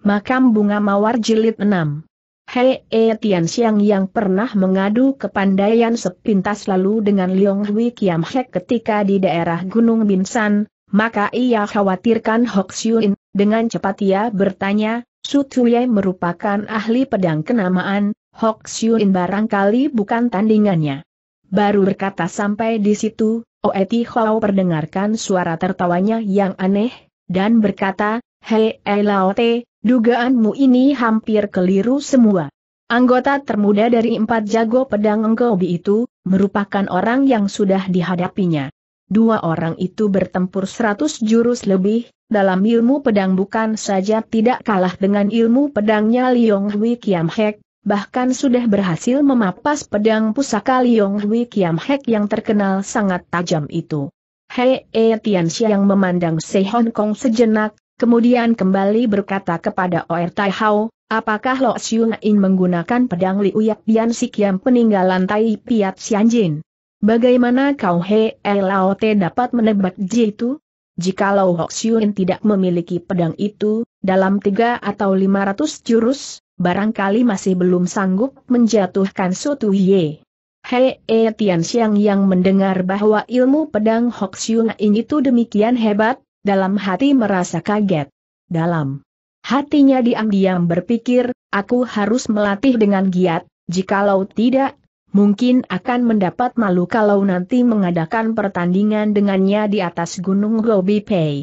Makam Bunga Mawar Jilid 6 Hei E Tian Xiang yang pernah mengadu kepandaian sepintas lalu dengan Leong Hui Kiam Hek ketika di daerah Gunung Binsan, maka ia khawatirkan Hok Xiuin, dengan cepat ia bertanya, Su Tuye merupakan ahli pedang kenamaan, Hok Xiuin barangkali bukan tandingannya. Baru berkata sampai di situ, Oeti Hao perdengarkan suara tertawanya yang aneh, dan berkata, Hei E Lao Te, Dugaanmu ini hampir keliru semua. Anggota termuda dari empat jago pedang Ngobi itu, merupakan orang yang sudah dihadapinya. Dua orang itu bertempur seratus jurus lebih, dalam ilmu pedang bukan saja tidak kalah dengan ilmu pedangnya Liong Hui Kiam Hek, bahkan sudah berhasil memapas pedang pusaka Liong Hui Kiam Hek yang terkenal sangat tajam itu. Hei E Tianxia yang memandang Se Hong Kong sejenak, Kemudian kembali berkata kepada Oer Tai Hao, apakah Lo Siung In menggunakan pedang liuyak Yak Bian Sikiam peninggalan Tai Piat Xianjin? Bagaimana kau He Lao Te dapat menebak jitu? Jikalau Ho Xiun tidak memiliki pedang itu, dalam tiga atau lima ratus jurus, barangkali masih belum sanggup menjatuhkan Sotu Ye. Hei e Tian Xiang yang mendengar bahwa ilmu pedang Siung Xiun itu demikian hebat, dalam hati merasa kaget. Dalam hatinya diam-diam berpikir, aku harus melatih dengan giat, jikalau tidak, mungkin akan mendapat malu kalau nanti mengadakan pertandingan dengannya di atas Gunung Gobi Pei.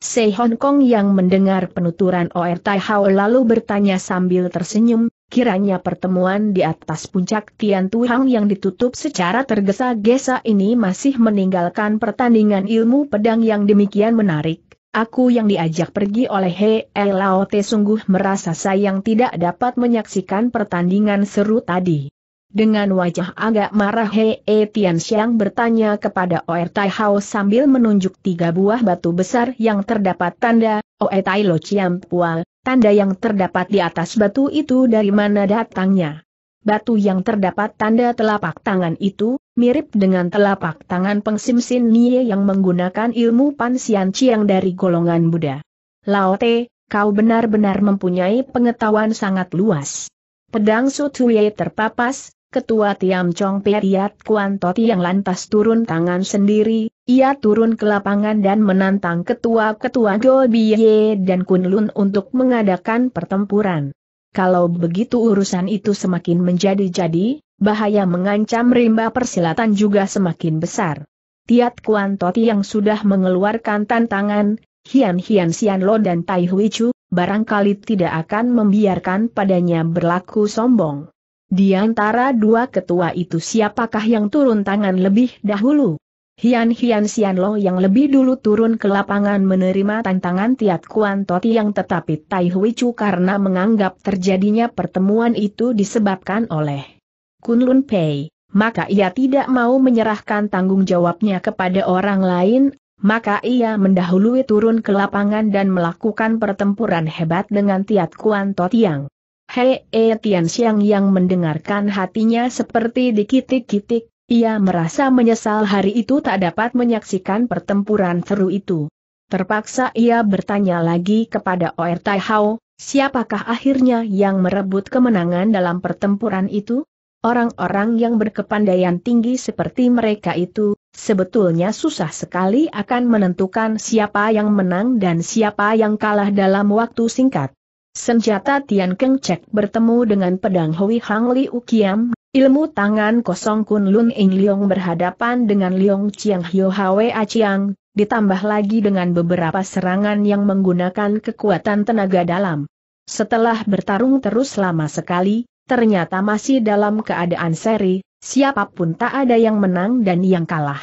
Sei Hong Kong yang mendengar penuturan OR Tai Hao lalu bertanya sambil tersenyum, Kiranya pertemuan di atas puncak Tian Tuhang yang ditutup secara tergesa-gesa ini masih meninggalkan pertandingan ilmu pedang yang demikian menarik. Aku yang diajak pergi oleh He Lao sungguh merasa sayang tidak dapat menyaksikan pertandingan seru tadi. Dengan wajah agak marah He E Tian Xiang bertanya kepada Oer Tai Hao sambil menunjuk tiga buah batu besar yang terdapat tanda, Oer Tai Lo Chiam Pua, Tanda yang terdapat di atas batu itu dari mana datangnya? Batu yang terdapat tanda telapak tangan itu, mirip dengan telapak tangan pengsimsin Nie yang menggunakan ilmu pansian yang dari golongan Buddha. Laote, kau benar-benar mempunyai pengetahuan sangat luas. Pedang Sutuye terpapas, ketua Tiam Chong Periat Kuan Toti yang lantas turun tangan sendiri, ia turun ke lapangan dan menantang ketua-ketua Gobiye dan Kunlun untuk mengadakan pertempuran. Kalau begitu urusan itu semakin menjadi-jadi, bahaya mengancam rimba persilatan juga semakin besar. Tiat Kuan Toti yang sudah mengeluarkan tantangan, Hian Hian Sian Lo dan Tai Hui Chu, barangkali tidak akan membiarkan padanya berlaku sombong. Di antara dua ketua itu siapakah yang turun tangan lebih dahulu? Hian-hian Lo yang lebih dulu turun ke lapangan menerima tantangan Tiat Kuan Toti yang tetapi Tai Hui Chu karena menganggap terjadinya pertemuan itu disebabkan oleh Kun Lun Pei, maka ia tidak mau menyerahkan tanggung jawabnya kepada orang lain, maka ia mendahului turun ke lapangan dan melakukan pertempuran hebat dengan Tiat Kuan Toti yang Hei e Tian Xiang yang mendengarkan hatinya seperti dikitik-kitik, ia merasa menyesal hari itu tak dapat menyaksikan pertempuran seru itu. Terpaksa ia bertanya lagi kepada Oer Tai Hao, siapakah akhirnya yang merebut kemenangan dalam pertempuran itu? Orang-orang yang berkepandaian tinggi seperti mereka itu, sebetulnya susah sekali akan menentukan siapa yang menang dan siapa yang kalah dalam waktu singkat. Senjata Tian Keng Cek bertemu dengan pedang Hui Hang Li Ukiam Ilmu tangan kosong Kun Lun Ing Leong berhadapan dengan Leong Chiang Hyo A Chiang, ditambah lagi dengan beberapa serangan yang menggunakan kekuatan tenaga dalam. Setelah bertarung terus lama sekali, ternyata masih dalam keadaan seri, siapapun tak ada yang menang dan yang kalah.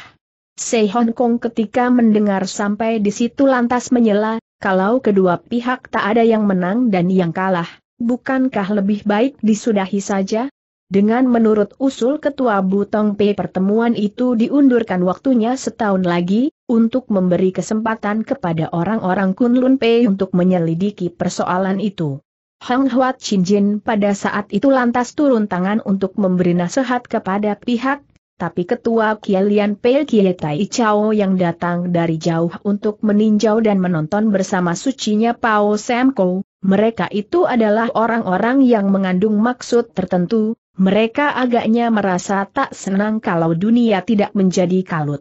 Sei Hong Kong ketika mendengar sampai di situ lantas menyela, kalau kedua pihak tak ada yang menang dan yang kalah, bukankah lebih baik disudahi saja? Dengan menurut usul Ketua Butong P pertemuan itu diundurkan waktunya setahun lagi, untuk memberi kesempatan kepada orang-orang Kunlun P untuk menyelidiki persoalan itu. Hang Huat Chin Jin pada saat itu lantas turun tangan untuk memberi nasihat kepada pihak, tapi Ketua Kialian P. Kietai Chao yang datang dari jauh untuk meninjau dan menonton bersama sucinya Pao Semko, mereka itu adalah orang-orang yang mengandung maksud tertentu, mereka agaknya merasa tak senang kalau dunia tidak menjadi kalut.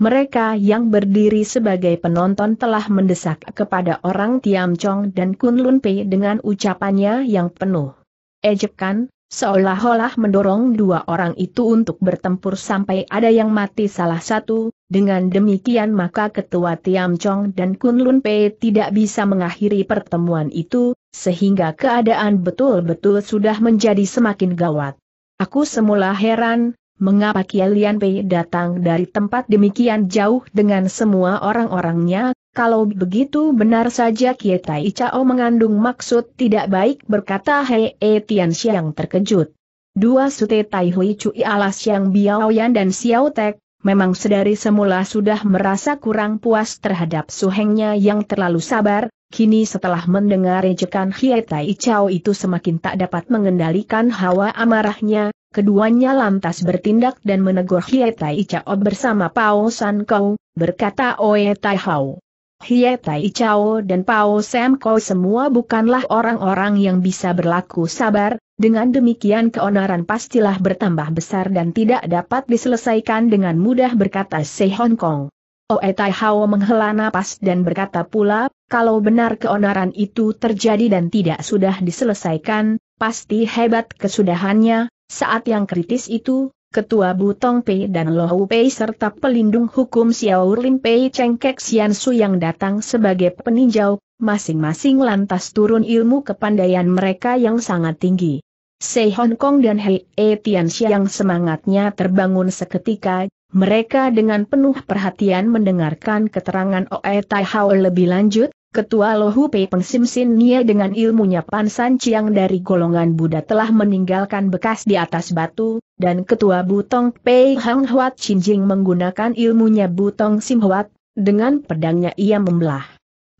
Mereka yang berdiri sebagai penonton telah mendesak kepada orang Tiam Chong dan Kun Lun Pei dengan ucapannya yang penuh. Ejekan, seolah-olah mendorong dua orang itu untuk bertempur sampai ada yang mati salah satu, dengan demikian maka ketua Tiam Chong dan Kun Lun Pei tidak bisa mengakhiri pertemuan itu, sehingga keadaan betul-betul sudah menjadi semakin gawat. Aku semula heran, mengapa Kialian Pei datang dari tempat demikian jauh dengan semua orang-orangnya, kalau begitu benar saja Kietai Chao mengandung maksud tidak baik berkata Hei E Tian Xiang terkejut. Dua sute Tai Hui Cui alas yang Yan dan Xiao Tek, memang sedari semula sudah merasa kurang puas terhadap suhengnya yang terlalu sabar, kini setelah mendengar rejekan Hietai Chao itu semakin tak dapat mengendalikan hawa amarahnya, keduanya lantas bertindak dan menegur Hietai Chao bersama Pao San Kau, berkata Oe Tai Hao. Hie Tai Chao dan Pao Sam Koi semua bukanlah orang-orang yang bisa berlaku sabar, dengan demikian keonaran pastilah bertambah besar dan tidak dapat diselesaikan dengan mudah berkata Se Hong Kong. Oe Tai Hao menghela napas dan berkata pula, kalau benar keonaran itu terjadi dan tidak sudah diselesaikan, pasti hebat kesudahannya, saat yang kritis itu, Ketua Butong Pei dan Lohu Pei serta pelindung hukum Xiao Lin Pei Cengkek Xian Su yang datang sebagai peninjau, masing-masing lantas turun ilmu kepandaian mereka yang sangat tinggi. Sei Hong Kong dan Hei E Tian yang semangatnya terbangun seketika, mereka dengan penuh perhatian mendengarkan keterangan Oe Tai Hao lebih lanjut, Ketua Lohu Pei Peng Sim Sin dengan ilmunya Pan San Chiang dari golongan Buddha telah meninggalkan bekas di atas batu, dan Ketua Butong Pei Hang Huat Chin Jing menggunakan ilmunya Butong Sim Huat, dengan pedangnya ia membelah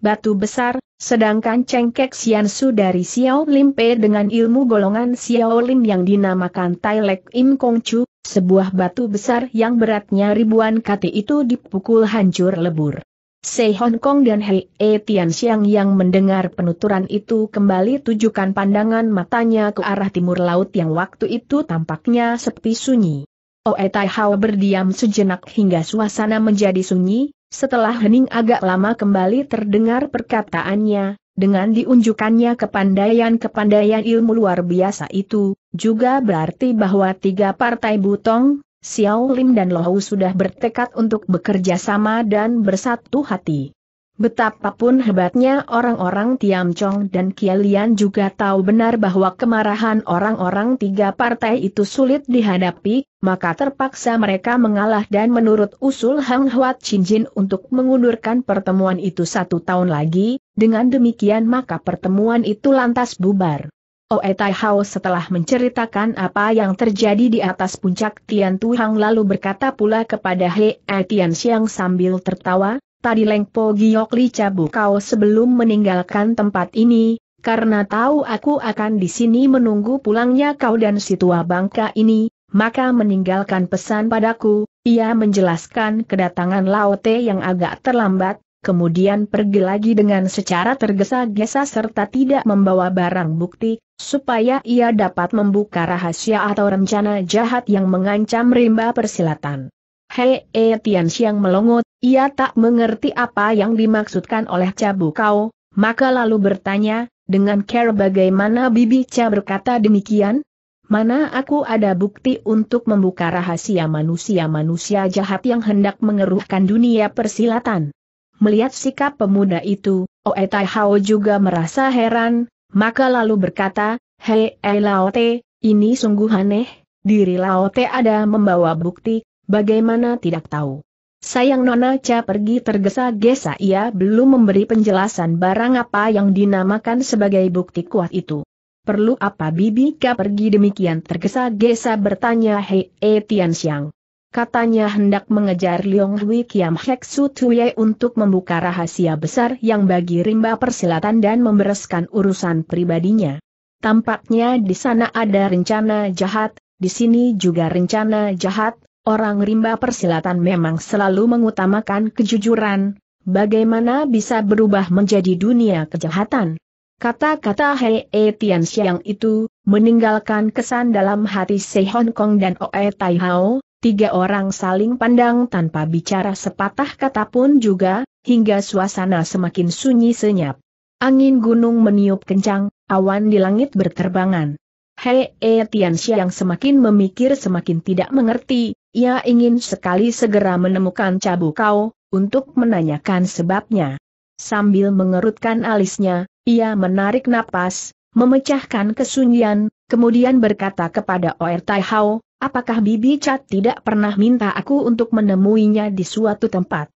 batu besar, sedangkan cengkek Su dari Xiao Lim Pei dengan ilmu golongan Xiao Lim yang dinamakan Tai Lek Im Kong Chu, sebuah batu besar yang beratnya ribuan kati itu dipukul hancur lebur. Sei Hong Kong dan Hei E Tian Xiang yang mendengar penuturan itu kembali tujukan pandangan matanya ke arah timur laut yang waktu itu tampaknya sepi sunyi. Oe Tai Hao berdiam sejenak hingga suasana menjadi sunyi, setelah hening agak lama kembali terdengar perkataannya, dengan diunjukkannya kepandaian-kepandaian ilmu luar biasa itu, juga berarti bahwa tiga partai butong, Xiao Lim dan Lohu sudah bertekad untuk bekerja sama dan bersatu hati. Betapapun hebatnya orang-orang Tiam Chong dan Kialian juga tahu benar bahwa kemarahan orang-orang tiga partai itu sulit dihadapi, maka terpaksa mereka mengalah dan menurut usul Hang Huat Chin Jin untuk mengundurkan pertemuan itu satu tahun lagi, dengan demikian maka pertemuan itu lantas bubar. Oe oh, Tai Hao setelah menceritakan apa yang terjadi di atas puncak Tian Tuhang lalu berkata pula kepada He e Tian Xiang sambil tertawa, Tadi Leng Po Giok Li Cabu kau sebelum meninggalkan tempat ini, karena tahu aku akan di sini menunggu pulangnya kau dan si tua bangka ini, maka meninggalkan pesan padaku, ia menjelaskan kedatangan Lao Te yang agak terlambat, kemudian pergi lagi dengan secara tergesa-gesa serta tidak membawa barang bukti, supaya ia dapat membuka rahasia atau rencana jahat yang mengancam rimba persilatan. Hei e Tian Xiang melongot, ia tak mengerti apa yang dimaksudkan oleh Cabu Kau, maka lalu bertanya, dengan care bagaimana Bibi Cha berkata demikian? Mana aku ada bukti untuk membuka rahasia manusia-manusia jahat yang hendak mengeruhkan dunia persilatan? Melihat sikap pemuda itu, Oe Tai Hao juga merasa heran, maka lalu berkata, Hei Ei Laote, ini sungguh aneh, diri Laote ada membawa bukti, bagaimana tidak tahu. Sayang Nona Cha pergi tergesa-gesa ia belum memberi penjelasan barang apa yang dinamakan sebagai bukti kuat itu. Perlu apa Bibi Ka pergi demikian tergesa-gesa bertanya Hei Ei Tian Xiang. Katanya hendak mengejar Leong Hui Kiam Hek Su untuk membuka rahasia besar yang bagi rimba persilatan dan membereskan urusan pribadinya. Tampaknya di sana ada rencana jahat, di sini juga rencana jahat, orang rimba persilatan memang selalu mengutamakan kejujuran, bagaimana bisa berubah menjadi dunia kejahatan. Kata-kata Hei E Tian Xiang itu, meninggalkan kesan dalam hati Sei Hong Kong dan Oe Tai Hao, Tiga orang saling pandang tanpa bicara sepatah kata pun juga, hingga suasana semakin sunyi senyap. Angin gunung meniup kencang, awan di langit berterbangan. Hei E eh, Tianxia yang semakin memikir semakin tidak mengerti, ia ingin sekali segera menemukan Cabu Kau, untuk menanyakan sebabnya. Sambil mengerutkan alisnya, ia menarik napas, memecahkan kesunyian, kemudian berkata kepada Oer Tai Hao, Apakah Bibi Cat tidak pernah minta aku untuk menemuinya di suatu tempat?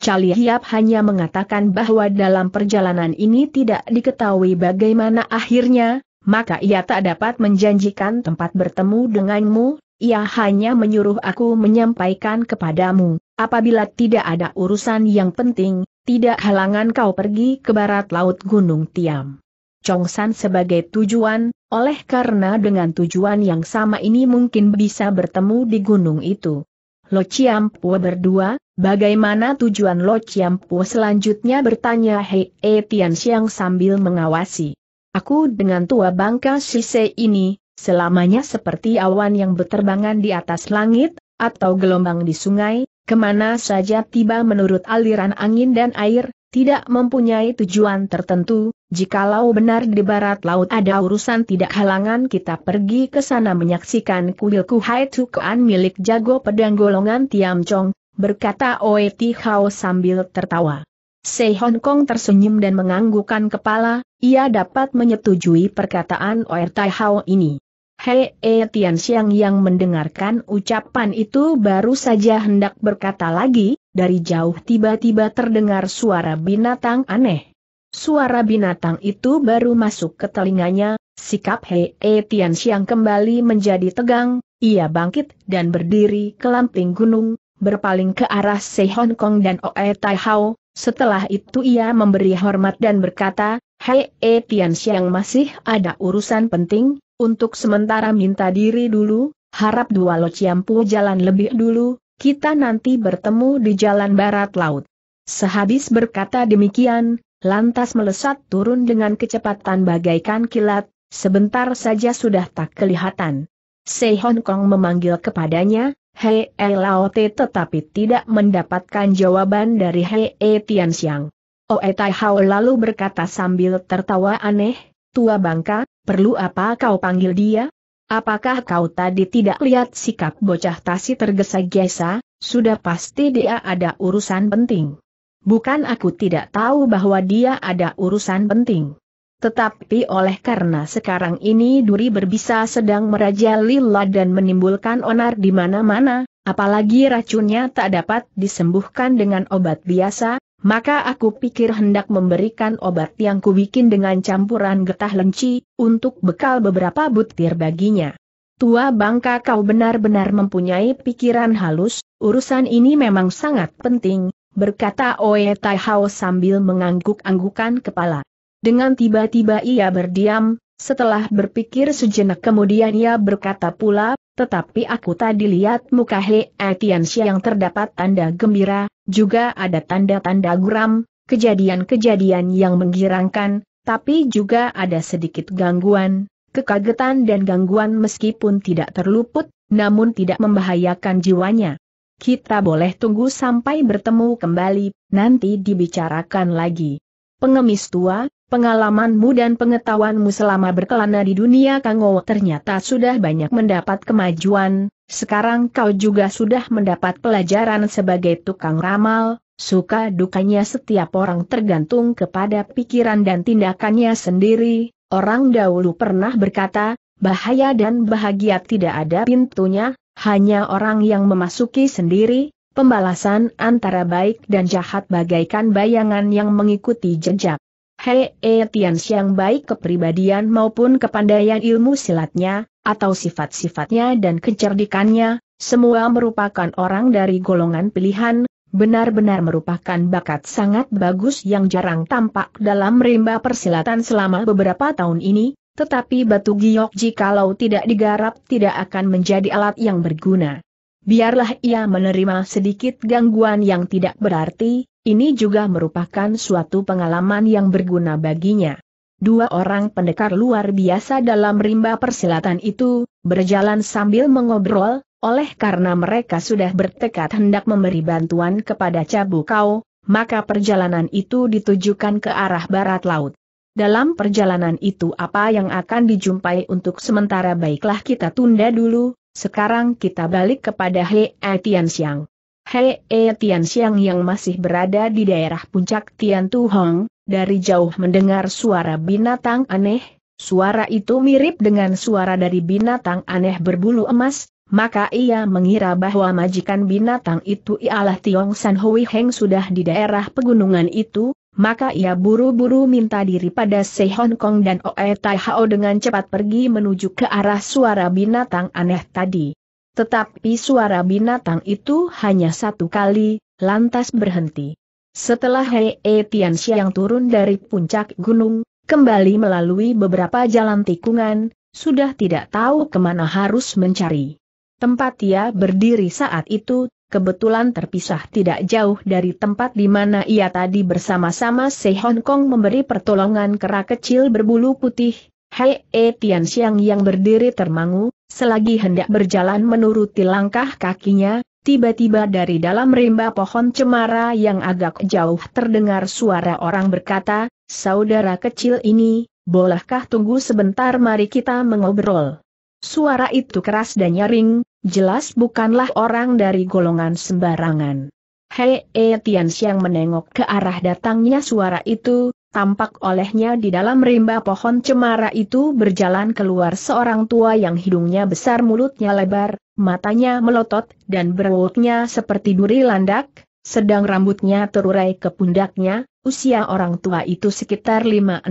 Cali Hiap hanya mengatakan bahwa dalam perjalanan ini tidak diketahui bagaimana akhirnya, maka ia tak dapat menjanjikan tempat bertemu denganmu, ia hanya menyuruh aku menyampaikan kepadamu, apabila tidak ada urusan yang penting, tidak halangan kau pergi ke barat laut Gunung Tiam. Chongsan sebagai tujuan, oleh karena dengan tujuan yang sama ini mungkin bisa bertemu di gunung itu. Lo Po berdua, bagaimana tujuan Lo Po selanjutnya bertanya Hei E Tian Xiang sambil mengawasi. Aku dengan tua bangka Shise ini, selamanya seperti awan yang berterbangan di atas langit, atau gelombang di sungai, kemana saja tiba menurut aliran angin dan air, tidak mempunyai tujuan tertentu, jikalau benar di barat laut ada urusan tidak halangan kita pergi ke sana menyaksikan kuil Kuhai Tukuan milik jago pedang golongan Tiam Chong, berkata Oe Ti Hao sambil tertawa. Se Hong Kong tersenyum dan menganggukkan kepala, ia dapat menyetujui perkataan Oe Tai Hao ini. Hei E Tian Xiang yang mendengarkan ucapan itu baru saja hendak berkata lagi, dari jauh tiba-tiba terdengar suara binatang aneh. Suara binatang itu baru masuk ke telinganya, sikap Hei e Tian kembali menjadi tegang, ia bangkit dan berdiri ke lamping gunung, berpaling ke arah Se Hong Kong dan Oe Tai Hao, setelah itu ia memberi hormat dan berkata, Hei e Tian masih ada urusan penting, untuk sementara minta diri dulu, harap dua lo jalan lebih dulu, kita nanti bertemu di jalan barat laut. Sehabis berkata demikian, lantas melesat turun dengan kecepatan bagaikan kilat, sebentar saja sudah tak kelihatan. Sei Hong Kong memanggil kepadanya, Hei eh, Te tetapi tidak mendapatkan jawaban dari Hei eh, Tianxiang. Oe oh, eh, Tai Hao lalu berkata sambil tertawa aneh, Tua bangka, perlu apa kau panggil dia? Apakah kau tadi tidak lihat sikap bocah Tasi tergesa-gesa? Sudah pasti dia ada urusan penting. Bukan aku tidak tahu bahwa dia ada urusan penting. Tetapi oleh karena sekarang ini Duri berbisa sedang merajalela dan menimbulkan onar di mana-mana, apalagi racunnya tak dapat disembuhkan dengan obat biasa, maka aku pikir hendak memberikan obat yang kubikin dengan campuran getah lenci, untuk bekal beberapa butir baginya. Tua bangka kau benar-benar mempunyai pikiran halus, urusan ini memang sangat penting, berkata Oe Tai Hao sambil mengangguk-anggukan kepala. Dengan tiba-tiba ia berdiam, setelah berpikir sejenak kemudian ia berkata pula, tetapi aku tadi lihat muka He Etiansya yang terdapat tanda gembira, juga ada tanda-tanda guram, kejadian-kejadian yang menggirangkan, tapi juga ada sedikit gangguan, kekagetan dan gangguan meskipun tidak terluput, namun tidak membahayakan jiwanya. Kita boleh tunggu sampai bertemu kembali, nanti dibicarakan lagi. Pengemis tua, Pengalamanmu dan pengetahuanmu selama berkelana di dunia Kangowo ternyata sudah banyak mendapat kemajuan, sekarang kau juga sudah mendapat pelajaran sebagai tukang ramal, suka dukanya setiap orang tergantung kepada pikiran dan tindakannya sendiri, orang dahulu pernah berkata, bahaya dan bahagia tidak ada pintunya, hanya orang yang memasuki sendiri, pembalasan antara baik dan jahat bagaikan bayangan yang mengikuti jejak. Hei e eh, Tianxiang baik kepribadian maupun kepandaian ilmu silatnya, atau sifat-sifatnya dan kecerdikannya, semua merupakan orang dari golongan pilihan, benar-benar merupakan bakat sangat bagus yang jarang tampak dalam rimba persilatan selama beberapa tahun ini, tetapi batu giok jikalau tidak digarap tidak akan menjadi alat yang berguna. Biarlah ia menerima sedikit gangguan yang tidak berarti, ini juga merupakan suatu pengalaman yang berguna baginya. Dua orang pendekar luar biasa dalam rimba persilatan itu, berjalan sambil mengobrol, oleh karena mereka sudah bertekad hendak memberi bantuan kepada Cabukau, maka perjalanan itu ditujukan ke arah barat laut. Dalam perjalanan itu apa yang akan dijumpai untuk sementara baiklah kita tunda dulu, sekarang kita balik kepada He Tian Siang. Hei E Tian Xiang yang masih berada di daerah puncak Tian Tu Hong, dari jauh mendengar suara binatang aneh, suara itu mirip dengan suara dari binatang aneh berbulu emas, maka ia mengira bahwa majikan binatang itu ialah Tiong San Hui Heng sudah di daerah pegunungan itu, maka ia buru-buru minta diri pada Se Hong Kong dan Oe Tai Hao dengan cepat pergi menuju ke arah suara binatang aneh tadi. Tetapi suara binatang itu hanya satu kali, lantas berhenti. Setelah Hei E Tianxia yang turun dari puncak gunung, kembali melalui beberapa jalan tikungan, sudah tidak tahu kemana harus mencari. Tempat ia berdiri saat itu, kebetulan terpisah tidak jauh dari tempat di mana ia tadi bersama-sama Se Hong Kong memberi pertolongan kera kecil berbulu putih, Hei -he e Tianxiang yang berdiri termangu, Selagi hendak berjalan menuruti langkah kakinya, tiba-tiba dari dalam rimba pohon cemara yang agak jauh terdengar suara orang berkata, Saudara kecil ini, bolehkah tunggu sebentar mari kita mengobrol. Suara itu keras dan nyaring, jelas bukanlah orang dari golongan sembarangan. Hei, Tian Xiang menengok ke arah datangnya suara itu, tampak olehnya di dalam rimba pohon cemara itu berjalan keluar seorang tua yang hidungnya besar mulutnya lebar, matanya melotot dan berwoknya seperti duri landak, sedang rambutnya terurai ke pundaknya, usia orang tua itu sekitar 5-60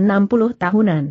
tahunan.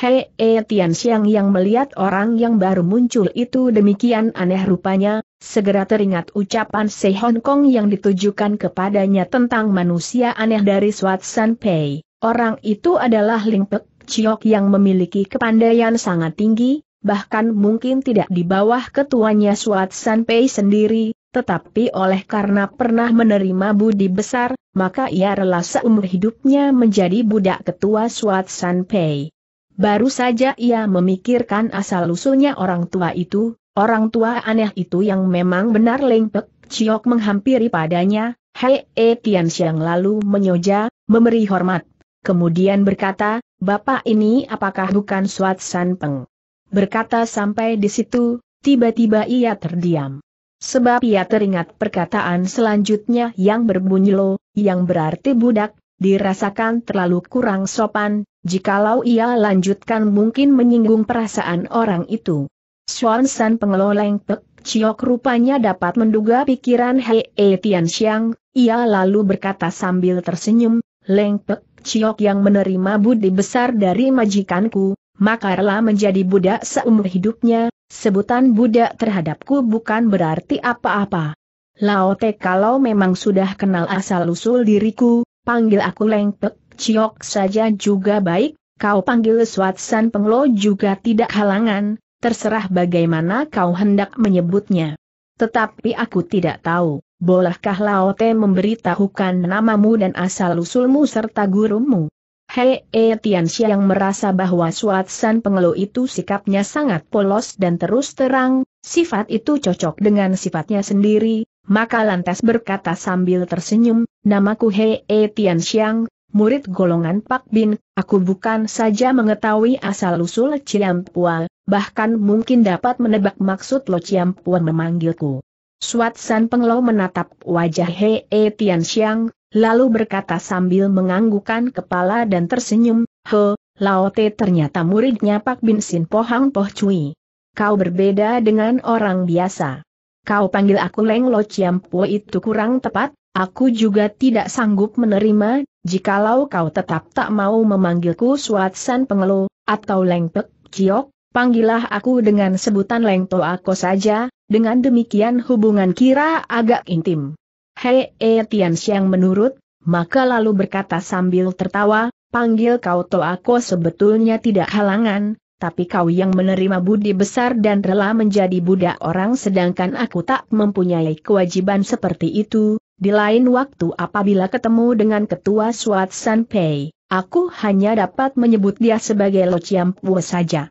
Hei e eh, Tian Xiang yang melihat orang yang baru muncul itu demikian aneh rupanya, segera teringat ucapan Sei Hong Kong yang ditujukan kepadanya tentang manusia aneh dari Swat San Pei. Orang itu adalah Ling Pek Chiok yang memiliki kepandaian sangat tinggi, bahkan mungkin tidak di bawah ketuanya Suat San Pei sendiri, tetapi oleh karena pernah menerima budi besar, maka ia rela seumur hidupnya menjadi budak ketua Suat San Pei. Baru saja ia memikirkan asal-usulnya orang tua itu, orang tua aneh itu yang memang benar Ling Pek Chiok menghampiri padanya, Hei E Tian Xiang lalu menyoja, memberi hormat kemudian berkata, Bapak ini apakah bukan Suat San Peng? Berkata sampai di situ, tiba-tiba ia terdiam. Sebab ia teringat perkataan selanjutnya yang berbunyi lo, yang berarti budak, dirasakan terlalu kurang sopan, jikalau ia lanjutkan mungkin menyinggung perasaan orang itu. Suan San pengeloleng Pek Ciok rupanya dapat menduga pikiran Hei e Tian Xiang, ia lalu berkata sambil tersenyum, Leng Pek Ciok yang menerima budi besar dari majikanku, maka rela menjadi budak seumur hidupnya, sebutan budak terhadapku bukan berarti apa-apa. Laote kalau memang sudah kenal asal-usul diriku, panggil aku lengpek, ciok saja juga baik, kau panggil Swatsan Penglo juga tidak halangan, terserah bagaimana kau hendak menyebutnya. Tetapi aku tidak tahu bolehkah Laote memberitahukan namamu dan asal-usulmu serta gurumu? Hei e Tianxia yang merasa bahwa Suat Suatsan pengeluh itu sikapnya sangat polos dan terus terang, sifat itu cocok dengan sifatnya sendiri, maka lantas berkata sambil tersenyum, namaku Hei e Tianxiang, murid golongan Pak Bin, aku bukan saja mengetahui asal-usul Ciampua, bahkan mungkin dapat menebak maksud Lo Ciampua memanggilku. Suat San Penglo menatap wajah He e Tian Xiang, lalu berkata sambil menganggukan kepala dan tersenyum, He, Lao Te ternyata muridnya Pak Bin Sin Pohang Poh Cui. Kau berbeda dengan orang biasa. Kau panggil aku Leng Lo Chiam Po itu kurang tepat, aku juga tidak sanggup menerima, jikalau kau tetap tak mau memanggilku Suat San Penglo, atau Leng Pek Chiok, Panggillah aku dengan sebutan Lengto Ako saja, dengan demikian hubungan kira agak intim. Hei E Tian Xiang menurut, maka lalu berkata sambil tertawa, panggil kau To Ako sebetulnya tidak halangan, tapi kau yang menerima budi besar dan rela menjadi budak orang sedangkan aku tak mempunyai kewajiban seperti itu, di lain waktu apabila ketemu dengan ketua Suat Pei. aku hanya dapat menyebut dia sebagai Lo Chiam Pua saja.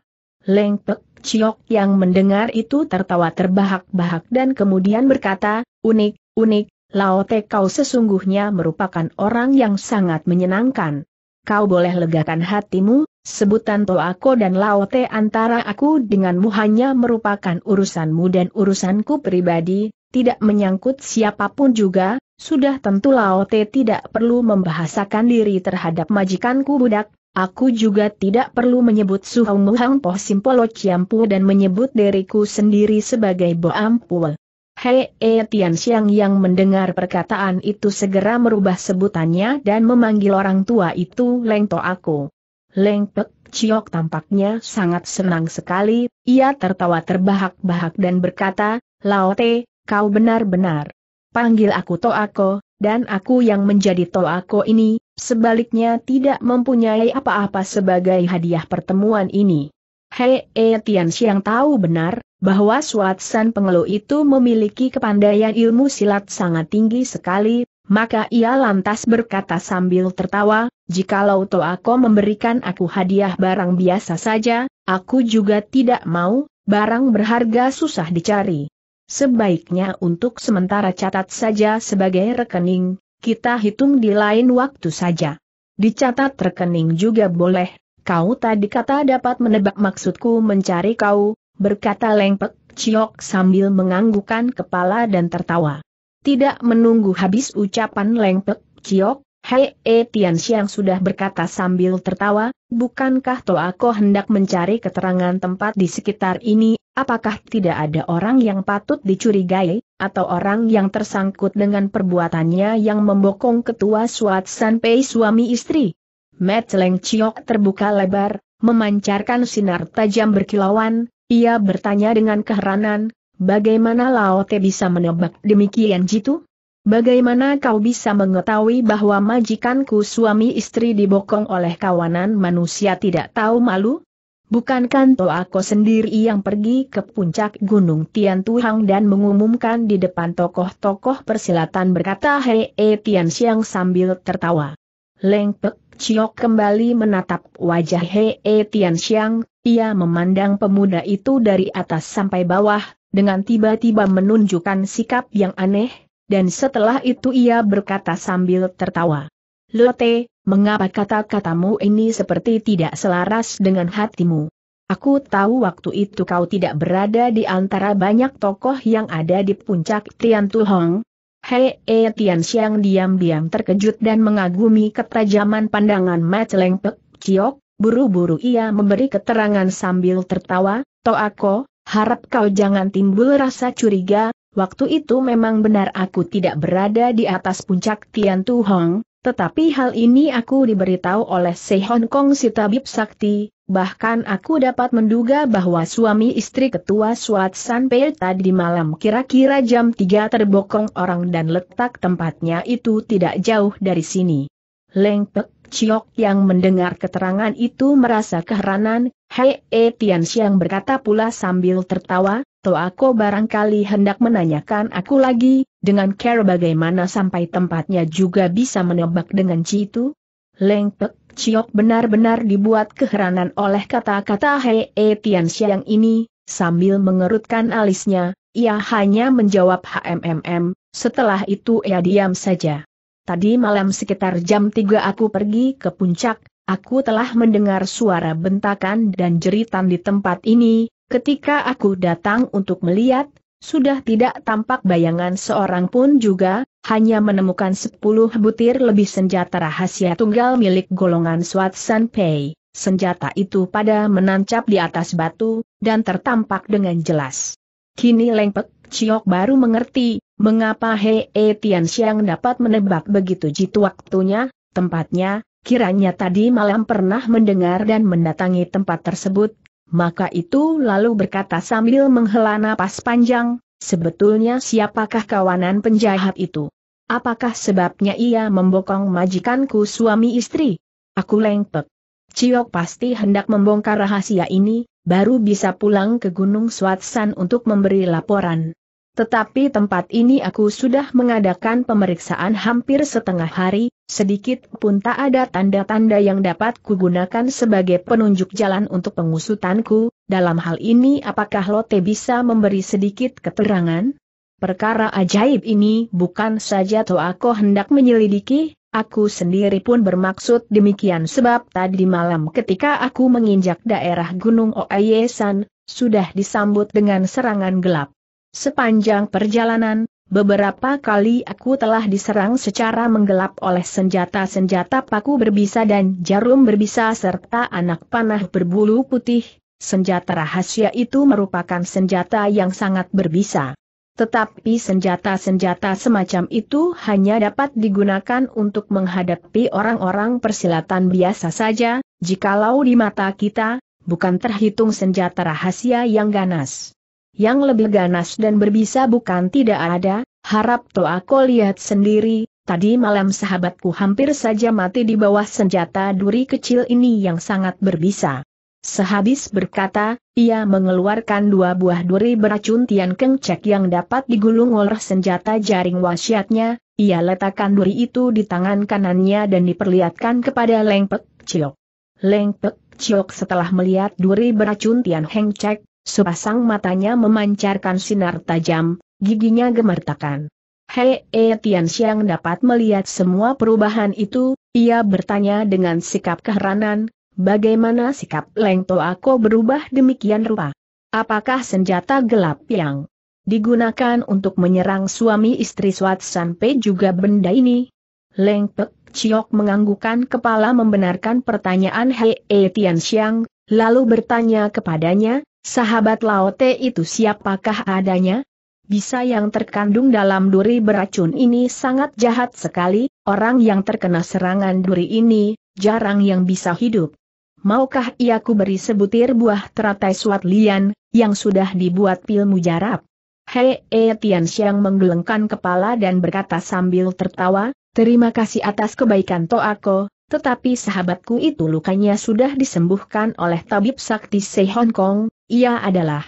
Leng Pek Chiok yang mendengar itu tertawa terbahak-bahak dan kemudian berkata, unik, unik, Lao Te kau sesungguhnya merupakan orang yang sangat menyenangkan. Kau boleh legakan hatimu, sebutan Toako dan Lao Te antara aku denganmu hanya merupakan urusanmu dan urusanku pribadi, tidak menyangkut siapapun juga, sudah tentu Lao Te tidak perlu membahasakan diri terhadap majikanku budak, Aku juga tidak perlu menyebut suhu Muhang Poh Simpolo Ciampu dan menyebut diriku sendiri sebagai boampul. Pul. Hei E Tian Xiang yang mendengar perkataan itu segera merubah sebutannya dan memanggil orang tua itu Leng Aku. Leng Pek Ciok tampaknya sangat senang sekali, ia tertawa terbahak-bahak dan berkata, Lao Te, kau benar-benar. Panggil aku To Aku, dan aku yang menjadi To Aku ini, sebaliknya tidak mempunyai apa-apa sebagai hadiah pertemuan ini. Hei e Tian Xiang tahu benar, bahwa Suatsan Pengelu itu memiliki kepandaian ilmu silat sangat tinggi sekali, maka ia lantas berkata sambil tertawa, jikalau Toako memberikan aku hadiah barang biasa saja, aku juga tidak mau, barang berharga susah dicari. Sebaiknya untuk sementara catat saja sebagai rekening, kita hitung di lain waktu saja. Dicatat rekening juga boleh, kau tadi kata dapat menebak maksudku mencari kau, berkata Lengpek Ciok sambil menganggukan kepala dan tertawa. Tidak menunggu habis ucapan Lengpek Ciok, Hei E Tian Xiang sudah berkata sambil tertawa, bukankah aku hendak mencari keterangan tempat di sekitar ini, apakah tidak ada orang yang patut dicurigai? atau orang yang tersangkut dengan perbuatannya yang membokong ketua Suat Sanpei suami istri. leng Chiok terbuka lebar, memancarkan sinar tajam berkilauan, ia bertanya dengan keheranan, bagaimana Te bisa menebak demikian jitu? Bagaimana kau bisa mengetahui bahwa majikanku suami istri dibokong oleh kawanan manusia tidak tahu malu? Bukankan Toako sendiri yang pergi ke puncak Gunung Tian Tuhang dan mengumumkan di depan tokoh-tokoh persilatan berkata Hei e Tian Xiang sambil tertawa. Leng Pek Chiok kembali menatap wajah Hei e Tian Xiang, ia memandang pemuda itu dari atas sampai bawah, dengan tiba-tiba menunjukkan sikap yang aneh, dan setelah itu ia berkata sambil tertawa. Lote, mengapa kata-katamu ini seperti tidak selaras dengan hatimu? Aku tahu waktu itu kau tidak berada di antara banyak tokoh yang ada di puncak Tian Tu Hong. Hei e Tian Xiang diam-diam terkejut dan mengagumi ketajaman pandangan Mat Leng Pek Ciok, buru-buru ia memberi keterangan sambil tertawa, Toako, harap kau jangan timbul rasa curiga, waktu itu memang benar aku tidak berada di atas puncak Tian Tu Hong, tetapi hal ini aku diberitahu oleh Se Hong Kong si tabib sakti, bahkan aku dapat menduga bahwa suami istri ketua Suat Pei tadi malam kira-kira jam 3 terbokong orang dan letak tempatnya itu tidak jauh dari sini. Leng Pek Chiok yang mendengar keterangan itu merasa keheranan, Hei E Tian Xiang berkata pula sambil tertawa, Toh aku barangkali hendak menanyakan aku lagi, dengan care bagaimana sampai tempatnya juga bisa menebak dengan Ci itu? Leng Pek Chiok benar-benar dibuat keheranan oleh kata-kata Hei e Tian Siang ini, sambil mengerutkan alisnya, ia hanya menjawab HMMM, setelah itu ia diam saja. Tadi malam sekitar jam 3 aku pergi ke puncak, aku telah mendengar suara bentakan dan jeritan di tempat ini, ketika aku datang untuk melihat, sudah tidak tampak bayangan seorang pun juga, hanya menemukan sepuluh butir lebih senjata rahasia tunggal milik golongan Swat San Pei. Senjata itu pada menancap di atas batu, dan tertampak dengan jelas. Kini Lengpek Ciok baru mengerti, mengapa He e Tian Xiang dapat menebak begitu jitu waktunya, tempatnya, kiranya tadi malam pernah mendengar dan mendatangi tempat tersebut, maka itu lalu berkata sambil menghela napas panjang, sebetulnya siapakah kawanan penjahat itu? Apakah sebabnya ia membokong majikanku suami istri? Aku lengpek. Ciok pasti hendak membongkar rahasia ini, baru bisa pulang ke Gunung Swatsan untuk memberi laporan. Tetapi tempat ini aku sudah mengadakan pemeriksaan hampir setengah hari, sedikit pun tak ada tanda-tanda yang dapat kugunakan sebagai penunjuk jalan untuk pengusutanku, dalam hal ini apakah Lote bisa memberi sedikit keterangan? Perkara ajaib ini bukan saja aku hendak menyelidiki, aku sendiri pun bermaksud demikian sebab tadi malam ketika aku menginjak daerah Gunung Oayesan, sudah disambut dengan serangan gelap. Sepanjang perjalanan, beberapa kali aku telah diserang secara menggelap oleh senjata-senjata paku berbisa dan jarum berbisa serta anak panah berbulu putih, senjata rahasia itu merupakan senjata yang sangat berbisa. Tetapi senjata-senjata semacam itu hanya dapat digunakan untuk menghadapi orang-orang persilatan biasa saja, jikalau di mata kita, bukan terhitung senjata rahasia yang ganas yang lebih ganas dan berbisa bukan tidak ada, harap toh aku lihat sendiri, tadi malam sahabatku hampir saja mati di bawah senjata duri kecil ini yang sangat berbisa. Sehabis berkata, ia mengeluarkan dua buah duri beracun Tian Keng Cek yang dapat digulung oleh senjata jaring wasiatnya, ia letakkan duri itu di tangan kanannya dan diperlihatkan kepada Leng Pek Ciok. Leng Pek Ciok setelah melihat duri beracun Tian Heng Cek, sepasang matanya memancarkan sinar tajam, giginya gemertakan. Hei e Tian Xiang dapat melihat semua perubahan itu, ia bertanya dengan sikap keheranan, bagaimana sikap Leng Toako berubah demikian rupa? Apakah senjata gelap yang digunakan untuk menyerang suami istri Suat Sanpe juga benda ini? Leng Pek Chiok menganggukkan kepala membenarkan pertanyaan Hei e Tian Xiang, lalu bertanya kepadanya, Sahabat Laote itu siapakah adanya? Bisa yang terkandung dalam duri beracun ini sangat jahat sekali, orang yang terkena serangan duri ini, jarang yang bisa hidup. Maukah ia ku beri sebutir buah teratai suat lian, yang sudah dibuat pil mujarab? Hei E Tian Xiang menggelengkan kepala dan berkata sambil tertawa, terima kasih atas kebaikan Toako, tetapi sahabatku itu lukanya sudah disembuhkan oleh tabib sakti Sei Hong Kong, ia adalah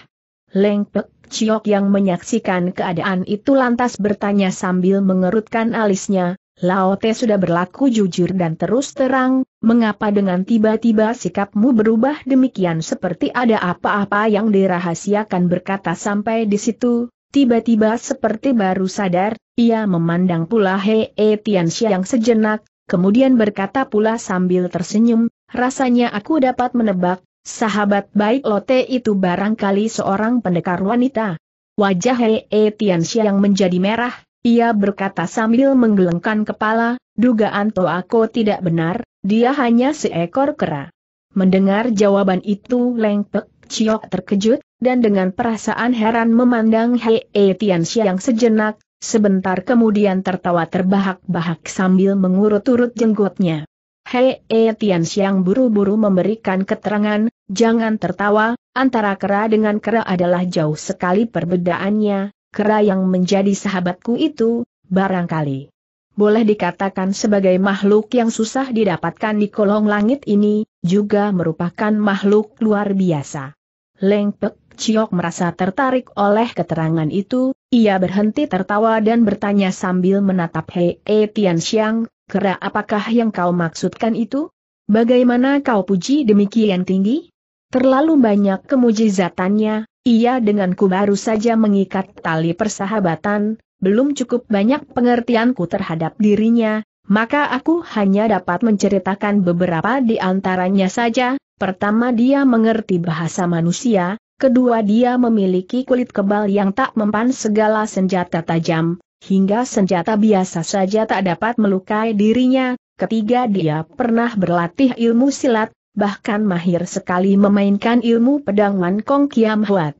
Leng Pek Chiok yang menyaksikan keadaan itu lantas bertanya sambil mengerutkan alisnya, Lao Te sudah berlaku jujur dan terus terang, mengapa dengan tiba-tiba sikapmu berubah demikian seperti ada apa-apa yang dirahasiakan berkata sampai di situ, tiba-tiba seperti baru sadar, ia memandang pula Hei e Tian Xiang sejenak, Kemudian berkata pula sambil tersenyum, rasanya aku dapat menebak, sahabat baik Lote itu barangkali seorang pendekar wanita. Wajah Hei e Tianxia yang menjadi merah, ia berkata sambil menggelengkan kepala, dugaan to aku tidak benar, dia hanya seekor kera. Mendengar jawaban itu Leng Pek Chiok terkejut, dan dengan perasaan heran memandang Hei e Tianxia yang sejenak, Sebentar kemudian tertawa terbahak-bahak sambil mengurut-urut jenggotnya. Hei E Tian Xiang buru-buru memberikan keterangan, jangan tertawa, antara kera dengan kera adalah jauh sekali perbedaannya, kera yang menjadi sahabatku itu, barangkali. Boleh dikatakan sebagai makhluk yang susah didapatkan di kolong langit ini, juga merupakan makhluk luar biasa. Leng Pek merasa tertarik oleh keterangan itu, ia berhenti tertawa dan bertanya sambil menatap Hei e Tian Xiang, kera apakah yang kau maksudkan itu? Bagaimana kau puji demikian tinggi? Terlalu banyak kemujizatannya, ia denganku baru saja mengikat tali persahabatan, belum cukup banyak pengertianku terhadap dirinya, maka aku hanya dapat menceritakan beberapa di antaranya saja. Pertama dia mengerti bahasa manusia, Kedua dia memiliki kulit kebal yang tak mempan segala senjata tajam, hingga senjata biasa saja tak dapat melukai dirinya. Ketiga dia pernah berlatih ilmu silat, bahkan mahir sekali memainkan ilmu pedang Wan Kong Kiam Huat.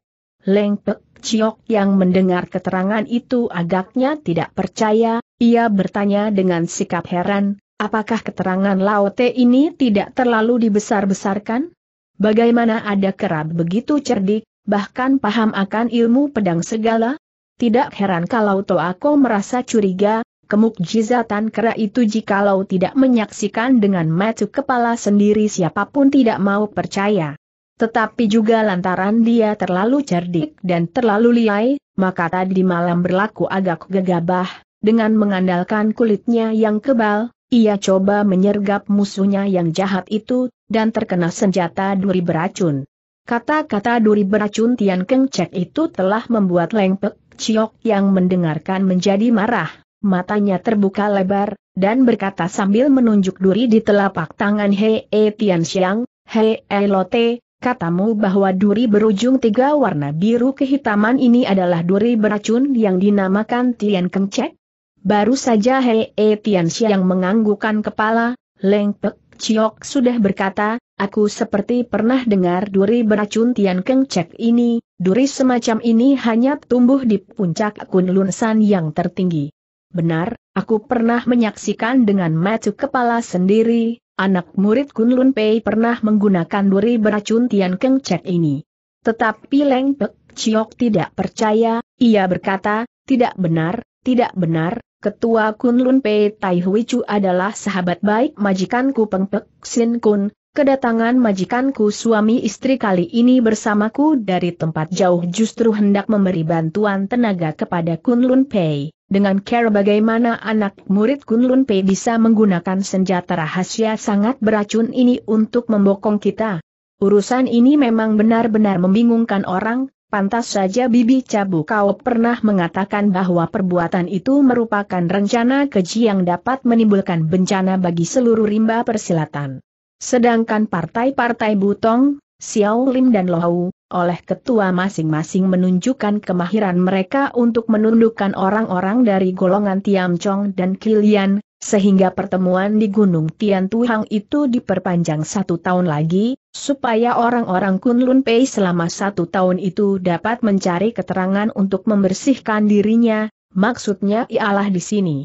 Leng Pek Chiok yang mendengar keterangan itu agaknya tidak percaya, ia bertanya dengan sikap heran, apakah keterangan Laote ini tidak terlalu dibesar-besarkan? Bagaimana ada kerab begitu cerdik, bahkan paham akan ilmu pedang segala? Tidak heran kalau Toako merasa curiga, kemukjizatan kera itu jikalau tidak menyaksikan dengan mata kepala sendiri siapapun tidak mau percaya. Tetapi juga lantaran dia terlalu cerdik dan terlalu liai, maka tadi malam berlaku agak gegabah, dengan mengandalkan kulitnya yang kebal, ia coba menyergap musuhnya yang jahat itu, dan terkena senjata duri beracun. Kata-kata duri beracun Tian Keng Cek itu telah membuat Leng Pek yang mendengarkan menjadi marah. Matanya terbuka lebar, dan berkata sambil menunjuk duri di telapak tangan Hei e eh, Tian Xiang, Hei e eh, Lote, katamu bahwa duri berujung tiga warna biru kehitaman ini adalah duri beracun yang dinamakan Tian Keng Cek? Baru saja Hei e Tianxia yang menganggukan kepala, Leng Pek Chiok sudah berkata, aku seperti pernah dengar duri beracun Tian Keng Cek ini, duri semacam ini hanya tumbuh di puncak Kunlunsan yang tertinggi. Benar, aku pernah menyaksikan dengan mata kepala sendiri, anak murid Kunlun Pei pernah menggunakan duri beracun Tian Keng Cek ini. Tetapi Leng Pek Chiok tidak percaya, ia berkata, tidak benar, tidak benar, Ketua Kunlun Pei Tai Hui Chu adalah sahabat baik majikanku Peng Pek Sin Kun, Kedatangan majikanku suami istri kali ini bersamaku dari tempat jauh justru hendak memberi bantuan tenaga kepada Kunlun Pei. Dengan care bagaimana anak murid Kunlun Pei bisa menggunakan senjata rahasia sangat beracun ini untuk membokong kita. Urusan ini memang benar-benar membingungkan orang, Pantas saja Bibi Cabu kau pernah mengatakan bahwa perbuatan itu merupakan rencana keji yang dapat menimbulkan bencana bagi seluruh rimba persilatan. Sedangkan partai-partai Butong, Xiao Lim dan Lohau, oleh ketua masing-masing menunjukkan kemahiran mereka untuk menundukkan orang-orang dari golongan Tiam Chong dan Kilian, sehingga pertemuan di Gunung Tian Tuhang itu diperpanjang satu tahun lagi, supaya orang-orang Kunlun Pei selama satu tahun itu dapat mencari keterangan untuk membersihkan dirinya, maksudnya ialah di sini.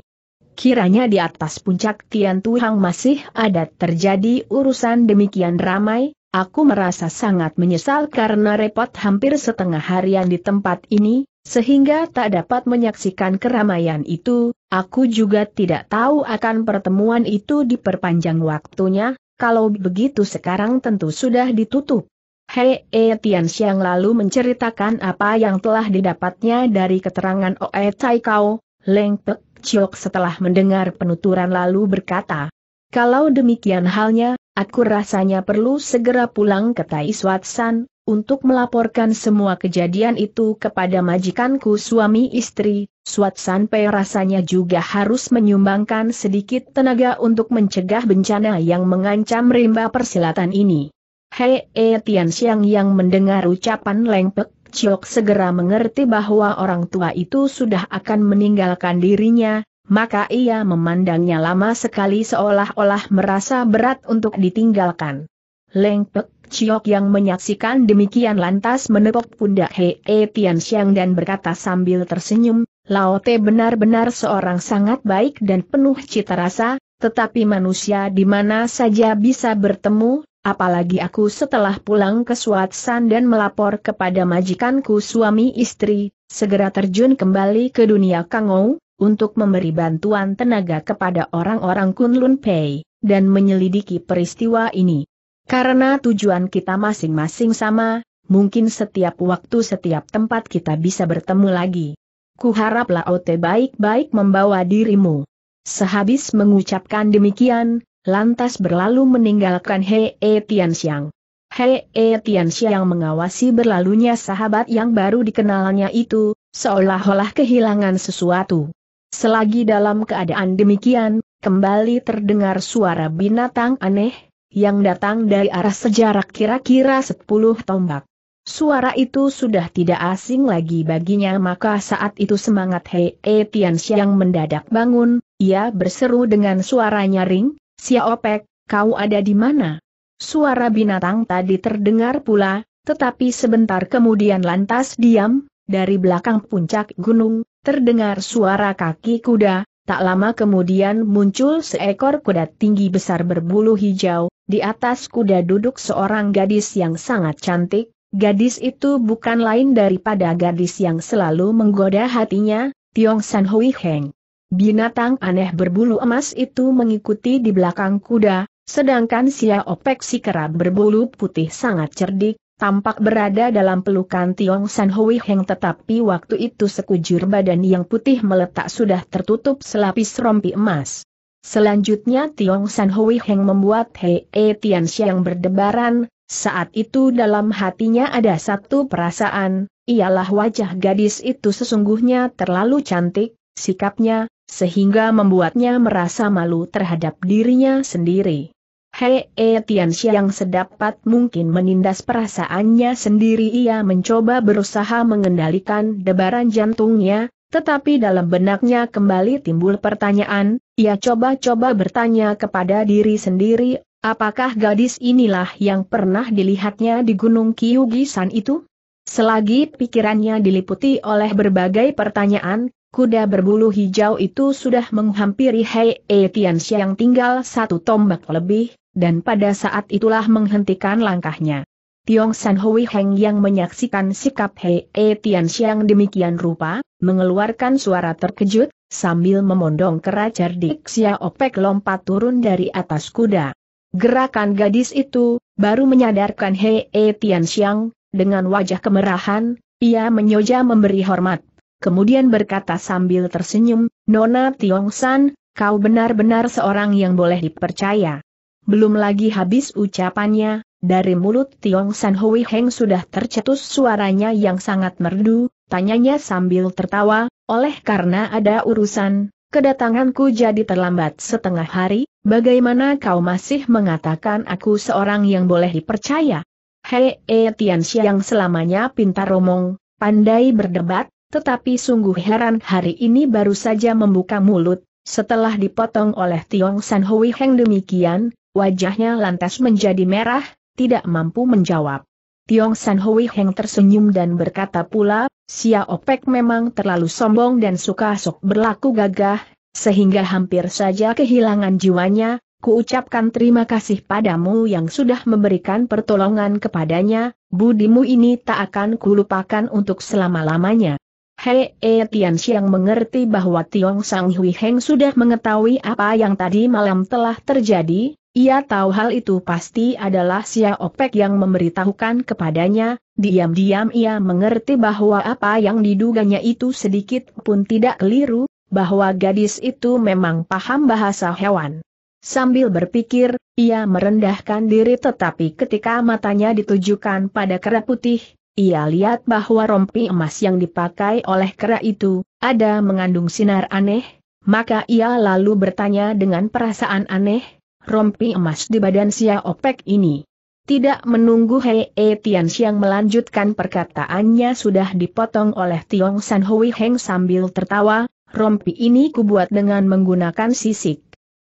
Kiranya di atas puncak Tian Tuhang masih ada terjadi urusan demikian ramai, aku merasa sangat menyesal karena repot hampir setengah harian di tempat ini, sehingga tak dapat menyaksikan keramaian itu, aku juga tidak tahu akan pertemuan itu diperpanjang waktunya, kalau begitu sekarang tentu sudah ditutup. Hei E. Tian Xiang lalu menceritakan apa yang telah didapatnya dari keterangan Oe Tai Kao, Leng Pek Chok setelah mendengar penuturan lalu berkata, Kalau demikian halnya, aku rasanya perlu segera pulang ke Tai Suat San, untuk melaporkan semua kejadian itu kepada majikanku suami istri, Suat Sanpei rasanya juga harus menyumbangkan sedikit tenaga untuk mencegah bencana yang mengancam rimba persilatan ini. Hei E Tian Xiang yang mendengar ucapan Lengpek Ciok segera mengerti bahwa orang tua itu sudah akan meninggalkan dirinya, maka ia memandangnya lama sekali seolah-olah merasa berat untuk ditinggalkan. Leng Ciok yang menyaksikan demikian lantas menepuk pundak He e Tian Xiang dan berkata sambil tersenyum, Lao Te benar-benar seorang sangat baik dan penuh cita rasa, tetapi manusia di mana saja bisa bertemu, apalagi aku setelah pulang ke San dan melapor kepada majikanku suami istri, segera terjun kembali ke dunia Kangou, untuk memberi bantuan tenaga kepada orang-orang Kunlun Pei, dan menyelidiki peristiwa ini. Karena tujuan kita masing-masing sama, mungkin setiap waktu setiap tempat kita bisa bertemu lagi. Kuharap Laote baik-baik membawa dirimu. Sehabis mengucapkan demikian, lantas berlalu meninggalkan Hei -e Tianxiang. Hei -e Tianxiang mengawasi berlalunya sahabat yang baru dikenalnya itu, seolah-olah kehilangan sesuatu. Selagi dalam keadaan demikian, kembali terdengar suara binatang aneh, yang datang dari arah sejarak kira-kira sepuluh tombak. Suara itu sudah tidak asing lagi baginya maka saat itu semangat Hei E Tian Xiang mendadak bangun, ia berseru dengan suara nyaring, Siopek, Opek, kau ada di mana? Suara binatang tadi terdengar pula, tetapi sebentar kemudian lantas diam, dari belakang puncak gunung, terdengar suara kaki kuda, tak lama kemudian muncul seekor kuda tinggi besar berbulu hijau, di atas kuda duduk seorang gadis yang sangat cantik, gadis itu bukan lain daripada gadis yang selalu menggoda hatinya, Tiong San Hui Heng. Binatang aneh berbulu emas itu mengikuti di belakang kuda, sedangkan Sia Opek si kerap berbulu putih sangat cerdik, tampak berada dalam pelukan Tiong San Hui Heng tetapi waktu itu sekujur badan yang putih meletak sudah tertutup selapis rompi emas. Selanjutnya Tiong San Hui Heng membuat Hei E Tian Xiang berdebaran, saat itu dalam hatinya ada satu perasaan, ialah wajah gadis itu sesungguhnya terlalu cantik, sikapnya, sehingga membuatnya merasa malu terhadap dirinya sendiri. Hei E Tian Xiang sedapat mungkin menindas perasaannya sendiri ia mencoba berusaha mengendalikan debaran jantungnya, tetapi dalam benaknya kembali timbul pertanyaan, ia coba-coba bertanya kepada diri sendiri, apakah gadis inilah yang pernah dilihatnya di Gunung Kiyugisan itu? Selagi pikirannya diliputi oleh berbagai pertanyaan, kuda berbulu hijau itu sudah menghampiri Hei Etiansi yang tinggal satu tombak lebih, dan pada saat itulah menghentikan langkahnya. Tiong San Hui Heng yang menyaksikan sikap Hei E Tian Xiang demikian rupa, mengeluarkan suara terkejut, sambil memondong keracar cerdik Xia Opek lompat turun dari atas kuda. Gerakan gadis itu, baru menyadarkan Hei E Tian Xiang, dengan wajah kemerahan, ia menyoja memberi hormat. Kemudian berkata sambil tersenyum, Nona Tiong San, kau benar-benar seorang yang boleh dipercaya. Belum lagi habis ucapannya, dari mulut Tiong San Hui Heng sudah tercetus suaranya yang sangat merdu, tanyanya sambil tertawa, oleh karena ada urusan, kedatanganku jadi terlambat setengah hari, bagaimana kau masih mengatakan aku seorang yang boleh dipercaya? Hei e yang selamanya pintar omong, pandai berdebat, tetapi sungguh heran hari ini baru saja membuka mulut, setelah dipotong oleh Tiong San Hui Heng demikian, wajahnya lantas menjadi merah, tidak mampu menjawab. Tiong San Hui Heng tersenyum dan berkata pula, Xia Opek memang terlalu sombong dan suka sok berlaku gagah, sehingga hampir saja kehilangan jiwanya, kuucapkan terima kasih padamu yang sudah memberikan pertolongan kepadanya, budimu ini tak akan kulupakan untuk selama-lamanya. Hei e Tian mengerti bahwa Tiong Sang Hui Heng sudah mengetahui apa yang tadi malam telah terjadi, ia tahu hal itu pasti adalah Sia Opek yang memberitahukan kepadanya, diam-diam ia mengerti bahwa apa yang diduganya itu sedikit pun tidak keliru, bahwa gadis itu memang paham bahasa hewan. Sambil berpikir, ia merendahkan diri tetapi ketika matanya ditujukan pada kera putih, ia lihat bahwa rompi emas yang dipakai oleh kera itu, ada mengandung sinar aneh, maka ia lalu bertanya dengan perasaan aneh, rompi emas di badan Xia Opek ini. Tidak menunggu Hei E Tian Xiang melanjutkan perkataannya sudah dipotong oleh Tiong San Hui Heng sambil tertawa, rompi ini kubuat dengan menggunakan sisik.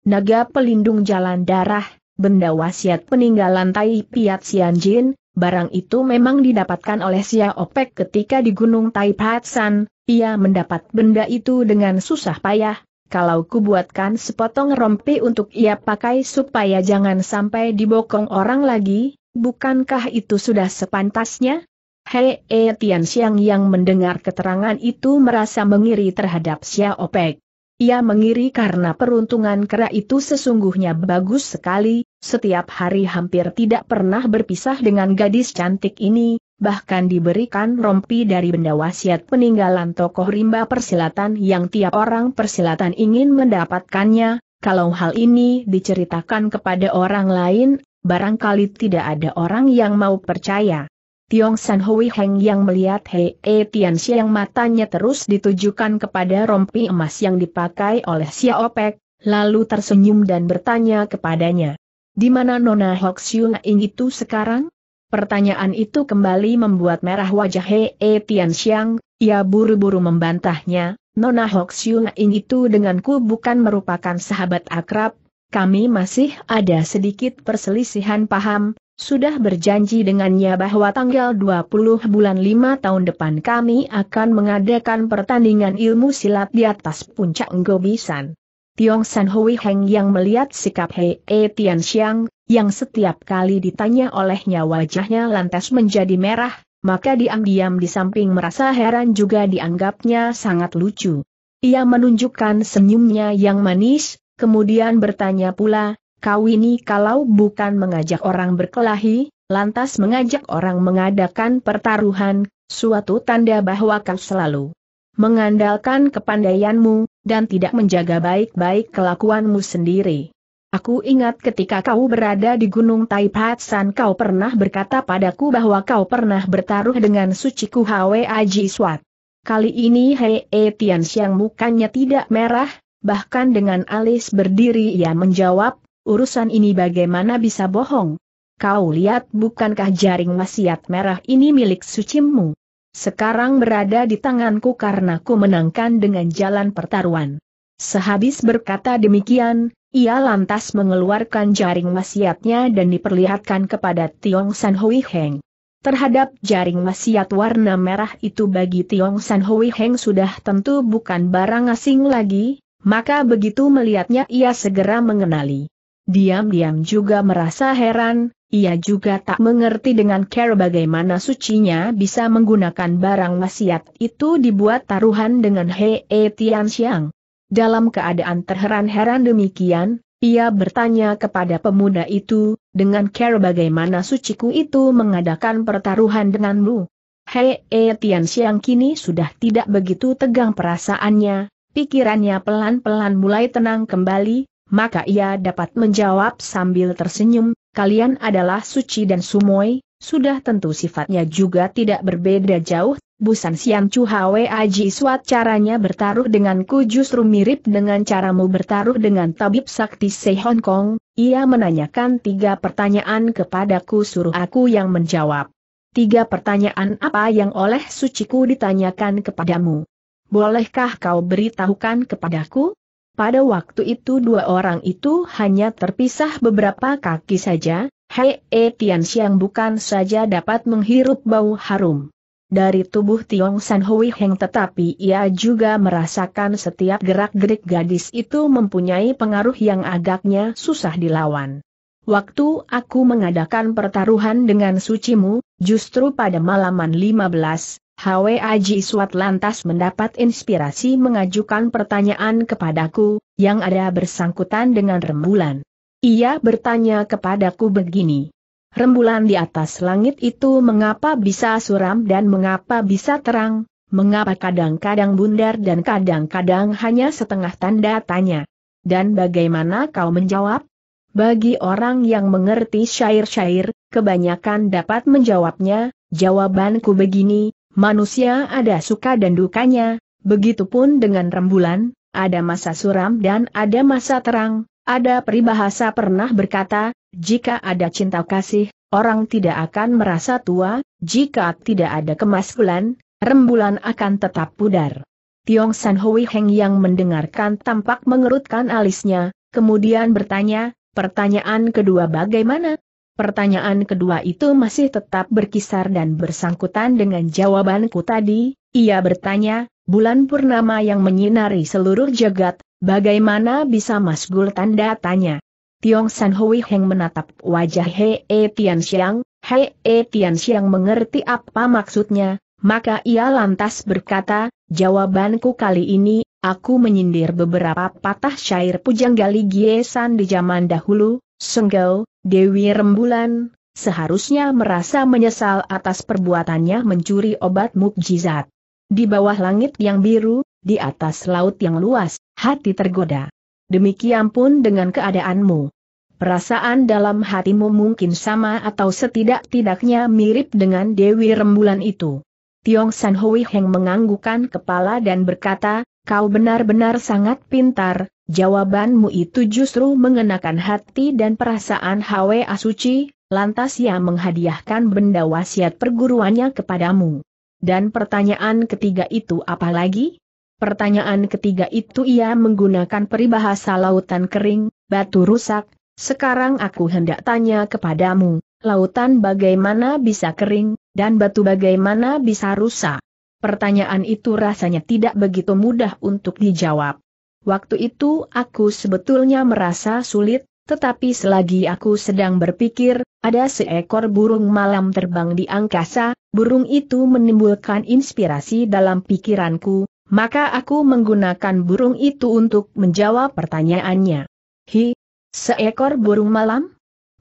Naga pelindung jalan darah, benda wasiat peninggalan Tai Piat Jin, barang itu memang didapatkan oleh Xia Opek ketika di Gunung Tai San, ia mendapat benda itu dengan susah payah, kalau kubuatkan sepotong rompi untuk ia pakai supaya jangan sampai dibokong orang lagi, bukankah itu sudah sepantasnya? Hei e Tian Xiang yang mendengar keterangan itu merasa mengiri terhadap Xiao Opek. Ia mengiri karena peruntungan kera itu sesungguhnya bagus sekali, setiap hari hampir tidak pernah berpisah dengan gadis cantik ini, bahkan diberikan rompi dari benda wasiat peninggalan tokoh rimba persilatan yang tiap orang persilatan ingin mendapatkannya, kalau hal ini diceritakan kepada orang lain, barangkali tidak ada orang yang mau percaya. Tiong San Hui Heng yang melihat He E Tian yang matanya terus ditujukan kepada rompi emas yang dipakai oleh Xiao Pek, lalu tersenyum dan bertanya kepadanya. Di mana Nona Hoxiu Ing itu sekarang? Pertanyaan itu kembali membuat merah wajah Hei e Xiang, ia buru-buru membantahnya, Nona Hoxiu Ing itu denganku bukan merupakan sahabat akrab, kami masih ada sedikit perselisihan paham, sudah berjanji dengannya bahwa tanggal 20 bulan 5 tahun depan kami akan mengadakan pertandingan ilmu silat di atas puncak Ngobisan. Tiong San Hui Heng yang melihat sikap Hei e Tian Xiang, yang setiap kali ditanya olehnya wajahnya lantas menjadi merah, maka diam-diam di samping merasa heran juga dianggapnya sangat lucu. Ia menunjukkan senyumnya yang manis, kemudian bertanya pula, kau ini kalau bukan mengajak orang berkelahi, lantas mengajak orang mengadakan pertaruhan, suatu tanda bahwa kau selalu mengandalkan kepandaianmu, dan tidak menjaga baik-baik kelakuanmu sendiri. Aku ingat ketika kau berada di Gunung Taipat-san kau pernah berkata padaku bahwa kau pernah bertaruh dengan suciku Hwe Aji Swat. Kali ini Hei e Tian mukanya tidak merah, bahkan dengan alis berdiri ia menjawab, urusan ini bagaimana bisa bohong? Kau lihat bukankah jaring wasiat merah ini milik sucimu? Sekarang berada di tanganku karena ku menangkan dengan jalan pertaruhan. Sehabis berkata demikian, ia lantas mengeluarkan jaring wasiatnya dan diperlihatkan kepada Tiong San Hui Heng. Terhadap jaring wasiat warna merah itu bagi Tiong San Hui Heng sudah tentu bukan barang asing lagi, maka begitu melihatnya ia segera mengenali. Diam-diam juga merasa heran, ia juga tak mengerti dengan care bagaimana sucinya bisa menggunakan barang wasiat itu dibuat taruhan dengan Hei e Tian Xiang. Dalam keadaan terheran-heran demikian, ia bertanya kepada pemuda itu, dengan care bagaimana suciku itu mengadakan pertaruhan denganmu. Hei e Tian Xiang kini sudah tidak begitu tegang perasaannya, pikirannya pelan-pelan mulai tenang kembali, maka ia dapat menjawab sambil tersenyum, kalian adalah suci dan sumoi, sudah tentu sifatnya juga tidak berbeda jauh Busan Sian Chu Hwe Aji Suat caranya bertaruh denganku justru mirip dengan caramu bertaruh dengan tabib sakti Se Hong Kong, ia menanyakan tiga pertanyaan kepadaku suruh aku yang menjawab. Tiga pertanyaan apa yang oleh suciku ditanyakan kepadamu? Bolehkah kau beritahukan kepadaku? Pada waktu itu dua orang itu hanya terpisah beberapa kaki saja, Hei e Tian Xiang bukan saja dapat menghirup bau harum dari tubuh Tiong San Hui Heng tetapi ia juga merasakan setiap gerak-gerik gadis itu mempunyai pengaruh yang agaknya susah dilawan. Waktu aku mengadakan pertaruhan dengan sucimu, justru pada malaman 15, Hwe Aji Suat lantas mendapat inspirasi mengajukan pertanyaan kepadaku, yang ada bersangkutan dengan rembulan. Ia bertanya kepadaku begini, rembulan di atas langit itu mengapa bisa suram dan mengapa bisa terang, mengapa kadang-kadang bundar dan kadang-kadang hanya setengah tanda tanya. Dan bagaimana kau menjawab? Bagi orang yang mengerti syair-syair, kebanyakan dapat menjawabnya, jawabanku begini, manusia ada suka dan dukanya, begitupun dengan rembulan, ada masa suram dan ada masa terang, ada peribahasa pernah berkata, jika ada cinta kasih, orang tidak akan merasa tua, jika tidak ada kemaskulan, rembulan akan tetap pudar. Tiong San Hui Heng yang mendengarkan tampak mengerutkan alisnya, kemudian bertanya, pertanyaan kedua bagaimana? Pertanyaan kedua itu masih tetap berkisar dan bersangkutan dengan jawabanku tadi, ia bertanya, bulan purnama yang menyinari seluruh jagat, bagaimana bisa masgul tanda tanya? Tiong San Hui Heng menatap wajah He e Tian Xiang, He e Tian Xiang mengerti apa maksudnya, maka ia lantas berkata, jawabanku kali ini, aku menyindir beberapa patah syair Pujang Gali Giesan di zaman dahulu, Senggau, Dewi Rembulan, seharusnya merasa menyesal atas perbuatannya mencuri obat mukjizat. Di bawah langit yang biru, di atas laut yang luas, hati tergoda demikian pun dengan keadaanmu. Perasaan dalam hatimu mungkin sama atau setidak-tidaknya mirip dengan Dewi Rembulan itu. Tiong San Hui Heng menganggukan kepala dan berkata, kau benar-benar sangat pintar, jawabanmu itu justru mengenakan hati dan perasaan Hwe Asuci, lantas ia menghadiahkan benda wasiat perguruannya kepadamu. Dan pertanyaan ketiga itu apalagi? Pertanyaan ketiga itu ia menggunakan peribahasa lautan kering, batu rusak, sekarang aku hendak tanya kepadamu, lautan bagaimana bisa kering, dan batu bagaimana bisa rusak? Pertanyaan itu rasanya tidak begitu mudah untuk dijawab. Waktu itu aku sebetulnya merasa sulit, tetapi selagi aku sedang berpikir, ada seekor burung malam terbang di angkasa, burung itu menimbulkan inspirasi dalam pikiranku, maka aku menggunakan burung itu untuk menjawab pertanyaannya. Hi, seekor burung malam?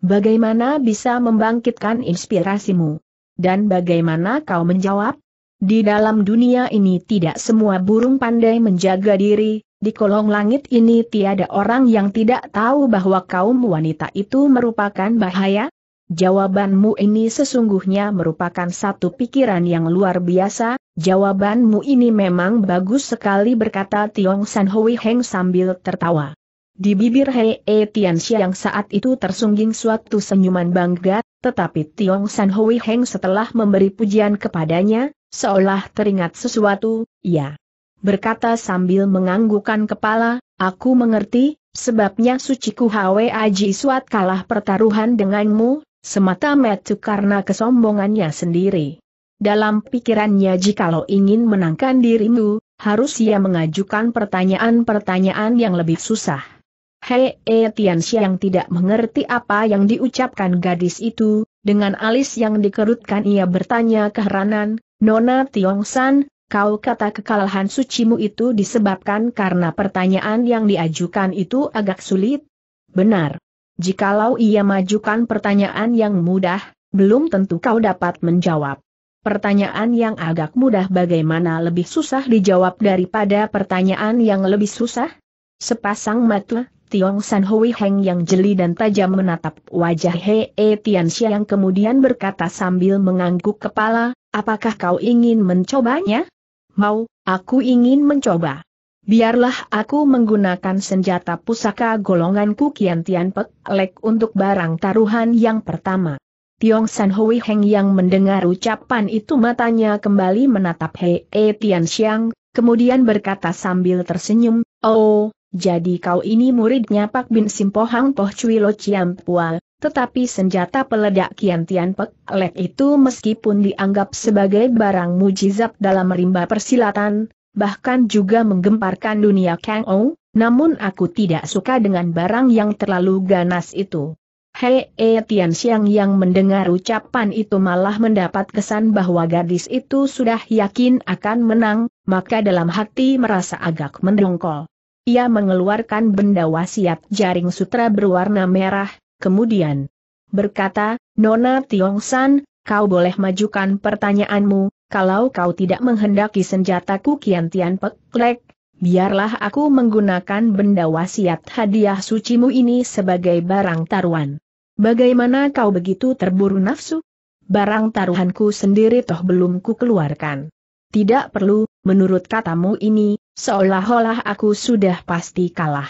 Bagaimana bisa membangkitkan inspirasimu? Dan bagaimana kau menjawab? Di dalam dunia ini tidak semua burung pandai menjaga diri, di kolong langit ini tiada orang yang tidak tahu bahwa kaum wanita itu merupakan bahaya? Jawabanmu ini sesungguhnya merupakan satu pikiran yang luar biasa, Jawabanmu ini memang bagus sekali berkata Tiong San Hui Heng sambil tertawa. Di bibir Hei E Tianxia yang saat itu tersungging suatu senyuman bangga, tetapi Tiong San Hui Heng setelah memberi pujian kepadanya, seolah teringat sesuatu, ya. Berkata sambil menganggukan kepala, aku mengerti, sebabnya suciku Hwe Aji Suat kalah pertaruhan denganmu, semata metu karena kesombongannya sendiri. Dalam pikirannya jikalau ingin menangkan dirimu, harus ia mengajukan pertanyaan-pertanyaan yang lebih susah. Hei e eh, yang tidak mengerti apa yang diucapkan gadis itu, dengan alis yang dikerutkan ia bertanya keheranan, Nona Tiong San, kau kata kekalahan sucimu itu disebabkan karena pertanyaan yang diajukan itu agak sulit? Benar. Jikalau ia majukan pertanyaan yang mudah, belum tentu kau dapat menjawab. Pertanyaan yang agak mudah bagaimana lebih susah dijawab daripada pertanyaan yang lebih susah? Sepasang mata, Tiong San Hui Heng yang jeli dan tajam menatap wajah He E Tian yang kemudian berkata sambil mengangguk kepala, apakah kau ingin mencobanya? Mau, aku ingin mencoba. Biarlah aku menggunakan senjata pusaka golonganku Kian Tian Pek Lek untuk barang taruhan yang pertama. Tiong San Hui Heng yang mendengar ucapan itu matanya kembali menatap Hei e Tian Xiang, kemudian berkata sambil tersenyum, Oh, jadi kau ini muridnya Pak Bin Simpo Hang Poh Cui Lo Chiam Pual, tetapi senjata peledak Kian Tian Pek Lek itu meskipun dianggap sebagai barang mujizat dalam rimba persilatan, bahkan juga menggemparkan dunia Kang Ou, namun aku tidak suka dengan barang yang terlalu ganas itu. Hei e Tian Xiang yang mendengar ucapan itu malah mendapat kesan bahwa gadis itu sudah yakin akan menang, maka dalam hati merasa agak mendongkol. Ia mengeluarkan benda wasiat jaring sutra berwarna merah, kemudian berkata, Nona Tiong San, kau boleh majukan pertanyaanmu, kalau kau tidak menghendaki senjataku Kian Tian Peklek, biarlah aku menggunakan benda wasiat hadiah sucimu ini sebagai barang taruhan. Bagaimana kau begitu terburu nafsu? Barang taruhanku sendiri toh belum ku keluarkan. Tidak perlu, menurut katamu ini, seolah-olah aku sudah pasti kalah.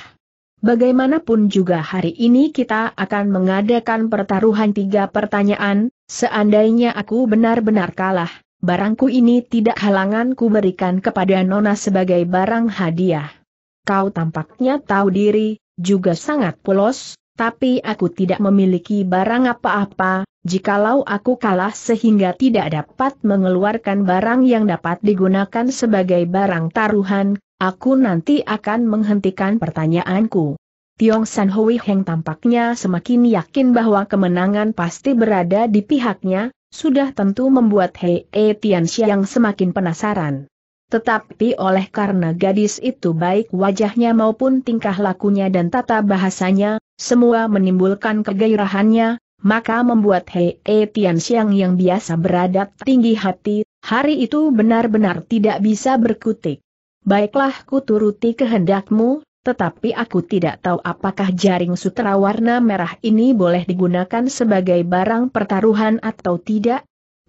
Bagaimanapun juga hari ini kita akan mengadakan pertaruhan tiga pertanyaan, seandainya aku benar-benar kalah, barangku ini tidak halangan ku berikan kepada Nona sebagai barang hadiah. Kau tampaknya tahu diri, juga sangat polos, tapi aku tidak memiliki barang apa-apa, jikalau aku kalah sehingga tidak dapat mengeluarkan barang yang dapat digunakan sebagai barang taruhan, aku nanti akan menghentikan pertanyaanku. Tiong San Hui Heng tampaknya semakin yakin bahwa kemenangan pasti berada di pihaknya, sudah tentu membuat Hei E yang semakin penasaran. Tetapi oleh karena gadis itu baik wajahnya maupun tingkah lakunya dan tata bahasanya, semua menimbulkan kegairahannya, maka membuat Hei e Tian Xiang yang biasa beradab tinggi hati, hari itu benar-benar tidak bisa berkutik. Baiklah kuturuti kehendakmu, tetapi aku tidak tahu apakah jaring sutra warna merah ini boleh digunakan sebagai barang pertaruhan atau tidak,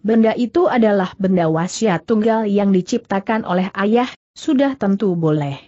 benda itu adalah benda wasiat tunggal yang diciptakan oleh ayah, sudah tentu boleh.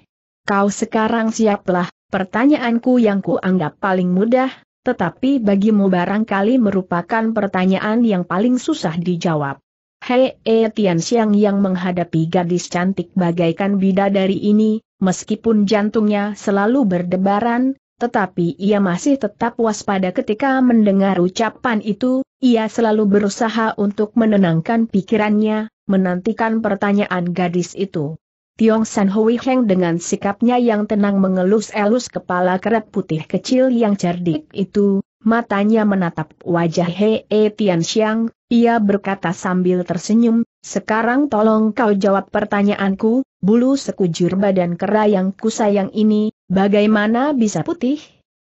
Kau sekarang siaplah, pertanyaanku yang kuanggap paling mudah, tetapi bagimu barangkali merupakan pertanyaan yang paling susah dijawab. Hei e Tian Xiang yang menghadapi gadis cantik bagaikan bidadari ini, meskipun jantungnya selalu berdebaran, tetapi ia masih tetap waspada ketika mendengar ucapan itu, ia selalu berusaha untuk menenangkan pikirannya, menantikan pertanyaan gadis itu. Tiong San Hui Heng dengan sikapnya yang tenang mengelus-elus kepala kerap putih kecil yang cerdik itu, matanya menatap wajah He e Tian Xiang, ia berkata sambil tersenyum, sekarang tolong kau jawab pertanyaanku, bulu sekujur badan kera yang kusayang ini, bagaimana bisa putih?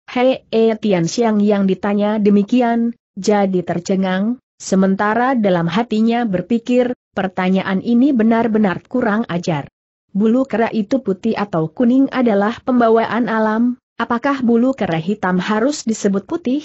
He e Tian Xiang yang ditanya demikian, jadi tercengang, sementara dalam hatinya berpikir, pertanyaan ini benar-benar kurang ajar. Bulu kera itu putih atau kuning adalah pembawaan alam, apakah bulu kera hitam harus disebut putih?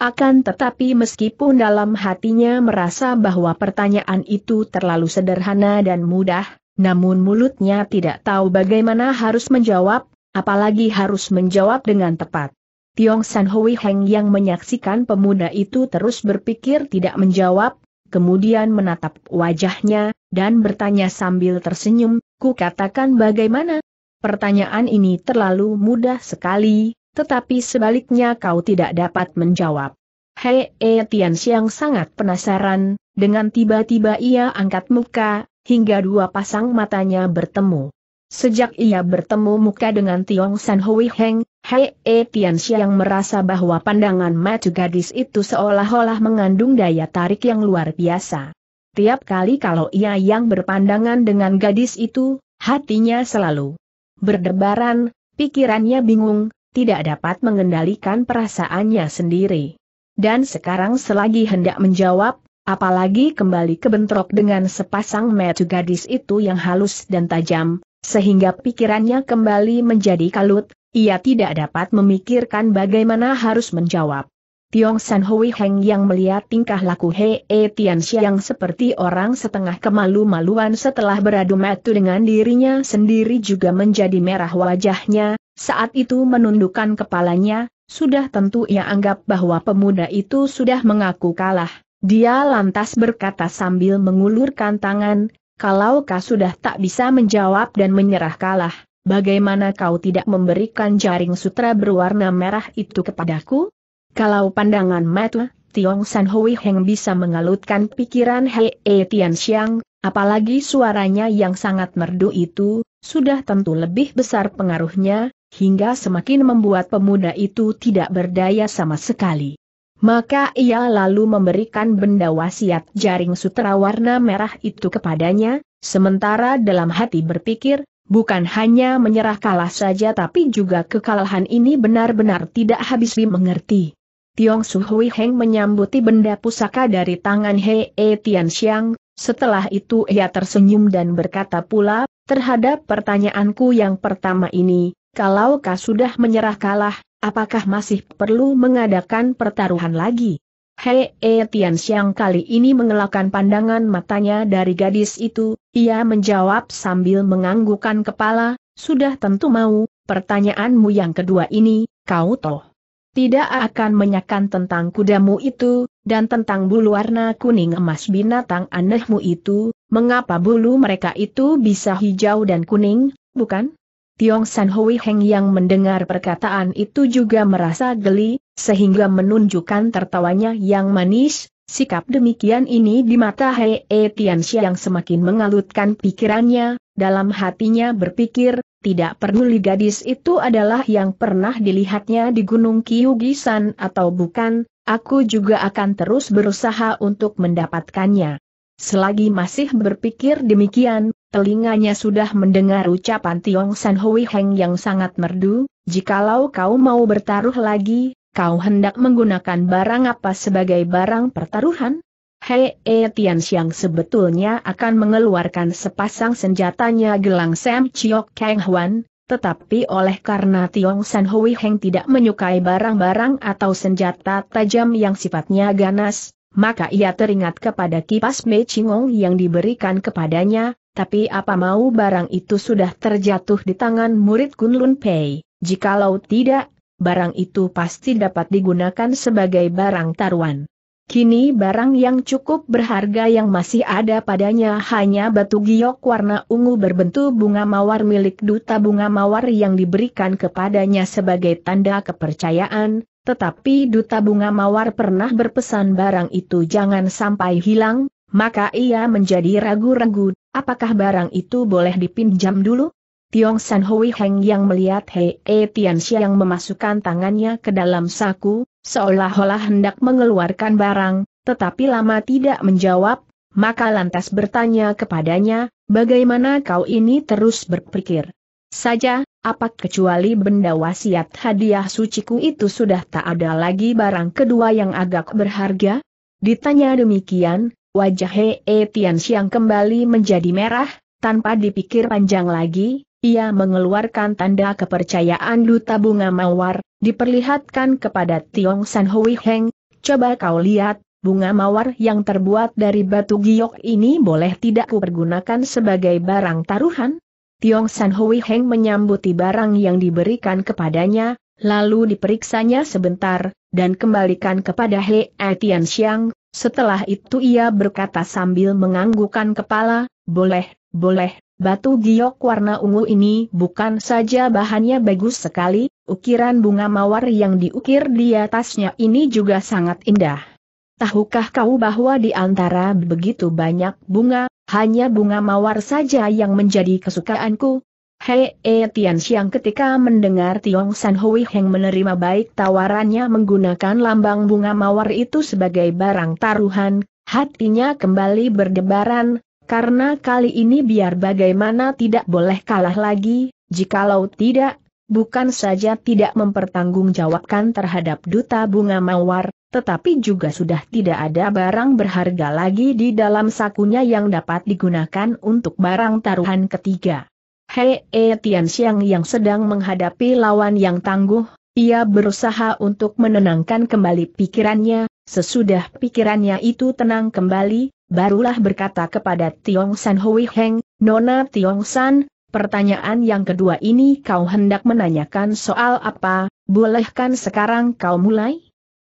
Akan tetapi meskipun dalam hatinya merasa bahwa pertanyaan itu terlalu sederhana dan mudah, namun mulutnya tidak tahu bagaimana harus menjawab, apalagi harus menjawab dengan tepat. Tiong San Hui Heng yang menyaksikan pemuda itu terus berpikir tidak menjawab, kemudian menatap wajahnya, dan bertanya sambil tersenyum, ku katakan bagaimana? Pertanyaan ini terlalu mudah sekali, tetapi sebaliknya kau tidak dapat menjawab. Hei e Tian Xiang sangat penasaran, dengan tiba-tiba ia angkat muka, hingga dua pasang matanya bertemu. Sejak ia bertemu muka dengan Tiong San Hui Heng, Hei E Tian Xiang merasa bahwa pandangan mata gadis itu seolah-olah mengandung daya tarik yang luar biasa. Tiap kali kalau ia yang berpandangan dengan gadis itu, hatinya selalu berdebaran, pikirannya bingung, tidak dapat mengendalikan perasaannya sendiri. Dan sekarang selagi hendak menjawab, apalagi kembali ke bentrok dengan sepasang mata gadis itu yang halus dan tajam, sehingga pikirannya kembali menjadi kalut, ia tidak dapat memikirkan bagaimana harus menjawab. Tiong San Hui Heng yang melihat tingkah laku He e Tianxia yang seperti orang setengah kemalu-maluan setelah beradu metu dengan dirinya sendiri juga menjadi merah wajahnya, saat itu menundukkan kepalanya, sudah tentu ia anggap bahwa pemuda itu sudah mengaku kalah. Dia lantas berkata sambil mengulurkan tangan, kalau kau sudah tak bisa menjawab dan menyerah kalah, bagaimana kau tidak memberikan jaring sutra berwarna merah itu kepadaku? Kalau pandangan mata, Tiong San Hui Heng bisa mengalutkan pikiran Hei E Tian Xiang, apalagi suaranya yang sangat merdu itu, sudah tentu lebih besar pengaruhnya, hingga semakin membuat pemuda itu tidak berdaya sama sekali. Maka ia lalu memberikan benda wasiat jaring sutra warna merah itu kepadanya, sementara dalam hati berpikir, bukan hanya menyerah kalah saja tapi juga kekalahan ini benar-benar tidak habis dimengerti. Tiong Hui Heng menyambuti benda pusaka dari tangan Hei e Tian Xiang, setelah itu ia tersenyum dan berkata pula, terhadap pertanyaanku yang pertama ini, kalau kau sudah menyerah kalah, Apakah masih perlu mengadakan pertaruhan lagi? Hei e Tian Xiang kali ini mengelakkan pandangan matanya dari gadis itu, ia menjawab sambil menganggukkan kepala, sudah tentu mau, pertanyaanmu yang kedua ini, kau toh. Tidak akan menyakan tentang kudamu itu, dan tentang bulu warna kuning emas binatang anehmu itu, mengapa bulu mereka itu bisa hijau dan kuning, bukan? Tiong San Hui Heng yang mendengar perkataan itu juga merasa geli, sehingga menunjukkan tertawanya yang manis, sikap demikian ini di mata Hei e Tianxia yang semakin mengalutkan pikirannya, dalam hatinya berpikir, tidak peduli gadis itu adalah yang pernah dilihatnya di Gunung Kiyugisan atau bukan, aku juga akan terus berusaha untuk mendapatkannya. Selagi masih berpikir demikian, telinganya sudah mendengar ucapan Tiong San Hui Heng yang sangat merdu, jikalau kau mau bertaruh lagi, kau hendak menggunakan barang apa sebagai barang pertaruhan? Hei e Tian Xiang sebetulnya akan mengeluarkan sepasang senjatanya gelang Sam Chiok Kang Huan, tetapi oleh karena Tiong San Hui Heng tidak menyukai barang-barang atau senjata tajam yang sifatnya ganas, maka ia teringat kepada kipas mecingong yang diberikan kepadanya, tapi apa mau barang itu sudah terjatuh di tangan murid Kunlun Pei, jikalau tidak, barang itu pasti dapat digunakan sebagai barang taruhan. Kini barang yang cukup berharga yang masih ada padanya hanya batu giok warna ungu berbentuk bunga mawar milik duta bunga mawar yang diberikan kepadanya sebagai tanda kepercayaan, tetapi duta bunga mawar pernah berpesan barang itu jangan sampai hilang, maka ia menjadi ragu-ragu, apakah barang itu boleh dipinjam dulu? Tiong San Hui Heng yang melihat Hei e yang memasukkan tangannya ke dalam saku, Seolah-olah hendak mengeluarkan barang, tetapi lama tidak menjawab, maka lantas bertanya kepadanya, bagaimana kau ini terus berpikir? Saja, apa kecuali benda wasiat hadiah suciku itu sudah tak ada lagi barang kedua yang agak berharga? Ditanya demikian, wajah He Tian Xiang kembali menjadi merah, tanpa dipikir panjang lagi, ia mengeluarkan tanda kepercayaan Duta Bunga Mawar, diperlihatkan kepada Tiong San Hui Heng, coba kau lihat, bunga mawar yang terbuat dari batu giok ini boleh tidak kupergunakan sebagai barang taruhan? Tiong San Hui Heng menyambuti barang yang diberikan kepadanya, lalu diperiksanya sebentar, dan kembalikan kepada He Tian Xiang, setelah itu ia berkata sambil menganggukan kepala, boleh, boleh, Batu giok warna ungu ini bukan saja bahannya bagus sekali, ukiran bunga mawar yang diukir di atasnya ini juga sangat indah. Tahukah kau bahwa di antara begitu banyak bunga, hanya bunga mawar saja yang menjadi kesukaanku? Hei e Tian Xiang ketika mendengar Tiong San Hui Heng menerima baik tawarannya menggunakan lambang bunga mawar itu sebagai barang taruhan, hatinya kembali berdebaran, karena kali ini biar bagaimana tidak boleh kalah lagi, jikalau tidak, bukan saja tidak mempertanggungjawabkan terhadap duta bunga mawar, tetapi juga sudah tidak ada barang berharga lagi di dalam sakunya yang dapat digunakan untuk barang taruhan ketiga. Hei e Tian Xiang yang sedang menghadapi lawan yang tangguh, ia berusaha untuk menenangkan kembali pikirannya, sesudah pikirannya itu tenang kembali, barulah berkata kepada Tiong San Hui Heng, Nona Tiong San, pertanyaan yang kedua ini kau hendak menanyakan soal apa, bolehkan sekarang kau mulai?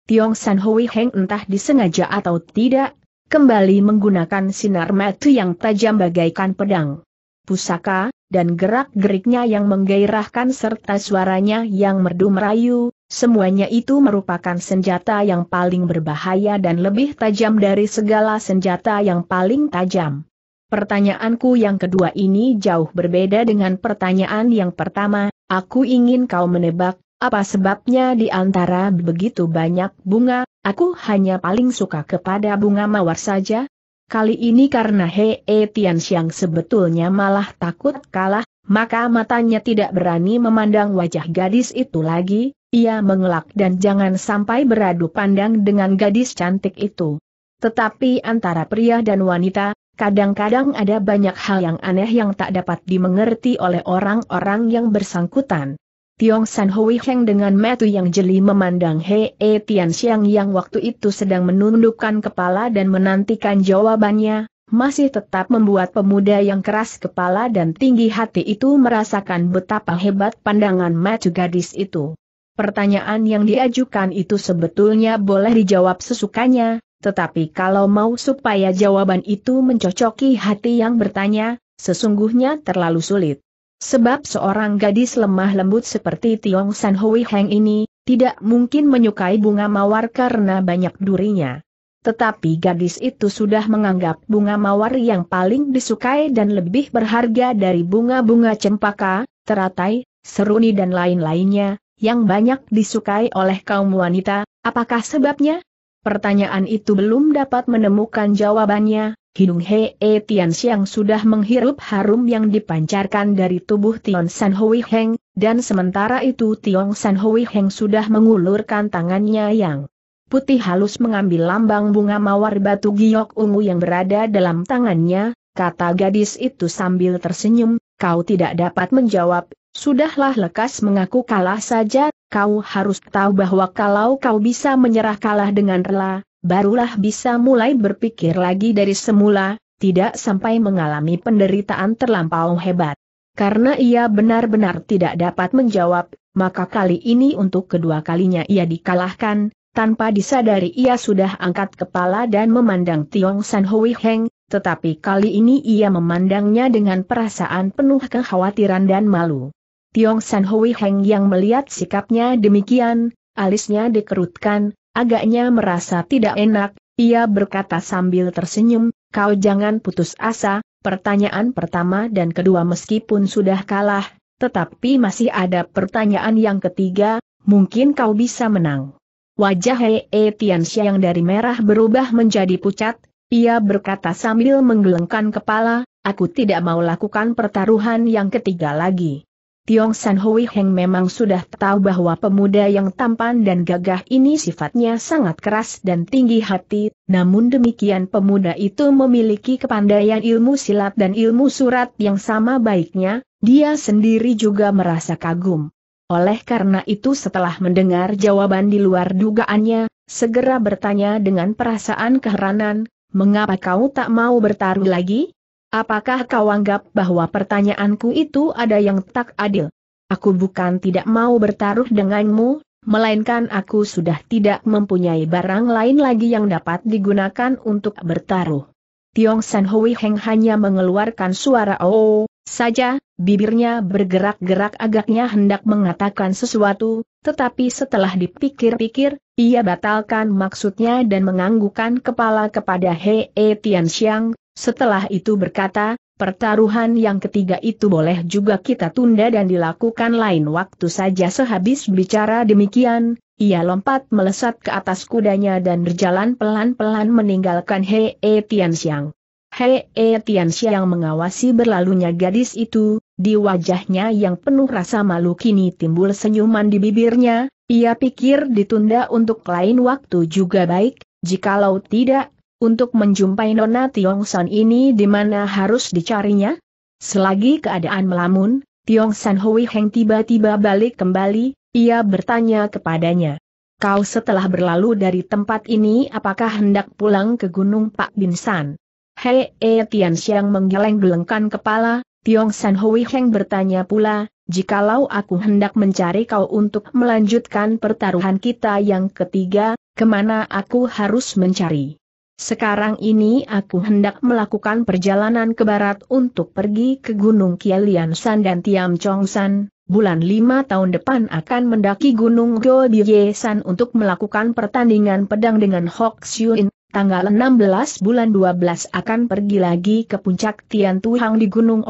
Tiong San Hui Heng entah disengaja atau tidak, kembali menggunakan sinar mata yang tajam bagaikan pedang. Pusaka, dan gerak-geriknya yang menggairahkan serta suaranya yang merdu merayu, semuanya itu merupakan senjata yang paling berbahaya dan lebih tajam dari segala senjata yang paling tajam. Pertanyaanku yang kedua ini jauh berbeda dengan pertanyaan yang pertama, aku ingin kau menebak, apa sebabnya di antara begitu banyak bunga, aku hanya paling suka kepada bunga mawar saja? Kali ini karena He e Tianxiang sebetulnya malah takut kalah, maka matanya tidak berani memandang wajah gadis itu lagi, ia mengelak dan jangan sampai beradu pandang dengan gadis cantik itu. Tetapi antara pria dan wanita, kadang-kadang ada banyak hal yang aneh yang tak dapat dimengerti oleh orang-orang yang bersangkutan. Tiong San Hui Heng dengan metu yang jeli memandang He e Tian Xiang yang waktu itu sedang menundukkan kepala dan menantikan jawabannya, masih tetap membuat pemuda yang keras kepala dan tinggi hati itu merasakan betapa hebat pandangan metu gadis itu. Pertanyaan yang diajukan itu sebetulnya boleh dijawab sesukanya, tetapi kalau mau supaya jawaban itu mencocoki hati yang bertanya, sesungguhnya terlalu sulit. Sebab seorang gadis lemah lembut seperti Tiong San Hui Heng ini, tidak mungkin menyukai bunga mawar karena banyak durinya. Tetapi gadis itu sudah menganggap bunga mawar yang paling disukai dan lebih berharga dari bunga-bunga cempaka, teratai, seruni dan lain-lainnya, yang banyak disukai oleh kaum wanita, apakah sebabnya? Pertanyaan itu belum dapat menemukan jawabannya, Hidung Hee Tian Xiang sudah menghirup harum yang dipancarkan dari tubuh Tiong San Hui Heng, dan sementara itu Tiong San Hui Heng sudah mengulurkan tangannya yang putih halus mengambil lambang bunga mawar batu giok ungu yang berada dalam tangannya, kata gadis itu sambil tersenyum, kau tidak dapat menjawab, sudahlah lekas mengaku kalah saja, kau harus tahu bahwa kalau kau bisa menyerah kalah dengan rela, barulah bisa mulai berpikir lagi dari semula, tidak sampai mengalami penderitaan terlampau hebat. Karena ia benar-benar tidak dapat menjawab, maka kali ini untuk kedua kalinya ia dikalahkan, tanpa disadari ia sudah angkat kepala dan memandang Tiong San Hui Heng, tetapi kali ini ia memandangnya dengan perasaan penuh kekhawatiran dan malu. Tiong San Hui Heng yang melihat sikapnya demikian, alisnya dikerutkan, Agaknya merasa tidak enak, ia berkata sambil tersenyum, kau jangan putus asa, pertanyaan pertama dan kedua meskipun sudah kalah, tetapi masih ada pertanyaan yang ketiga, mungkin kau bisa menang. Wajah Hei e Tianxia yang dari merah berubah menjadi pucat, ia berkata sambil menggelengkan kepala, aku tidak mau lakukan pertaruhan yang ketiga lagi. Tiong San Hui Heng memang sudah tahu bahwa pemuda yang tampan dan gagah ini sifatnya sangat keras dan tinggi hati, namun demikian pemuda itu memiliki kepandaian ilmu silat dan ilmu surat yang sama baiknya, dia sendiri juga merasa kagum. Oleh karena itu setelah mendengar jawaban di luar dugaannya, segera bertanya dengan perasaan keheranan, mengapa kau tak mau bertaruh lagi? Apakah kau anggap bahwa pertanyaanku itu ada yang tak adil? Aku bukan tidak mau bertaruh denganmu, melainkan aku sudah tidak mempunyai barang lain lagi yang dapat digunakan untuk bertaruh. Tiong San Hui Heng hanya mengeluarkan suara oh, saja, bibirnya bergerak-gerak agaknya hendak mengatakan sesuatu, tetapi setelah dipikir-pikir, ia batalkan maksudnya dan menganggukan kepala kepada Hei Tian Xiang, setelah itu berkata, pertaruhan yang ketiga itu boleh juga kita tunda dan dilakukan lain waktu saja sehabis bicara demikian, ia lompat melesat ke atas kudanya dan berjalan pelan-pelan meninggalkan Hei -e Tianxiang. Hei -e Tianxiang mengawasi berlalunya gadis itu, di wajahnya yang penuh rasa malu kini timbul senyuman di bibirnya, ia pikir ditunda untuk lain waktu juga baik, jikalau tidak untuk menjumpai Nona Tiong San ini di mana harus dicarinya? Selagi keadaan melamun, Tiong San Hui Heng tiba-tiba balik kembali, ia bertanya kepadanya. Kau setelah berlalu dari tempat ini apakah hendak pulang ke Gunung Pak Binsan? Hei E Tian Xiang menggeleng-gelengkan kepala, Tiong San Hui Heng bertanya pula, jikalau aku hendak mencari kau untuk melanjutkan pertaruhan kita yang ketiga, kemana aku harus mencari? Sekarang ini aku hendak melakukan perjalanan ke barat untuk pergi ke Gunung Kialiansan dan Tiam Chong San. Bulan lima tahun depan akan mendaki Gunung Gobiyesan untuk melakukan pertandingan pedang dengan Hok Xiuin. Tanggal 16 bulan 12 akan pergi lagi ke puncak Tian Tuhang di Gunung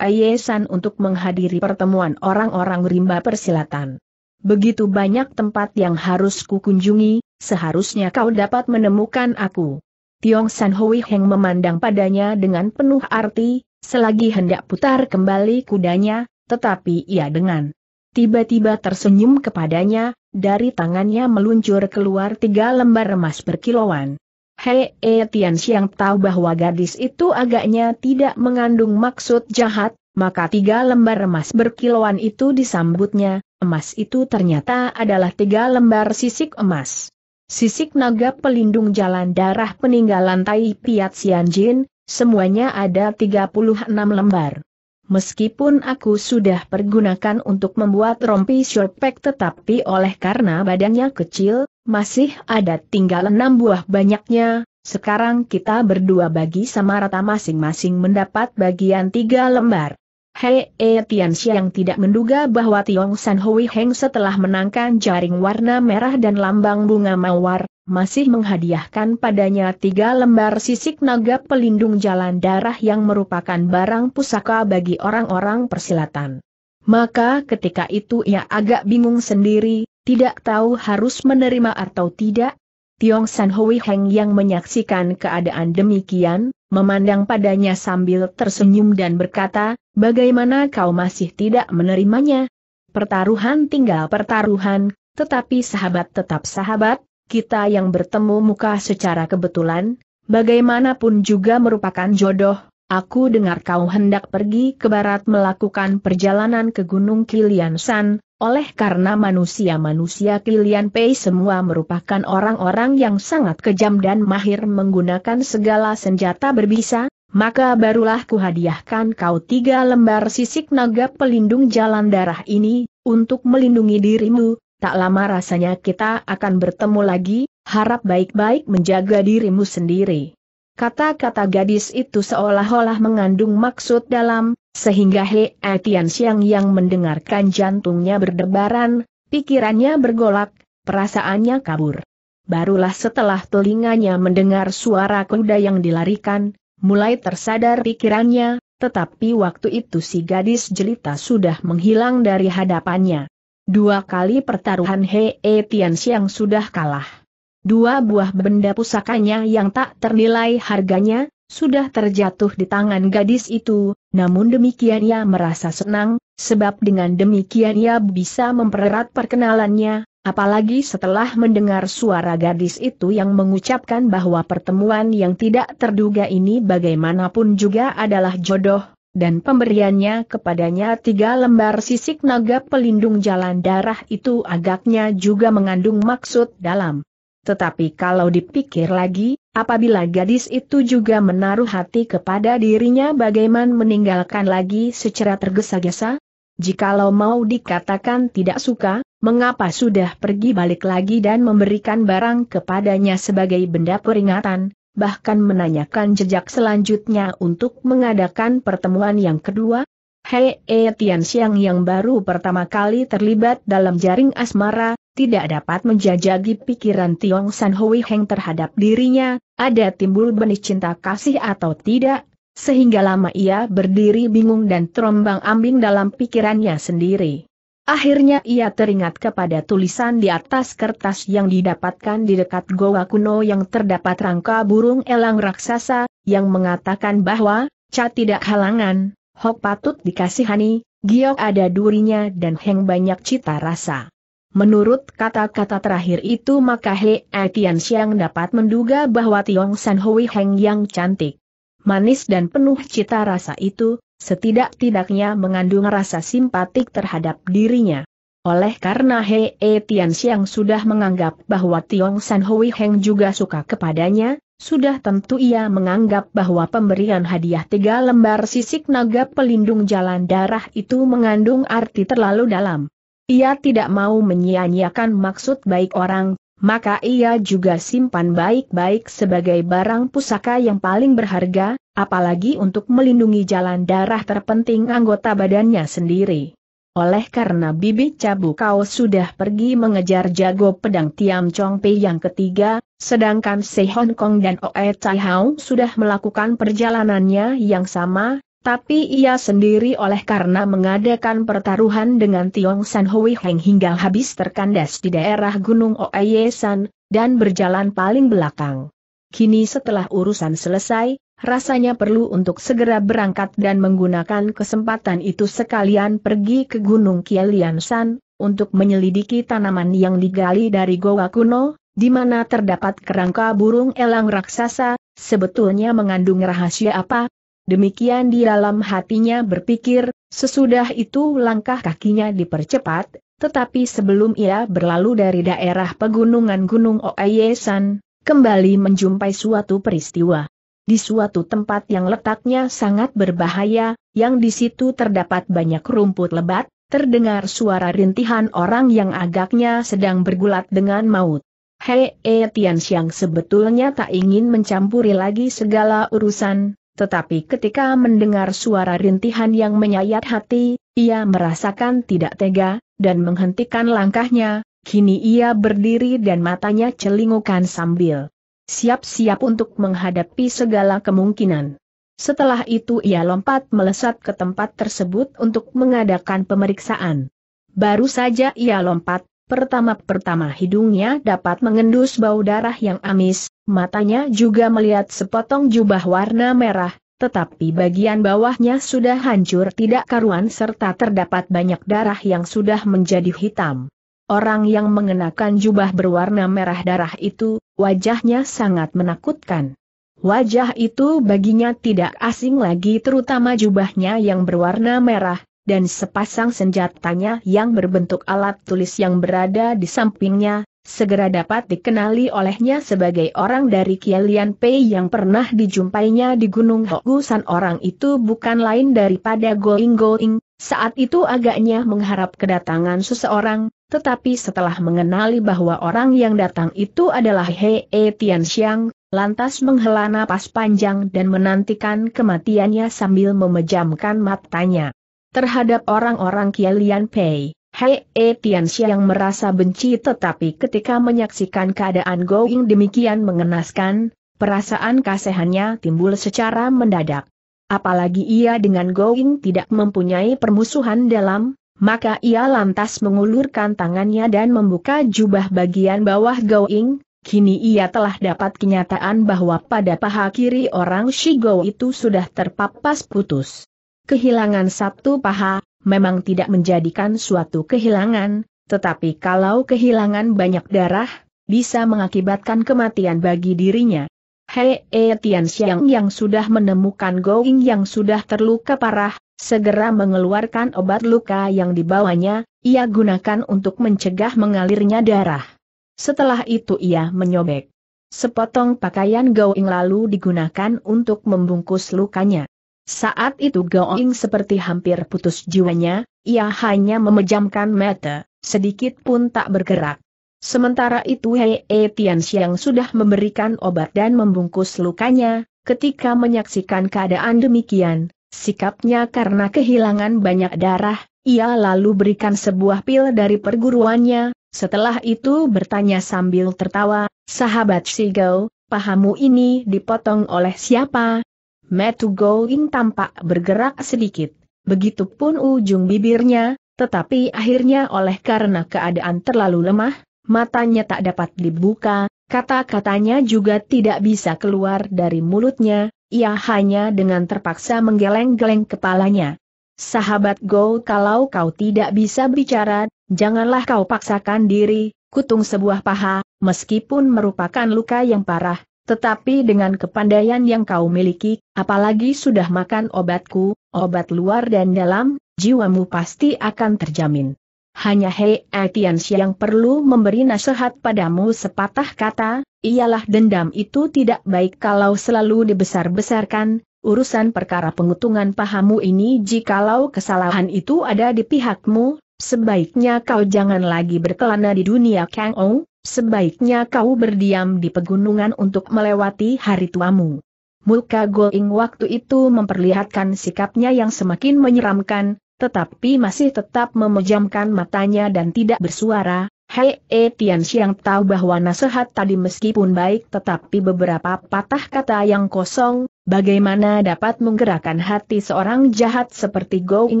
San untuk menghadiri pertemuan orang-orang rimba persilatan. Begitu banyak tempat yang harus kukunjungi, seharusnya kau dapat menemukan aku. Tiong San Hui Heng memandang padanya dengan penuh arti, selagi hendak putar kembali kudanya, tetapi ia dengan tiba-tiba tersenyum kepadanya, dari tangannya meluncur keluar tiga lembar emas berkilauan. Hei E Tian Xiang tahu bahwa gadis itu agaknya tidak mengandung maksud jahat, maka tiga lembar emas berkilauan itu disambutnya, emas itu ternyata adalah tiga lembar sisik emas sisik naga pelindung jalan darah peninggalan Tai Piat Jin, semuanya ada 36 lembar. Meskipun aku sudah pergunakan untuk membuat rompi short pack, tetapi oleh karena badannya kecil, masih ada tinggal 6 buah banyaknya, sekarang kita berdua bagi sama rata masing-masing mendapat bagian tiga lembar. Hei E eh, yang tidak menduga bahwa Tiong San Hui Heng setelah menangkan jaring warna merah dan lambang bunga mawar, masih menghadiahkan padanya tiga lembar sisik naga pelindung jalan darah yang merupakan barang pusaka bagi orang-orang persilatan. Maka ketika itu ia agak bingung sendiri, tidak tahu harus menerima atau tidak. Tiong San Hui Heng yang menyaksikan keadaan demikian, memandang padanya sambil tersenyum dan berkata, bagaimana kau masih tidak menerimanya? Pertaruhan tinggal pertaruhan, tetapi sahabat tetap sahabat, kita yang bertemu muka secara kebetulan, bagaimanapun juga merupakan jodoh, Aku dengar kau hendak pergi ke barat melakukan perjalanan ke Gunung Kilian San, oleh karena manusia-manusia Kilian Pei semua merupakan orang-orang yang sangat kejam dan mahir menggunakan segala senjata berbisa, maka barulah kuhadiahkan kau tiga lembar sisik naga pelindung jalan darah ini, untuk melindungi dirimu, tak lama rasanya kita akan bertemu lagi, harap baik-baik menjaga dirimu sendiri. Kata-kata gadis itu seolah-olah mengandung maksud dalam, sehingga He Etian Siang yang mendengarkan jantungnya berdebaran, pikirannya bergolak, perasaannya kabur. Barulah setelah telinganya mendengar suara kuda yang dilarikan, mulai tersadar pikirannya, tetapi waktu itu si gadis jelita sudah menghilang dari hadapannya. Dua kali pertaruhan He Etian Siang sudah kalah. Dua buah benda pusakanya yang tak ternilai harganya, sudah terjatuh di tangan gadis itu, namun demikian ia merasa senang, sebab dengan demikian ia bisa mempererat perkenalannya, apalagi setelah mendengar suara gadis itu yang mengucapkan bahwa pertemuan yang tidak terduga ini bagaimanapun juga adalah jodoh, dan pemberiannya kepadanya tiga lembar sisik naga pelindung jalan darah itu agaknya juga mengandung maksud dalam. Tetapi kalau dipikir lagi, apabila gadis itu juga menaruh hati kepada dirinya bagaimana meninggalkan lagi secara tergesa-gesa? Jikalau mau dikatakan tidak suka, mengapa sudah pergi balik lagi dan memberikan barang kepadanya sebagai benda peringatan, bahkan menanyakan jejak selanjutnya untuk mengadakan pertemuan yang kedua? Hei Tian Xiang yang baru pertama kali terlibat dalam jaring asmara, tidak dapat menjajagi pikiran Tiong San Hui Heng terhadap dirinya, ada timbul benih cinta kasih atau tidak, sehingga lama ia berdiri bingung dan terombang ambing dalam pikirannya sendiri. Akhirnya ia teringat kepada tulisan di atas kertas yang didapatkan di dekat goa kuno yang terdapat rangka burung elang raksasa, yang mengatakan bahwa, ca tidak halangan, Hok patut dikasihani, Giok ada durinya dan Heng banyak cita rasa. Menurut kata-kata terakhir itu maka He eh, Tian Xiang dapat menduga bahwa Tiong San Hui Heng yang cantik, manis dan penuh cita rasa itu, setidak-tidaknya mengandung rasa simpatik terhadap dirinya. Oleh karena He eh, Tian Xiang sudah menganggap bahwa Tiong San Hui Heng juga suka kepadanya, sudah tentu ia menganggap bahwa pemberian hadiah tiga lembar sisik naga pelindung jalan darah itu mengandung arti terlalu dalam. Ia tidak mau menyia-nyiakan maksud baik orang, maka ia juga simpan baik-baik sebagai barang pusaka yang paling berharga, apalagi untuk melindungi jalan darah terpenting anggota badannya sendiri. Oleh karena bibi cabu kau sudah pergi mengejar jago pedang Tiam Chong Pei yang ketiga, sedangkan Sehon Hong Kong dan Oe Tai Hao sudah melakukan perjalanannya yang sama, tapi ia sendiri oleh karena mengadakan pertaruhan dengan Tiong San Hui Heng hingga habis terkandas di daerah Gunung Oaye San, dan berjalan paling belakang. Kini setelah urusan selesai, rasanya perlu untuk segera berangkat dan menggunakan kesempatan itu sekalian pergi ke Gunung Kielian San, untuk menyelidiki tanaman yang digali dari goa kuno, di mana terdapat kerangka burung elang raksasa, sebetulnya mengandung rahasia apa, Demikian di dalam hatinya berpikir, sesudah itu langkah kakinya dipercepat, tetapi sebelum ia berlalu dari daerah pegunungan Gunung Oayesan, kembali menjumpai suatu peristiwa. Di suatu tempat yang letaknya sangat berbahaya, yang di situ terdapat banyak rumput lebat, terdengar suara rintihan orang yang agaknya sedang bergulat dengan maut. Hei, e, Tian Xiang sebetulnya tak ingin mencampuri lagi segala urusan, tetapi ketika mendengar suara rintihan yang menyayat hati, ia merasakan tidak tega, dan menghentikan langkahnya, kini ia berdiri dan matanya celingukan sambil siap-siap untuk menghadapi segala kemungkinan. Setelah itu ia lompat melesat ke tempat tersebut untuk mengadakan pemeriksaan. Baru saja ia lompat, Pertama-pertama hidungnya dapat mengendus bau darah yang amis, matanya juga melihat sepotong jubah warna merah, tetapi bagian bawahnya sudah hancur tidak karuan serta terdapat banyak darah yang sudah menjadi hitam. Orang yang mengenakan jubah berwarna merah darah itu, wajahnya sangat menakutkan. Wajah itu baginya tidak asing lagi terutama jubahnya yang berwarna merah, dan sepasang senjatanya yang berbentuk alat tulis yang berada di sampingnya, segera dapat dikenali olehnya sebagai orang dari Kialian Pei yang pernah dijumpainya di Gunung Hokusan orang itu bukan lain daripada Going Going, saat itu agaknya mengharap kedatangan seseorang, tetapi setelah mengenali bahwa orang yang datang itu adalah Hei e Tian Xiang, lantas menghela napas panjang dan menantikan kematiannya sambil memejamkan matanya terhadap orang-orang Kialian Pei. Hei E Tianxia yang merasa benci tetapi ketika menyaksikan keadaan Going demikian mengenaskan, perasaan kasehannya timbul secara mendadak. Apalagi ia dengan Going tidak mempunyai permusuhan dalam, maka ia lantas mengulurkan tangannya dan membuka jubah bagian bawah Going, kini ia telah dapat kenyataan bahwa pada paha kiri orang Shigo itu sudah terpapas putus. Kehilangan satu paha, memang tidak menjadikan suatu kehilangan, tetapi kalau kehilangan banyak darah, bisa mengakibatkan kematian bagi dirinya. Hei e Tian Xiang yang sudah menemukan Going yang sudah terluka parah, segera mengeluarkan obat luka yang dibawanya, ia gunakan untuk mencegah mengalirnya darah. Setelah itu ia menyobek. Sepotong pakaian Going lalu digunakan untuk membungkus lukanya. Saat itu Going seperti hampir putus jiwanya, ia hanya memejamkan mata, sedikit pun tak bergerak. Sementara itu Hei e Tian sudah memberikan obat dan membungkus lukanya, ketika menyaksikan keadaan demikian, sikapnya karena kehilangan banyak darah, ia lalu berikan sebuah pil dari perguruannya, setelah itu bertanya sambil tertawa, sahabat Shigao, pahamu ini dipotong oleh siapa, Metu Going tampak bergerak sedikit, begitupun ujung bibirnya, tetapi akhirnya oleh karena keadaan terlalu lemah, matanya tak dapat dibuka, kata-katanya juga tidak bisa keluar dari mulutnya, ia hanya dengan terpaksa menggeleng-geleng kepalanya. Sahabat Go kalau kau tidak bisa bicara, janganlah kau paksakan diri, kutung sebuah paha, meskipun merupakan luka yang parah, tetapi dengan kepandaian yang kau miliki, apalagi sudah makan obatku, obat luar dan dalam, jiwamu pasti akan terjamin. Hanya Hei Atiansi yang perlu memberi nasihat padamu sepatah kata, ialah dendam itu tidak baik kalau selalu dibesar-besarkan, urusan perkara pengutungan pahamu ini jikalau kesalahan itu ada di pihakmu, sebaiknya kau jangan lagi berkelana di dunia Kang Ong. Sebaiknya kau berdiam di pegunungan untuk melewati hari tuamu. Mulka Going waktu itu memperlihatkan sikapnya yang semakin menyeramkan, tetapi masih tetap memejamkan matanya dan tidak bersuara. Hei e Tian Xiang tahu bahwa nasihat tadi meskipun baik tetapi beberapa patah kata yang kosong, bagaimana dapat menggerakkan hati seorang jahat seperti Going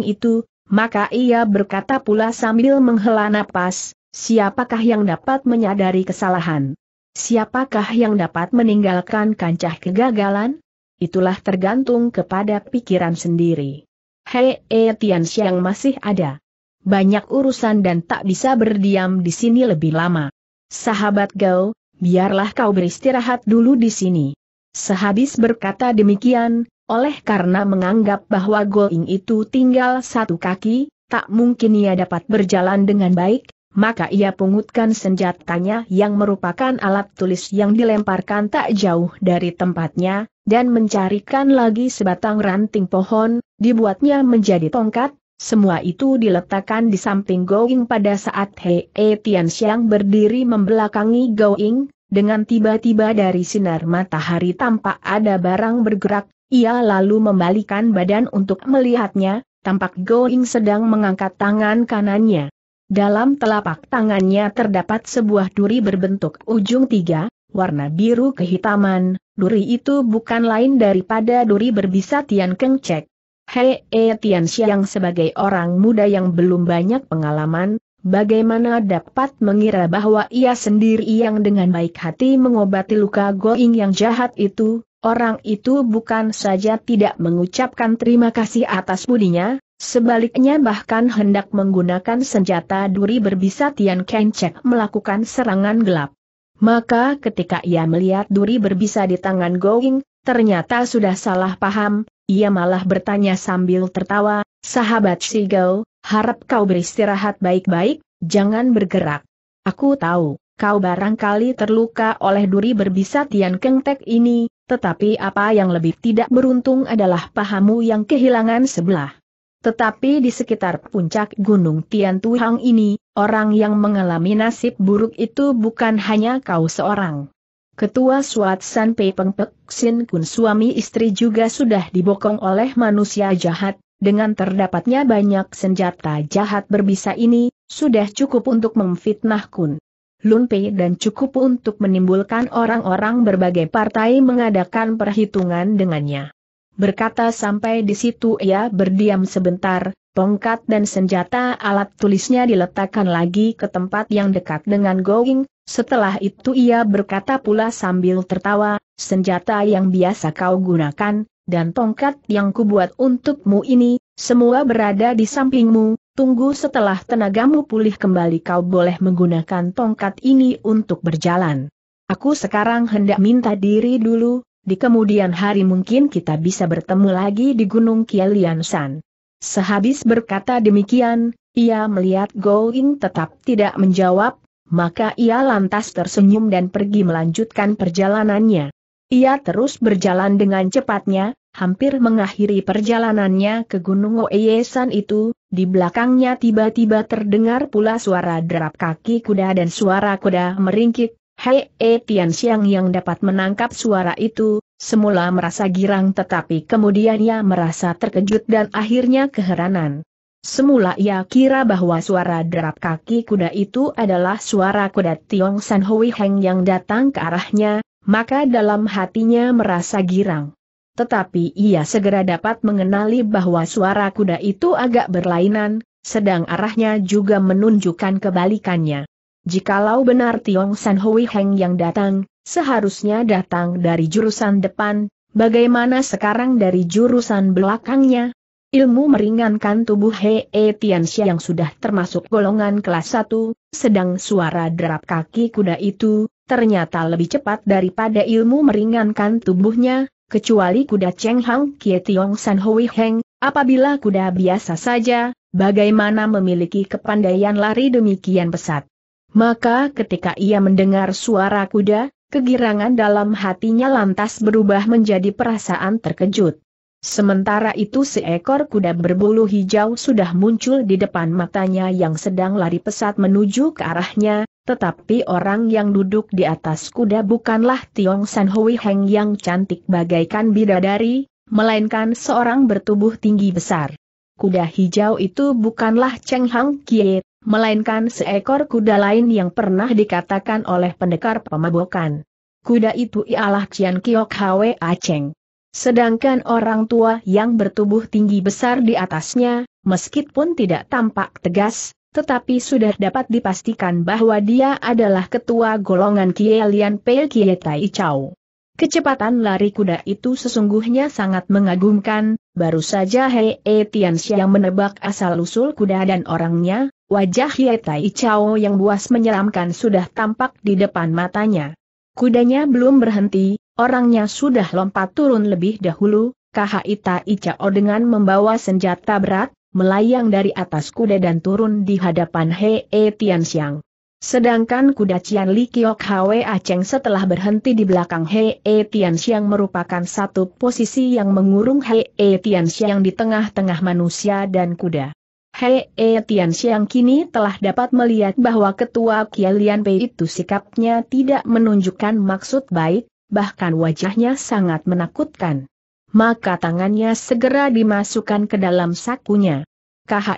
itu, maka ia berkata pula sambil menghela napas, Siapakah yang dapat menyadari kesalahan? Siapakah yang dapat meninggalkan kancah kegagalan? Itulah tergantung kepada pikiran sendiri. Hei, e, Tian Xiang masih ada. Banyak urusan dan tak bisa berdiam di sini lebih lama. Sahabat Gao, biarlah kau beristirahat dulu di sini. Sehabis berkata demikian, oleh karena menganggap bahwa Going itu tinggal satu kaki, tak mungkin ia dapat berjalan dengan baik, maka ia pungutkan senjatanya yang merupakan alat tulis yang dilemparkan tak jauh dari tempatnya, dan mencarikan lagi sebatang ranting pohon, dibuatnya menjadi tongkat, semua itu diletakkan di samping Gowing pada saat Hei e Tianxiang berdiri membelakangi Gowing. dengan tiba-tiba dari sinar matahari tampak ada barang bergerak, ia lalu membalikan badan untuk melihatnya, tampak Gowing sedang mengangkat tangan kanannya. Dalam telapak tangannya terdapat sebuah duri berbentuk ujung tiga, warna biru kehitaman, duri itu bukan lain daripada duri berbisa Tian Keng Cek. Hei e Tian Xiang sebagai orang muda yang belum banyak pengalaman, bagaimana dapat mengira bahwa ia sendiri yang dengan baik hati mengobati luka Going yang jahat itu, orang itu bukan saja tidak mengucapkan terima kasih atas budinya, Sebaliknya bahkan hendak menggunakan senjata duri berbisa Tian Kencek melakukan serangan gelap. Maka ketika ia melihat duri berbisa di tangan Going, ternyata sudah salah paham, ia malah bertanya sambil tertawa, sahabat Sigel, harap kau beristirahat baik-baik, jangan bergerak. Aku tahu, kau barangkali terluka oleh duri berbisa Tian Kengtek ini, tetapi apa yang lebih tidak beruntung adalah pahamu yang kehilangan sebelah tetapi di sekitar puncak Gunung Tian Tuhang ini, orang yang mengalami nasib buruk itu bukan hanya kau seorang. Ketua Suat San Pei Peng Pek Sin Kun suami istri juga sudah dibokong oleh manusia jahat, dengan terdapatnya banyak senjata jahat berbisa ini, sudah cukup untuk memfitnah Kun. Lun Pei dan cukup untuk menimbulkan orang-orang berbagai partai mengadakan perhitungan dengannya. Berkata sampai di situ ia berdiam sebentar, tongkat dan senjata alat tulisnya diletakkan lagi ke tempat yang dekat dengan Going, setelah itu ia berkata pula sambil tertawa, senjata yang biasa kau gunakan, dan tongkat yang kubuat untukmu ini, semua berada di sampingmu, tunggu setelah tenagamu pulih kembali kau boleh menggunakan tongkat ini untuk berjalan. Aku sekarang hendak minta diri dulu, di kemudian hari mungkin kita bisa bertemu lagi di Gunung Kielian San. Sehabis berkata demikian, ia melihat Going tetap tidak menjawab, maka ia lantas tersenyum dan pergi melanjutkan perjalanannya. Ia terus berjalan dengan cepatnya, hampir mengakhiri perjalanannya ke Gunung Oeyesan itu, di belakangnya tiba-tiba terdengar pula suara derap kaki kuda dan suara kuda meringkik, Hei E eh, Tian Xiang yang dapat menangkap suara itu, semula merasa girang tetapi kemudian ia merasa terkejut dan akhirnya keheranan. Semula ia kira bahwa suara derap kaki kuda itu adalah suara kuda Tiong San Hui Heng yang datang ke arahnya, maka dalam hatinya merasa girang. Tetapi ia segera dapat mengenali bahwa suara kuda itu agak berlainan, sedang arahnya juga menunjukkan kebalikannya. Jikalau benar Tiong San Hui Heng yang datang, seharusnya datang dari jurusan depan, bagaimana sekarang dari jurusan belakangnya? Ilmu meringankan tubuh He e Tianxia yang sudah termasuk golongan kelas 1, sedang suara derap kaki kuda itu, ternyata lebih cepat daripada ilmu meringankan tubuhnya, kecuali kuda Cheng Hang Kie Tiong San Hui Heng, apabila kuda biasa saja, bagaimana memiliki kepandaian lari demikian pesat. Maka ketika ia mendengar suara kuda, kegirangan dalam hatinya lantas berubah menjadi perasaan terkejut. Sementara itu seekor kuda berbulu hijau sudah muncul di depan matanya yang sedang lari pesat menuju ke arahnya, tetapi orang yang duduk di atas kuda bukanlah Tiong San Hui Heng yang cantik bagaikan bidadari, melainkan seorang bertubuh tinggi besar. Kuda hijau itu bukanlah Cheng Hang Kie, melainkan seekor kuda lain yang pernah dikatakan oleh pendekar pemabokan. Kuda itu ialah Cian Kiok Hwe Aceng. Sedangkan orang tua yang bertubuh tinggi besar di atasnya, meskipun tidak tampak tegas, tetapi sudah dapat dipastikan bahwa dia adalah ketua golongan Kielian Pei Kie Tai Chau. Kecepatan lari kuda itu sesungguhnya sangat mengagumkan, baru saja Hei e Tianxia menebak asal-usul kuda dan orangnya, Wajah Yetai Chao yang buas menyeramkan sudah tampak di depan matanya. Kudanya belum berhenti, orangnya sudah lompat turun lebih dahulu, Kahita Icao dengan membawa senjata berat, melayang dari atas kuda dan turun di hadapan Hei e Tianxiang. Sedangkan kuda Cian Li Kiok Hwe Aceng setelah berhenti di belakang Hei e Tianxiang merupakan satu posisi yang mengurung Hei e Tianxiang di tengah-tengah manusia dan kuda. Hei e Tian Xiang kini telah dapat melihat bahwa ketua Kialian Pei itu sikapnya tidak menunjukkan maksud baik, bahkan wajahnya sangat menakutkan. Maka tangannya segera dimasukkan ke dalam sakunya.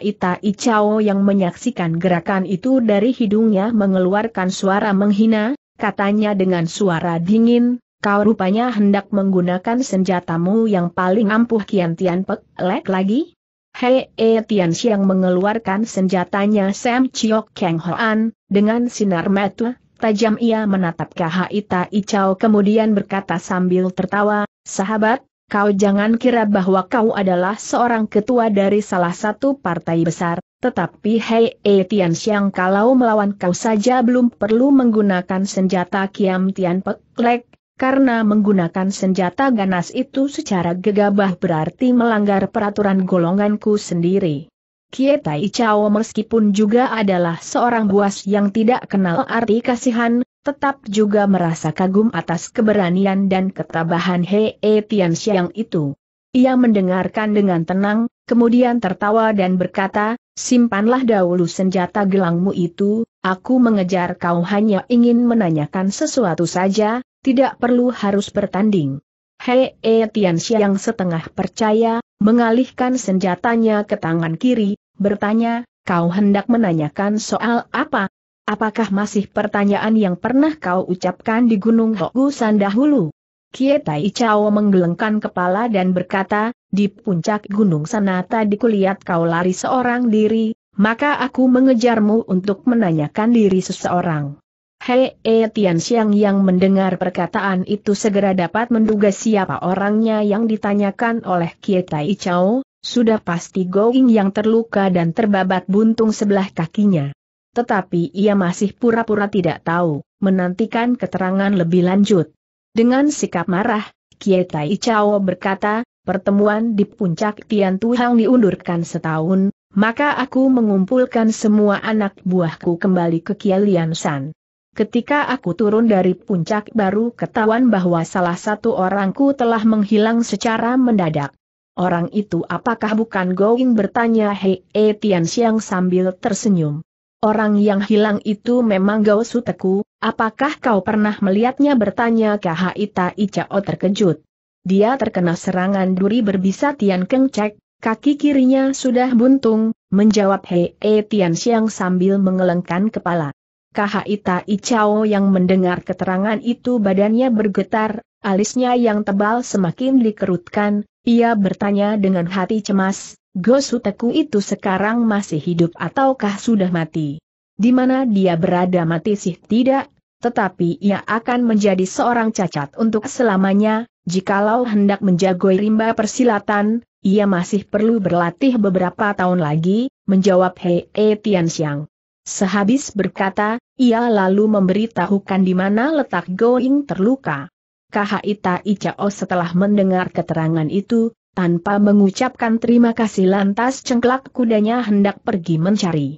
Ita Icao yang menyaksikan gerakan itu dari hidungnya mengeluarkan suara menghina, katanya dengan suara dingin, kau rupanya hendak menggunakan senjatamu yang paling ampuh Kian Tian Pek Lek lagi? Hei E Tian Xiang mengeluarkan senjatanya Sam Chiok Kang Hoan, dengan sinar mata tajam ia menatap KH Ita Icao kemudian berkata sambil tertawa, sahabat, kau jangan kira bahwa kau adalah seorang ketua dari salah satu partai besar, tetapi Hei E Tian Xiang kalau melawan kau saja belum perlu menggunakan senjata Kiam Tian Pek Lek, karena menggunakan senjata ganas itu secara gegabah berarti melanggar peraturan golonganku sendiri. Kietai Icao meskipun juga adalah seorang buas yang tidak kenal arti kasihan, tetap juga merasa kagum atas keberanian dan ketabahan Hei e Tian Xiang itu. Ia mendengarkan dengan tenang, kemudian tertawa dan berkata, simpanlah dahulu senjata gelangmu itu, aku mengejar kau hanya ingin menanyakan sesuatu saja, tidak perlu harus bertanding. Hei -he yang e, setengah percaya, mengalihkan senjatanya ke tangan kiri, bertanya, kau hendak menanyakan soal apa? Apakah masih pertanyaan yang pernah kau ucapkan di Gunung Hokusan dahulu? Kietai Chao menggelengkan kepala dan berkata, di puncak Gunung sana tadi kulihat kau lari seorang diri, maka aku mengejarmu untuk menanyakan diri seseorang. Hei E Tian Xiang yang mendengar perkataan itu segera dapat menduga siapa orangnya yang ditanyakan oleh Tai Chao, sudah pasti Going yang terluka dan terbabat buntung sebelah kakinya. Tetapi ia masih pura-pura tidak tahu, menantikan keterangan lebih lanjut. Dengan sikap marah, Tai Chao berkata, pertemuan di puncak Tian Tuhang diundurkan setahun, maka aku mengumpulkan semua anak buahku kembali ke Kialian San. Ketika aku turun dari puncak baru ketahuan bahwa salah satu orangku telah menghilang secara mendadak. Orang itu apakah bukan Going bertanya Hei e Tian Xiang sambil tersenyum. Orang yang hilang itu memang Gao Suteku, apakah kau pernah melihatnya bertanya Ita Icao terkejut. Dia terkena serangan duri berbisa Tian Keng Cek, kaki kirinya sudah buntung, menjawab Hei e Tian Xiang sambil mengelengkan kepala. Kahaita Icao yang mendengar keterangan itu badannya bergetar, alisnya yang tebal semakin dikerutkan, ia bertanya dengan hati cemas, Gosu Gosuteku itu sekarang masih hidup ataukah sudah mati? Di mana dia berada mati sih tidak, tetapi ia akan menjadi seorang cacat untuk selamanya, jikalau hendak menjagoi rimba persilatan, ia masih perlu berlatih beberapa tahun lagi, menjawab Hei Tian Tianxiang. Sehabis berkata, ia lalu memberitahukan di mana letak Going terluka. Kahaita Icao setelah mendengar keterangan itu, tanpa mengucapkan terima kasih lantas cengklak kudanya hendak pergi mencari.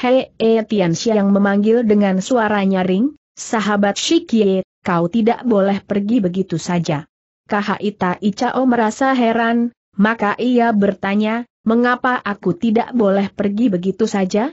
Hei e Tianxia yang memanggil dengan suara nyaring, sahabat Shikie, kau tidak boleh pergi begitu saja. Kahaita Icao merasa heran, maka ia bertanya, mengapa aku tidak boleh pergi begitu saja?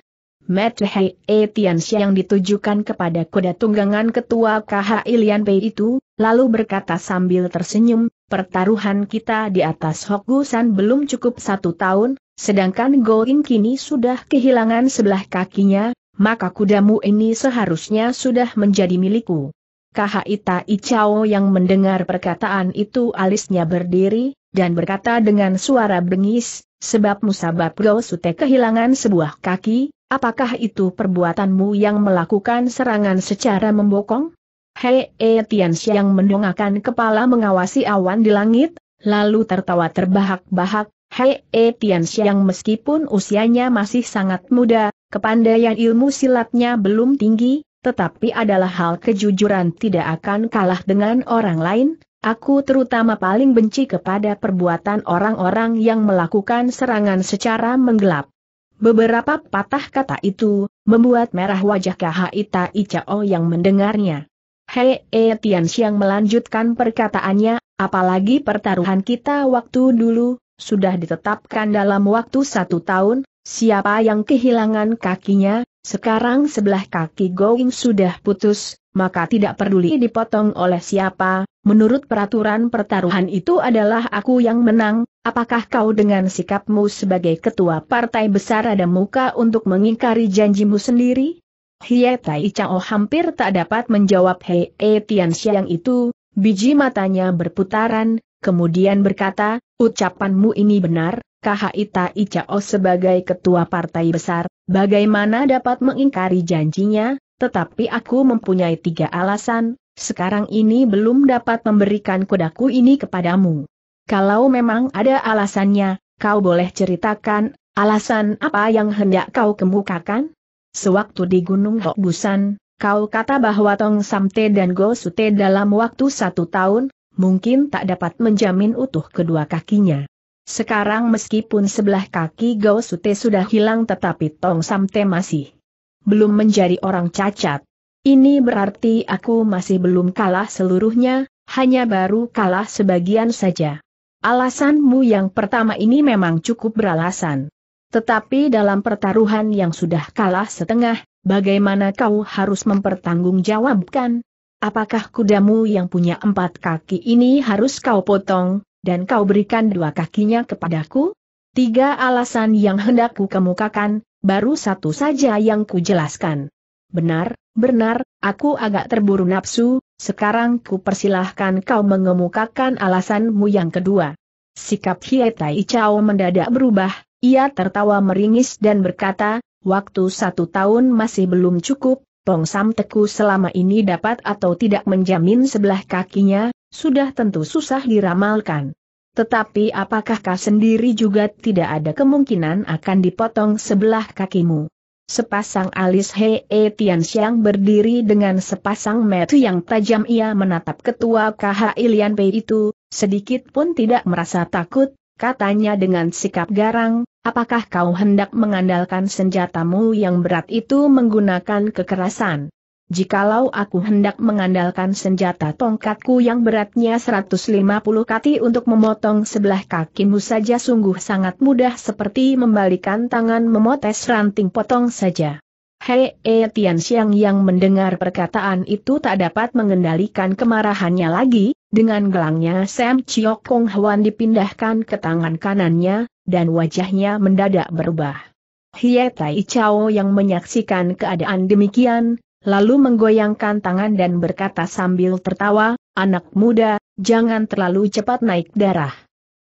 Metehe Etiansi yang ditujukan kepada kuda tunggangan ketua KH Ilian Pei itu, lalu berkata sambil tersenyum, pertaruhan kita di atas Hokusan belum cukup satu tahun, sedangkan Going kini sudah kehilangan sebelah kakinya, maka kudamu ini seharusnya sudah menjadi milikku. KH Ita Chao yang mendengar perkataan itu alisnya berdiri, dan berkata dengan suara bengis, sebab musabab Go Sute kehilangan sebuah kaki, Apakah itu perbuatanmu yang melakukan serangan secara membokong? Hei e Tian Xiang mendongakkan kepala mengawasi awan di langit, lalu tertawa terbahak-bahak, Hei e Tian meskipun usianya masih sangat muda, kepandaian ilmu silatnya belum tinggi, tetapi adalah hal kejujuran tidak akan kalah dengan orang lain, Aku terutama paling benci kepada perbuatan orang-orang yang melakukan serangan secara menggelap. Beberapa patah kata itu, membuat merah wajah kahaita Ita yang mendengarnya. Hei E Tian Xiang melanjutkan perkataannya, apalagi pertaruhan kita waktu dulu, sudah ditetapkan dalam waktu satu tahun, siapa yang kehilangan kakinya, sekarang sebelah kaki Going sudah putus, maka tidak peduli dipotong oleh siapa, menurut peraturan pertaruhan itu adalah aku yang menang, apakah kau dengan sikapmu sebagai ketua partai besar ada muka untuk mengingkari janjimu sendiri? Hie Tai Chao hampir tak dapat menjawab Hei E Tian Xiang itu, biji matanya berputaran, kemudian berkata, ucapanmu ini benar, Kahai Tai Chao sebagai ketua partai besar, bagaimana dapat mengingkari janjinya, tetapi aku mempunyai tiga alasan, sekarang ini belum dapat memberikan kudaku ini kepadamu. Kalau memang ada alasannya, kau boleh ceritakan, alasan apa yang hendak kau kemukakan? Sewaktu di Gunung Busan, kau kata bahwa Tong Samte dan Go Sute dalam waktu satu tahun, mungkin tak dapat menjamin utuh kedua kakinya. Sekarang meskipun sebelah kaki Go Sute sudah hilang tetapi Tong Samte masih belum menjadi orang cacat. Ini berarti aku masih belum kalah seluruhnya, hanya baru kalah sebagian saja. Alasanmu yang pertama ini memang cukup beralasan. Tetapi dalam pertaruhan yang sudah kalah setengah, bagaimana kau harus mempertanggungjawabkan? Apakah kudamu yang punya empat kaki ini harus kau potong, dan kau berikan dua kakinya kepadaku? Tiga alasan yang hendakku kemukakan, baru satu saja yang kujelaskan. Benar, benar, aku agak terburu nafsu, sekarang ku persilahkan kau mengemukakan alasanmu yang kedua. Sikap Hietai Chao mendadak berubah, ia tertawa meringis dan berkata, waktu satu tahun masih belum cukup, Tong Sam Teku selama ini dapat atau tidak menjamin sebelah kakinya, sudah tentu susah diramalkan. Tetapi apakah kau sendiri juga tidak ada kemungkinan akan dipotong sebelah kakimu? Sepasang alis He e Tian berdiri dengan sepasang metu yang tajam ia menatap ketua KH Ilian Pei itu, sedikit pun tidak merasa takut, katanya dengan sikap garang, apakah kau hendak mengandalkan senjatamu yang berat itu menggunakan kekerasan? Jikalau aku hendak mengandalkan senjata tongkatku yang beratnya 150 kati untuk memotong sebelah kakimu saja sungguh sangat mudah seperti membalikan tangan memotes ranting potong saja. Hei e Tian Xiang yang mendengar perkataan itu tak dapat mengendalikan kemarahannya lagi, dengan gelangnya Sam Chiok Kong Hwan dipindahkan ke tangan kanannya, dan wajahnya mendadak berubah. Hie Tai Chao yang menyaksikan keadaan demikian, lalu menggoyangkan tangan dan berkata sambil tertawa, anak muda, jangan terlalu cepat naik darah.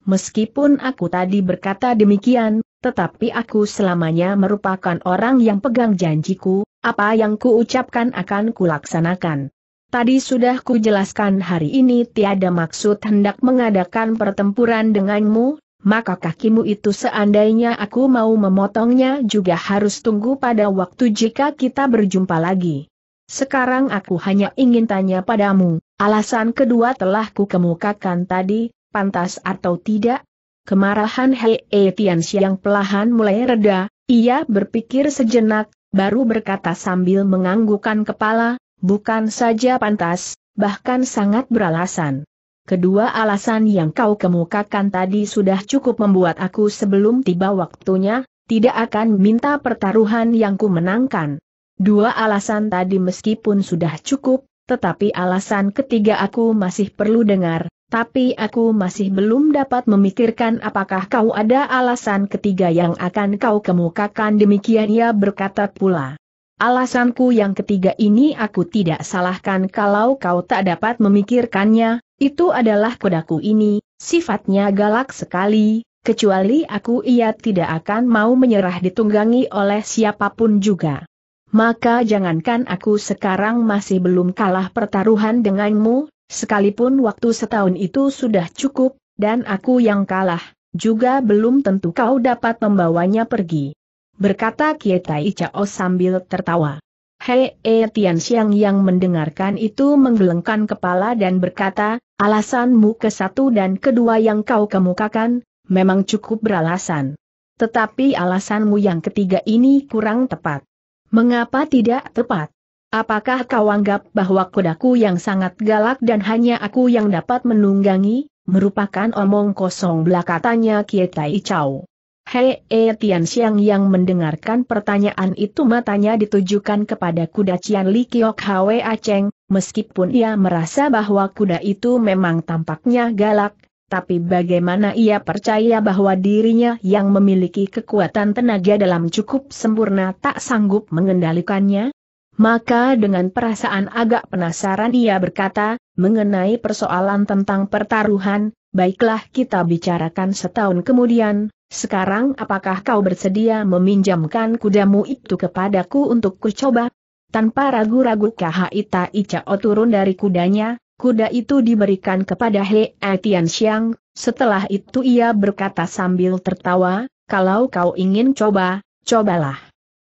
Meskipun aku tadi berkata demikian, tetapi aku selamanya merupakan orang yang pegang janjiku, apa yang kuucapkan akan kulaksanakan. Tadi sudah kujelaskan hari ini tiada maksud hendak mengadakan pertempuran denganmu, maka kakimu itu seandainya aku mau memotongnya juga harus tunggu pada waktu jika kita berjumpa lagi. Sekarang aku hanya ingin tanya padamu, alasan kedua telah ku kemukakan tadi, pantas atau tidak? Kemarahan Hei e Tian pelahan mulai reda, ia berpikir sejenak, baru berkata sambil menganggukan kepala, bukan saja pantas, bahkan sangat beralasan. Kedua alasan yang kau kemukakan tadi sudah cukup membuat aku sebelum tiba waktunya, tidak akan minta pertaruhan yang ku menangkan. Dua alasan tadi meskipun sudah cukup, tetapi alasan ketiga aku masih perlu dengar, tapi aku masih belum dapat memikirkan apakah kau ada alasan ketiga yang akan kau kemukakan demikian ia berkata pula. Alasanku yang ketiga ini aku tidak salahkan kalau kau tak dapat memikirkannya, itu adalah kodaku ini, sifatnya galak sekali, kecuali aku ia tidak akan mau menyerah ditunggangi oleh siapapun juga maka jangankan aku sekarang masih belum kalah pertaruhan denganmu, sekalipun waktu setahun itu sudah cukup, dan aku yang kalah, juga belum tentu kau dapat membawanya pergi. Berkata Kietai Icao sambil tertawa. Hei e Tian Xiang yang mendengarkan itu menggelengkan kepala dan berkata, alasanmu ke satu dan kedua yang kau kemukakan, memang cukup beralasan. Tetapi alasanmu yang ketiga ini kurang tepat. Mengapa tidak tepat? Apakah kau anggap bahwa kudaku yang sangat galak dan hanya aku yang dapat menunggangi, merupakan omong kosong belakatannya Kietai Chow? Hei e Tian Xiang yang mendengarkan pertanyaan itu matanya ditujukan kepada kuda Cian Li Kiok Hwe Cheng, meskipun ia merasa bahwa kuda itu memang tampaknya galak, tapi bagaimana ia percaya bahwa dirinya yang memiliki kekuatan tenaga dalam cukup sempurna tak sanggup mengendalikannya? Maka dengan perasaan agak penasaran ia berkata, mengenai persoalan tentang pertaruhan, baiklah kita bicarakan setahun kemudian, sekarang apakah kau bersedia meminjamkan kudamu itu kepadaku untuk kucoba? Tanpa ragu-ragu Kahaita Icao turun dari kudanya, Kuda itu diberikan kepada He Etian Xiang, setelah itu ia berkata sambil tertawa, kalau kau ingin coba, cobalah.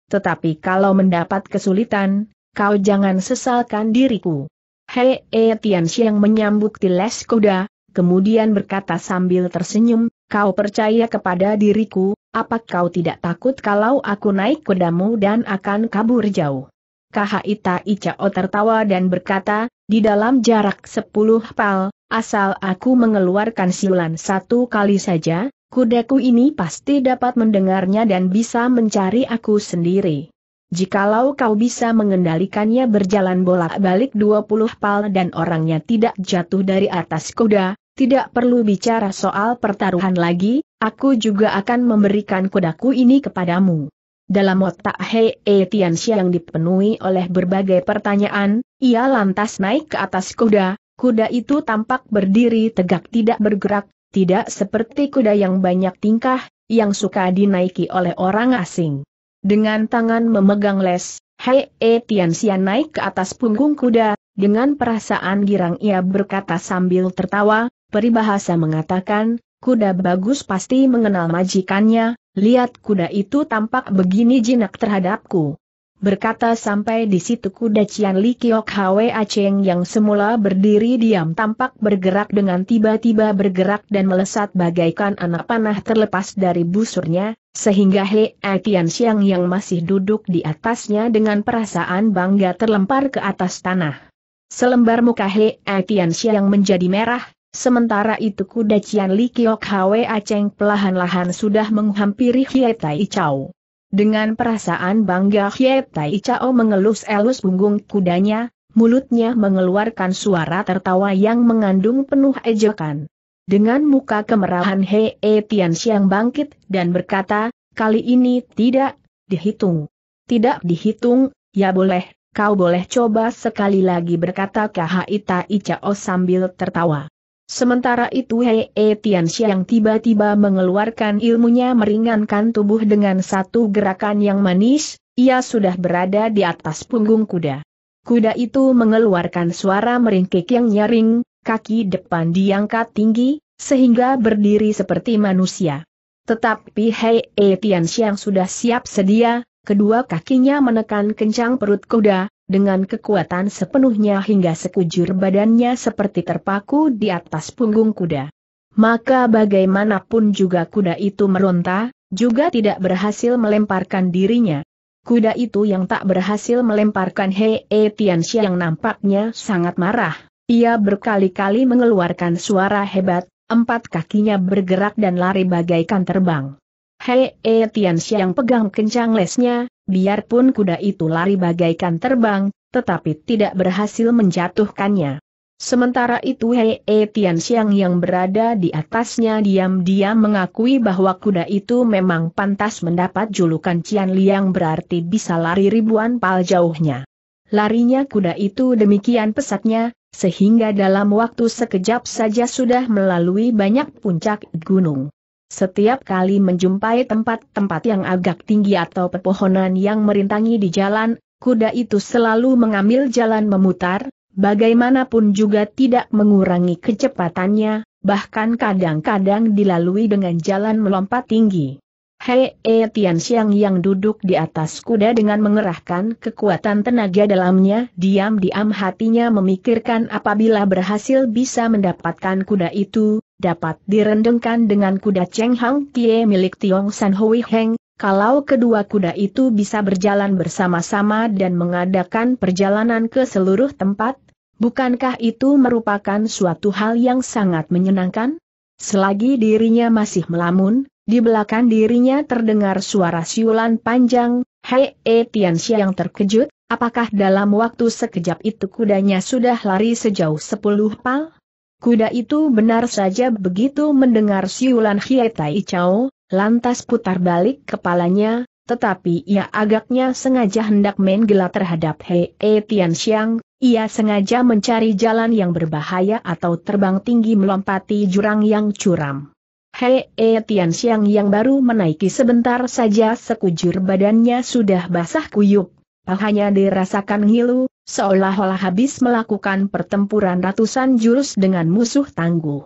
Tetapi kalau mendapat kesulitan, kau jangan sesalkan diriku. He Etian Xiang menyambut tilas kuda, kemudian berkata sambil tersenyum, kau percaya kepada diriku, apa kau tidak takut kalau aku naik kudamu dan akan kabur jauh? Kahaita Icao tertawa dan berkata, di dalam jarak sepuluh pal, asal aku mengeluarkan siulan satu kali saja, kudaku ini pasti dapat mendengarnya dan bisa mencari aku sendiri. Jikalau kau bisa mengendalikannya berjalan bolak-balik 20 pal dan orangnya tidak jatuh dari atas kuda, tidak perlu bicara soal pertaruhan lagi, aku juga akan memberikan kudaku ini kepadamu. Dalam otak Hei e Tianxia yang dipenuhi oleh berbagai pertanyaan, ia lantas naik ke atas kuda, kuda itu tampak berdiri tegak tidak bergerak, tidak seperti kuda yang banyak tingkah, yang suka dinaiki oleh orang asing. Dengan tangan memegang les, Hei E Tianxia naik ke atas punggung kuda, dengan perasaan girang ia berkata sambil tertawa, peribahasa mengatakan, kuda bagus pasti mengenal majikannya, lihat kuda itu tampak begini jinak terhadapku. Berkata sampai di situ kuda Cian Li Kiok Hwe Aceng yang semula berdiri diam tampak bergerak dengan tiba-tiba bergerak dan melesat bagaikan anak panah terlepas dari busurnya, sehingga He Atian Siang yang masih duduk di atasnya dengan perasaan bangga terlempar ke atas tanah. Selembar muka He Atian Siang menjadi merah, Sementara itu kuda Cian Li Kiok Hwe Aceng pelahan-lahan sudah menghampiri Hie Tai Chao. Dengan perasaan bangga Hie Tai Chao mengelus-elus punggung kudanya, mulutnya mengeluarkan suara tertawa yang mengandung penuh ejekan. Dengan muka kemerahan Hei e Tian Xiang bangkit dan berkata, kali ini tidak dihitung. Tidak dihitung, ya boleh, kau boleh coba sekali lagi berkata Kha Ita Icao sambil tertawa. Sementara itu Hei e yang tiba-tiba mengeluarkan ilmunya meringankan tubuh dengan satu gerakan yang manis, ia sudah berada di atas punggung kuda. Kuda itu mengeluarkan suara meringkik yang nyaring, kaki depan diangkat tinggi, sehingga berdiri seperti manusia. Tetapi Hei e yang sudah siap sedia, kedua kakinya menekan kencang perut kuda, dengan kekuatan sepenuhnya hingga sekujur badannya seperti terpaku di atas punggung kuda. Maka bagaimanapun juga kuda itu meronta, juga tidak berhasil melemparkan dirinya. Kuda itu yang tak berhasil melemparkan Hei -he yang e nampaknya sangat marah. Ia berkali-kali mengeluarkan suara hebat, empat kakinya bergerak dan lari bagaikan terbang. Hei -he yang e pegang kencang lesnya, biarpun kuda itu lari bagaikan terbang, tetapi tidak berhasil menjatuhkannya. Sementara itu Hei e Tian Xiang yang berada di atasnya diam-diam mengakui bahwa kuda itu memang pantas mendapat julukan Cian Liang berarti bisa lari ribuan pal jauhnya. Larinya kuda itu demikian pesatnya, sehingga dalam waktu sekejap saja sudah melalui banyak puncak gunung. Setiap kali menjumpai tempat-tempat yang agak tinggi atau pepohonan yang merintangi di jalan, kuda itu selalu mengambil jalan memutar, bagaimanapun juga tidak mengurangi kecepatannya, bahkan kadang-kadang dilalui dengan jalan melompat tinggi. Hei E Tian Xiang yang duduk di atas kuda dengan mengerahkan kekuatan tenaga dalamnya, diam-diam hatinya memikirkan apabila berhasil bisa mendapatkan kuda itu, dapat direndengkan dengan kuda Cheng Hang Kie milik Tiong San Hui Heng, kalau kedua kuda itu bisa berjalan bersama-sama dan mengadakan perjalanan ke seluruh tempat, bukankah itu merupakan suatu hal yang sangat menyenangkan? Selagi dirinya masih melamun, di belakang dirinya terdengar suara siulan panjang, Hei E eh, Tianxia yang terkejut, apakah dalam waktu sekejap itu kudanya sudah lari sejauh sepuluh pal? Kuda itu benar saja begitu mendengar siulan Hie Tai Chao, lantas putar balik kepalanya, tetapi ia agaknya sengaja hendak main gila terhadap Hei E eh, Tianxiang, ia sengaja mencari jalan yang berbahaya atau terbang tinggi melompati jurang yang curam. Hei E Tian Xiang yang baru menaiki sebentar saja sekujur badannya sudah basah kuyup. Pahanya dirasakan ngilu, seolah-olah habis melakukan pertempuran ratusan jurus dengan musuh tangguh.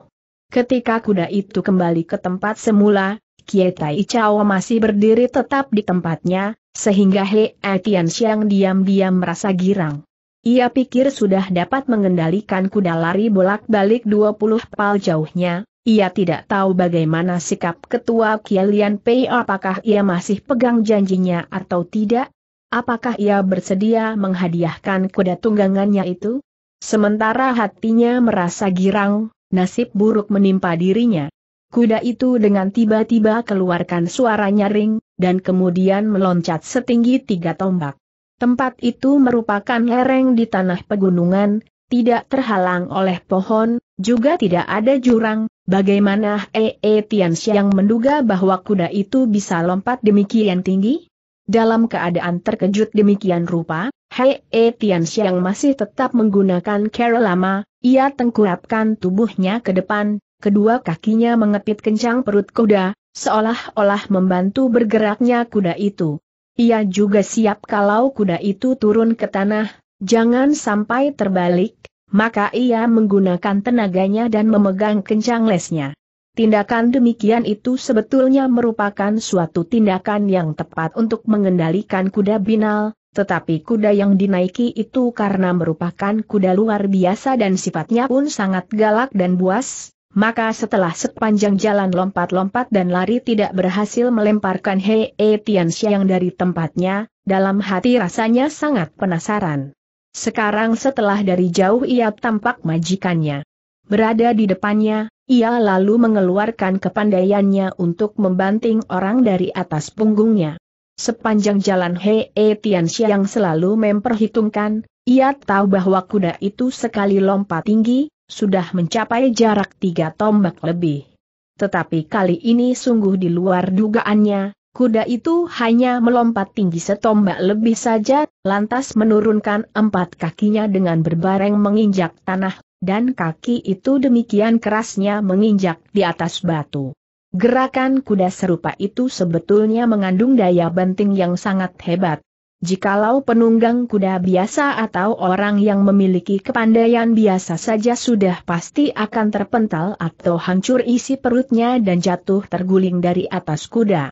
Ketika kuda itu kembali ke tempat semula, Kietai Chao masih berdiri tetap di tempatnya, sehingga Hei E eh, Tian diam-diam merasa girang. Ia pikir sudah dapat mengendalikan kuda lari bolak-balik 20 pal jauhnya, ia tidak tahu bagaimana sikap ketua Kialian Pei apakah ia masih pegang janjinya atau tidak, apakah ia bersedia menghadiahkan kuda tunggangannya itu. Sementara hatinya merasa girang, nasib buruk menimpa dirinya. Kuda itu dengan tiba-tiba keluarkan suara nyaring, dan kemudian meloncat setinggi tiga tombak. Tempat itu merupakan lereng di tanah pegunungan, tidak terhalang oleh pohon, juga tidak ada jurang, Bagaimana E.E. Eh, eh, Tianxiang menduga bahwa kuda itu bisa lompat demikian tinggi? Dalam keadaan terkejut demikian rupa, Hei eh, Tianxiang masih tetap menggunakan cara lama, ia tengkurapkan tubuhnya ke depan, kedua kakinya mengepit kencang perut kuda, seolah-olah membantu bergeraknya kuda itu. Ia juga siap kalau kuda itu turun ke tanah, jangan sampai terbalik, maka ia menggunakan tenaganya dan memegang kencang lesnya. Tindakan demikian itu sebetulnya merupakan suatu tindakan yang tepat untuk mengendalikan kuda binal, tetapi kuda yang dinaiki itu karena merupakan kuda luar biasa dan sifatnya pun sangat galak dan buas, maka setelah sepanjang jalan lompat-lompat dan lari tidak berhasil melemparkan Hei Tianxia yang dari tempatnya, dalam hati rasanya sangat penasaran. Sekarang setelah dari jauh ia tampak majikannya. Berada di depannya, ia lalu mengeluarkan kepandaiannya untuk membanting orang dari atas punggungnya. Sepanjang jalan Hei e Tianxia yang selalu memperhitungkan, ia tahu bahwa kuda itu sekali lompat tinggi, sudah mencapai jarak tiga tombak lebih. Tetapi kali ini sungguh di luar dugaannya, Kuda itu hanya melompat tinggi setombak lebih saja, lantas menurunkan empat kakinya dengan berbareng menginjak tanah, dan kaki itu demikian kerasnya menginjak di atas batu. Gerakan kuda serupa itu sebetulnya mengandung daya banting yang sangat hebat. Jikalau penunggang kuda biasa atau orang yang memiliki kepandaian biasa saja sudah pasti akan terpental atau hancur isi perutnya dan jatuh terguling dari atas kuda.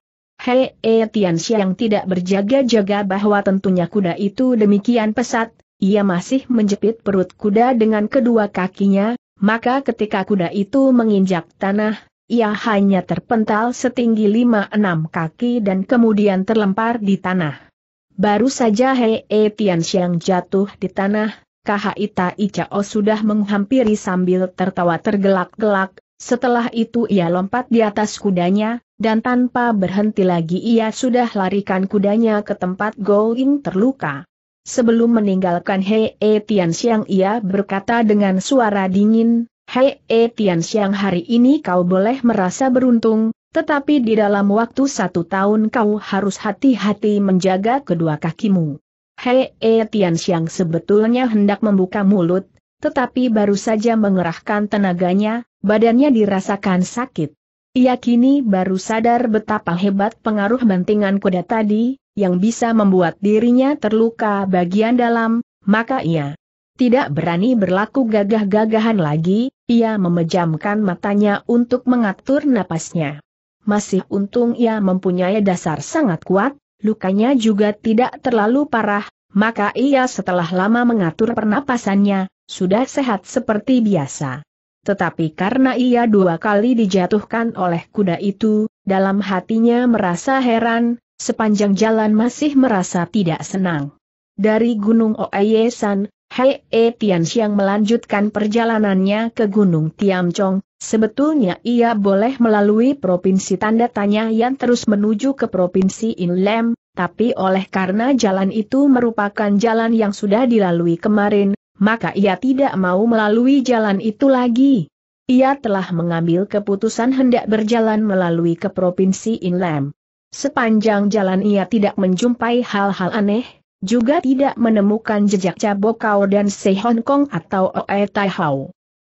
Hei E eh, tidak berjaga-jaga bahwa tentunya kuda itu demikian pesat, ia masih menjepit perut kuda dengan kedua kakinya, maka ketika kuda itu menginjak tanah, ia hanya terpental setinggi lima enam kaki dan kemudian terlempar di tanah. Baru saja Hei E eh, Xiang jatuh di tanah, Kahita Icao oh sudah menghampiri sambil tertawa tergelak-gelak, setelah itu ia lompat di atas kudanya, dan tanpa berhenti lagi ia sudah larikan kudanya ke tempat Going terluka. Sebelum meninggalkan Hei e Tian ia berkata dengan suara dingin, Hei e Tian hari ini kau boleh merasa beruntung, tetapi di dalam waktu satu tahun kau harus hati-hati menjaga kedua kakimu. Hei e Tian sebetulnya hendak membuka mulut, tetapi baru saja mengerahkan tenaganya, badannya dirasakan sakit. Ia kini baru sadar betapa hebat pengaruh bantingan kuda tadi, yang bisa membuat dirinya terluka bagian dalam, maka ia tidak berani berlaku gagah-gagahan lagi, ia memejamkan matanya untuk mengatur napasnya. Masih untung ia mempunyai dasar sangat kuat, lukanya juga tidak terlalu parah, maka ia setelah lama mengatur pernapasannya, sudah sehat seperti biasa. Tetapi karena ia dua kali dijatuhkan oleh kuda itu, dalam hatinya merasa heran, sepanjang jalan masih merasa tidak senang. Dari Gunung Oeyesan, Hei E Tianxiang melanjutkan perjalanannya ke Gunung Tiamcong, sebetulnya ia boleh melalui provinsi tanda tanya yang terus menuju ke provinsi Inlem, tapi oleh karena jalan itu merupakan jalan yang sudah dilalui kemarin, maka ia tidak mau melalui jalan itu lagi. Ia telah mengambil keputusan hendak berjalan melalui ke Provinsi Inlam. Sepanjang jalan ia tidak menjumpai hal-hal aneh, juga tidak menemukan jejak Cabokau dan Se Hong Kong atau Oe Tai Hau.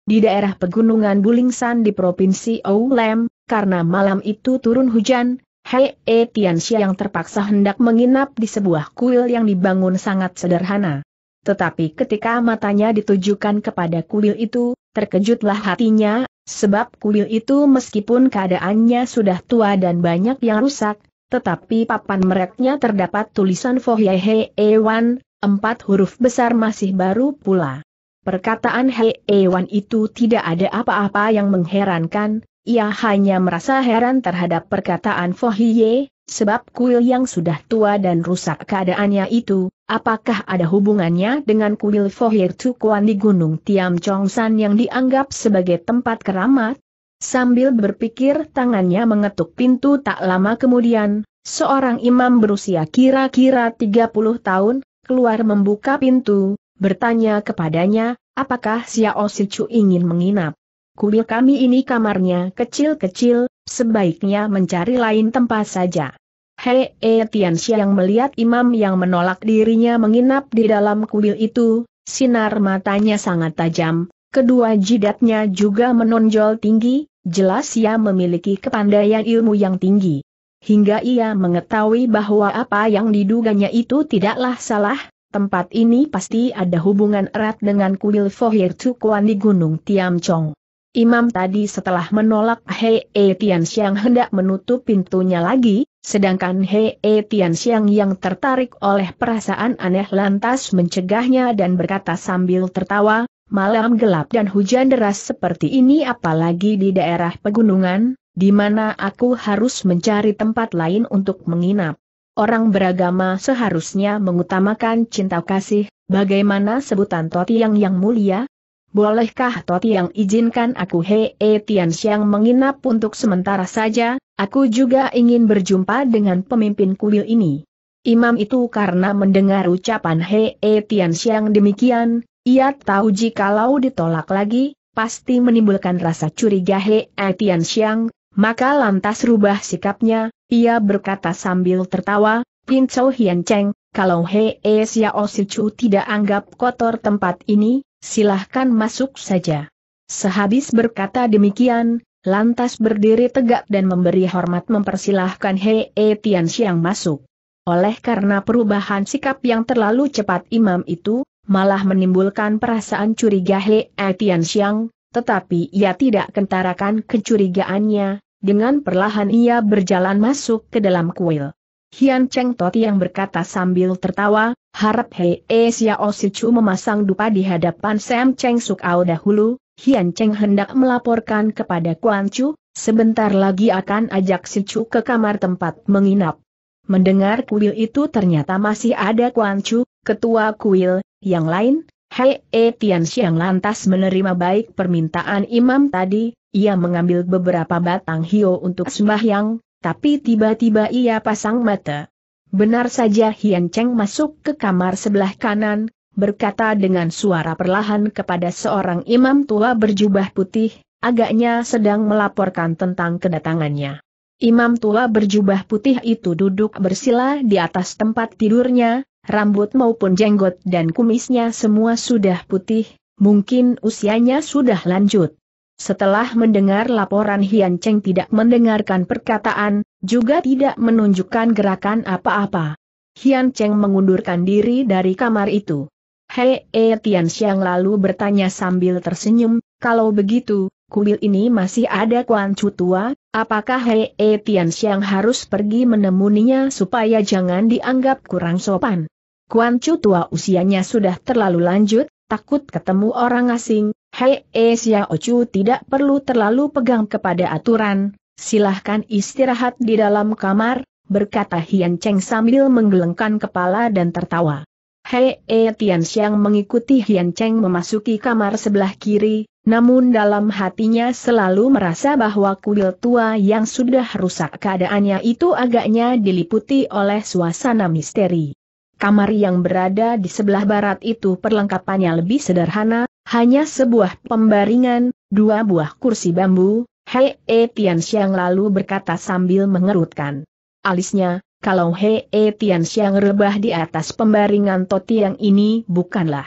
Di daerah pegunungan Bulingsan di Provinsi Oulem, karena malam itu turun hujan, Hei E Tianxia yang terpaksa hendak menginap di sebuah kuil yang dibangun sangat sederhana. Tetapi ketika matanya ditujukan kepada kuil itu, terkejutlah hatinya, sebab kuil itu meskipun keadaannya sudah tua dan banyak yang rusak, tetapi papan mereknya terdapat tulisan Fohyehe Ewan, empat huruf besar masih baru pula. Perkataan He Ewan itu tidak ada apa-apa yang mengherankan, ia hanya merasa heran terhadap perkataan Fohye. Sebab kuil yang sudah tua dan rusak keadaannya itu, apakah ada hubungannya dengan kuil Fohir Tukuan di Gunung Tiam Chongsan yang dianggap sebagai tempat keramat? Sambil berpikir tangannya mengetuk pintu tak lama kemudian, seorang imam berusia kira-kira 30 tahun, keluar membuka pintu, bertanya kepadanya, apakah Xiao Sichu ingin menginap. Kuil kami ini kamarnya kecil-kecil, sebaiknya mencari lain tempat saja. Hei e Tianxia yang melihat imam yang menolak dirinya menginap di dalam kuil itu, sinar matanya sangat tajam, kedua jidatnya juga menonjol tinggi, jelas ia memiliki kepandaian ilmu yang tinggi. Hingga ia mengetahui bahwa apa yang diduganya itu tidaklah salah, tempat ini pasti ada hubungan erat dengan kuil Fohir Tukuan di Gunung Tiamcong. Imam tadi setelah menolak Hei e Tian hendak menutup pintunya lagi, sedangkan Hei e Tian yang tertarik oleh perasaan aneh lantas mencegahnya dan berkata sambil tertawa, malam gelap dan hujan deras seperti ini apalagi di daerah pegunungan, di mana aku harus mencari tempat lain untuk menginap. Orang beragama seharusnya mengutamakan cinta kasih, bagaimana sebutan Toti yang yang mulia, Bolehkah Toti yang izinkan aku Hei e, Tian Xiang menginap untuk sementara saja, aku juga ingin berjumpa dengan pemimpin kuil ini. Imam itu karena mendengar ucapan Hei e, Tian Xiang demikian, ia tahu jikalau ditolak lagi, pasti menimbulkan rasa curiga Hei e, Tian Xiang, maka lantas rubah sikapnya, ia berkata sambil tertawa, Pin Chou Hian Cheng, kalau Hei Xiao Chu tidak anggap kotor tempat ini, silahkan masuk saja. Sehabis berkata demikian, lantas berdiri tegak dan memberi hormat mempersilahkan Hei e Tian Xiang masuk. Oleh karena perubahan sikap yang terlalu cepat imam itu, malah menimbulkan perasaan curiga Hei e Tian Xiang, tetapi ia tidak kentarakan kecurigaannya, dengan perlahan ia berjalan masuk ke dalam kuil. Hian Cheng Toti yang berkata sambil tertawa, harap Hei E Xiao Sichu memasang dupa di hadapan Sam Cheng Suk Sukau dahulu, Hian Cheng hendak melaporkan kepada Kuan Chu, sebentar lagi akan ajak Sichu ke kamar tempat menginap. Mendengar kuil itu ternyata masih ada Kuan Chu, ketua kuil, yang lain, Hei E Tian Xiang lantas menerima baik permintaan imam tadi, ia mengambil beberapa batang hio untuk sembahyang, tapi tiba-tiba ia pasang mata. Benar saja Hian Cheng masuk ke kamar sebelah kanan, berkata dengan suara perlahan kepada seorang imam tua berjubah putih, agaknya sedang melaporkan tentang kedatangannya. Imam tua berjubah putih itu duduk bersila di atas tempat tidurnya, rambut maupun jenggot dan kumisnya semua sudah putih, mungkin usianya sudah lanjut. Setelah mendengar laporan Hian Cheng tidak mendengarkan perkataan, juga tidak menunjukkan gerakan apa-apa. Hian Cheng mengundurkan diri dari kamar itu. Hei E Tian Xiang lalu bertanya sambil tersenyum, kalau begitu, kuil ini masih ada Kuan Chu tua, apakah Hei E Tian Xiang harus pergi menemuninya supaya jangan dianggap kurang sopan? Kuan Chu tua usianya sudah terlalu lanjut, takut ketemu orang asing, Hei Asia eh, Ocu tidak perlu terlalu pegang kepada aturan, silahkan istirahat di dalam kamar, berkata Hian Cheng sambil menggelengkan kepala dan tertawa. Hei E eh, Tian Xiang mengikuti Hian Cheng memasuki kamar sebelah kiri, namun dalam hatinya selalu merasa bahwa kuil tua yang sudah rusak keadaannya itu agaknya diliputi oleh suasana misteri. Kamar yang berada di sebelah barat itu perlengkapannya lebih sederhana, hanya sebuah pembaringan, dua buah kursi bambu, Hei e Tian lalu berkata sambil mengerutkan alisnya, kalau Hei e Tian rebah di atas pembaringan toti yang ini bukanlah.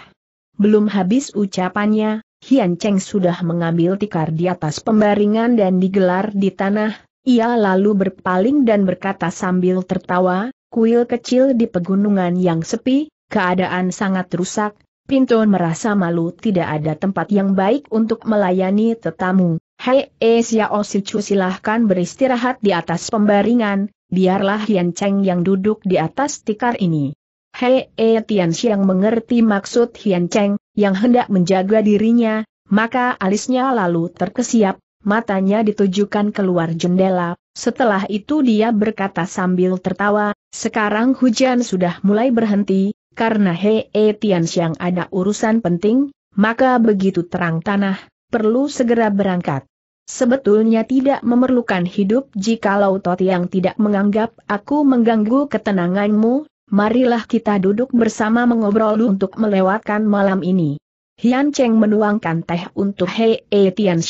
Belum habis ucapannya, Hian Cheng sudah mengambil tikar di atas pembaringan dan digelar di tanah, ia lalu berpaling dan berkata sambil tertawa, kuil kecil di pegunungan yang sepi, keadaan sangat rusak, Pinton merasa malu tidak ada tempat yang baik untuk melayani tetamu. Hei, Si eh, Osicu silahkan beristirahat di atas pembaringan, biarlah Hian Cheng yang duduk di atas tikar ini. Hei, eh, Tian Xiang mengerti maksud Hian Cheng, yang hendak menjaga dirinya, maka alisnya lalu terkesiap, matanya ditujukan keluar jendela, setelah itu dia berkata sambil tertawa, sekarang hujan sudah mulai berhenti, karena Hei e Tianxiang ada urusan penting, maka begitu terang tanah, perlu segera berangkat. Sebetulnya tidak memerlukan hidup jikalau Toti yang tidak menganggap aku mengganggu ketenanganmu, marilah kita duduk bersama mengobrol untuk melewatkan malam ini. Hian Cheng menuangkan teh untuk Hei E Tian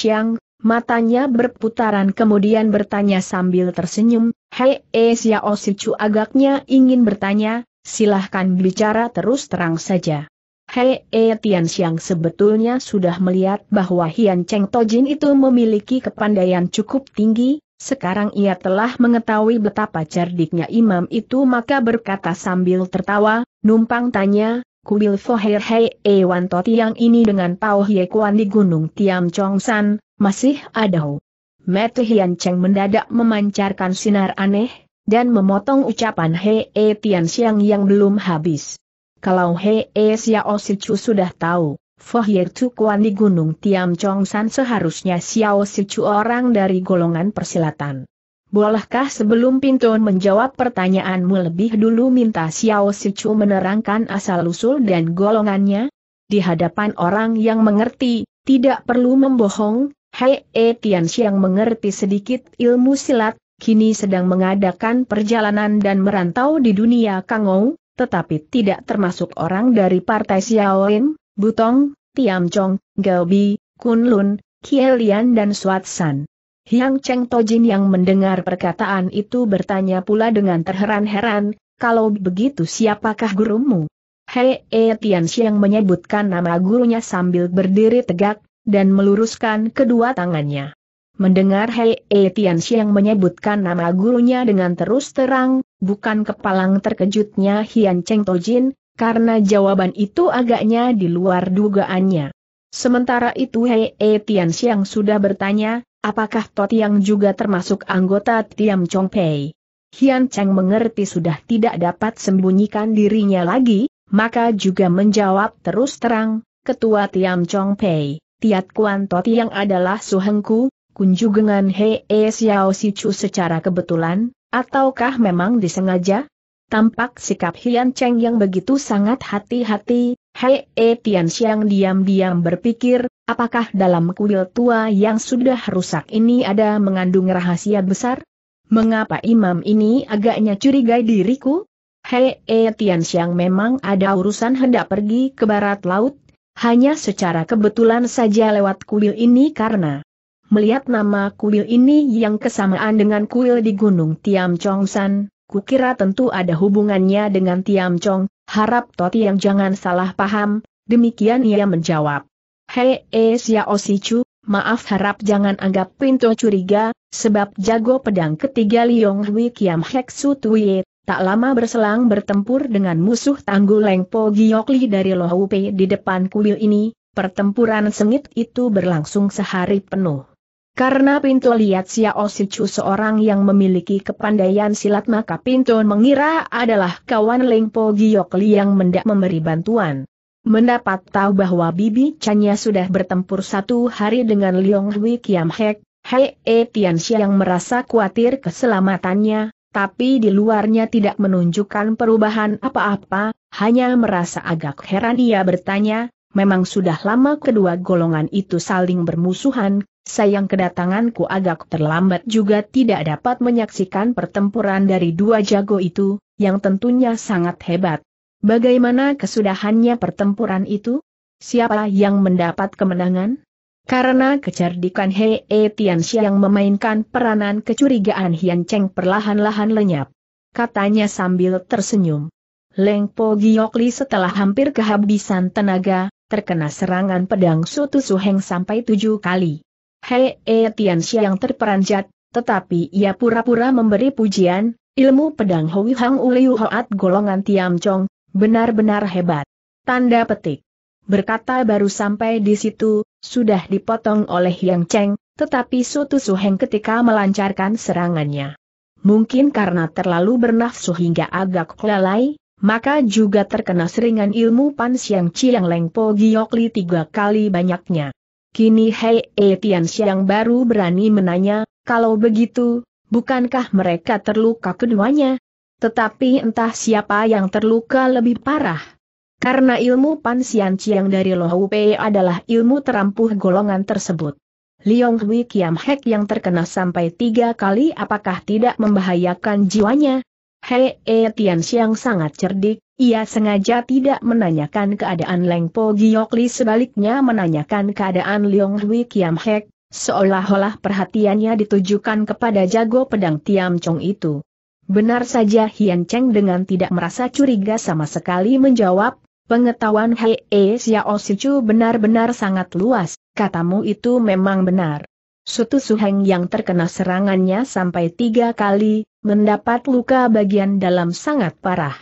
Matanya berputaran kemudian bertanya sambil tersenyum, Hei e Xiao agaknya ingin bertanya, silahkan bicara terus terang saja. Hei E Tian Xiang sebetulnya sudah melihat bahwa Hian Cheng Tojin itu memiliki kepandaian cukup tinggi, sekarang ia telah mengetahui betapa cerdiknya imam itu maka berkata sambil tertawa, numpang tanya, kuil Foher Hei E Wan yang ini dengan Pao Hie Kuan di Gunung Tiam Chong San, masih ada ho. Mete Hian Cheng mendadak memancarkan sinar aneh, dan memotong ucapan He E Tian Xiang yang belum habis. Kalau He E Xiao Si Chu sudah tahu, Tu Kuan di Gunung Tiam Chong San seharusnya Xiao Si Chu orang dari golongan persilatan. Bolehkah sebelum Pintun menjawab pertanyaanmu lebih dulu minta Xiao Si Chu menerangkan asal-usul dan golongannya? Di hadapan orang yang mengerti, tidak perlu membohong, Hei e Tian Siang mengerti sedikit ilmu silat, kini sedang mengadakan perjalanan dan merantau di dunia Kangou, tetapi tidak termasuk orang dari Partai Xiaoin, Butong, Tiamchong, Gaobi, Kunlun, Kielian dan Suatsan. Hiang Cheng Tojin yang mendengar perkataan itu bertanya pula dengan terheran-heran, kalau begitu siapakah gurumu? Hei E Tian Xiang menyebutkan nama gurunya sambil berdiri tegak, dan meluruskan kedua tangannya. Mendengar Hei E Tianxiang menyebutkan nama gurunya dengan terus terang, bukan kepalang terkejutnya Hian Cheng Tojin, karena jawaban itu agaknya di luar dugaannya. Sementara itu Hei E Tianxiang sudah bertanya, apakah yang juga termasuk anggota Tiam Chong Pei? Hian Cheng mengerti sudah tidak dapat sembunyikan dirinya lagi, maka juga menjawab terus terang, Ketua Tiam Chong Pei. Tiat Kuan Toti yang adalah suhengku, kunjungan Hei e Xiao Si Chu secara kebetulan, ataukah memang disengaja? Tampak sikap Hian Cheng yang begitu sangat hati-hati, Hee E Tian Xiang diam-diam berpikir, apakah dalam kuil tua yang sudah rusak ini ada mengandung rahasia besar? Mengapa imam ini agaknya curiga diriku? Hei E Tian Xiang memang ada urusan hendak pergi ke barat laut, hanya secara kebetulan saja lewat kuil ini karena melihat nama kuil ini yang kesamaan dengan kuil di Gunung Tiam Chong San, kukira tentu ada hubungannya dengan Tiam Chong, harap Toti yang jangan salah paham, demikian ia menjawab. Hei e Xiao maaf harap jangan anggap pintu curiga, sebab jago pedang ketiga Liong Hui Kiam Hek Su Tak lama berselang bertempur dengan musuh tangguh Leng Po Giokli dari Lohupe di depan kuil ini, pertempuran sengit itu berlangsung sehari penuh. Karena Pinto lihat Xiao Osicu seorang yang memiliki kepandaian silat maka Pinto mengira adalah kawan Leng Po Giokli yang mendak memberi bantuan. Mendapat tahu bahwa Bibi Chanya sudah bertempur satu hari dengan Leong Hui Kiam Hek, Hei E Xia yang merasa khawatir keselamatannya, tapi di luarnya tidak menunjukkan perubahan apa-apa, hanya merasa agak heran ia bertanya, memang sudah lama kedua golongan itu saling bermusuhan, sayang kedatanganku agak terlambat juga tidak dapat menyaksikan pertempuran dari dua jago itu, yang tentunya sangat hebat. Bagaimana kesudahannya pertempuran itu? Siapa yang mendapat kemenangan? Karena kecerdikan Hei e yang memainkan peranan kecurigaan Hian Cheng perlahan-lahan lenyap. Katanya sambil tersenyum. Leng Po Giokli setelah hampir kehabisan tenaga, terkena serangan pedang Sutu Suheng sampai tujuh kali. Hei e yang terperanjat, tetapi ia pura-pura memberi pujian, ilmu pedang Hui Hang Uliu Hoat golongan Tiam Chong, benar-benar hebat. Tanda petik. Berkata baru sampai di situ, sudah dipotong oleh Yang Cheng, tetapi Su Suheng ketika melancarkan serangannya. Mungkin karena terlalu bernafsu hingga agak kelalai, maka juga terkena seringan ilmu Pan Siang Chiang Leng Po Giok Li tiga kali banyaknya. Kini Hei E Tian Siang baru berani menanya, kalau begitu, bukankah mereka terluka keduanya? Tetapi entah siapa yang terluka lebih parah. Karena ilmu Pansian Chiang dari Lohu Pei adalah ilmu terampuh golongan tersebut. Liong Hui Kiam Hek yang terkena sampai tiga kali apakah tidak membahayakan jiwanya? Hei E Tian Xiang sangat cerdik, ia sengaja tidak menanyakan keadaan Leng Po Giok Li sebaliknya menanyakan keadaan Liong Hui Kiam Hek, seolah-olah perhatiannya ditujukan kepada jago pedang Tiam Chong itu. Benar saja Hian Cheng dengan tidak merasa curiga sama sekali menjawab, Pengetahuan Hei e, Xiao Sichu benar-benar sangat luas, katamu itu memang benar. Sutu Suheng yang terkena serangannya sampai tiga kali, mendapat luka bagian dalam sangat parah.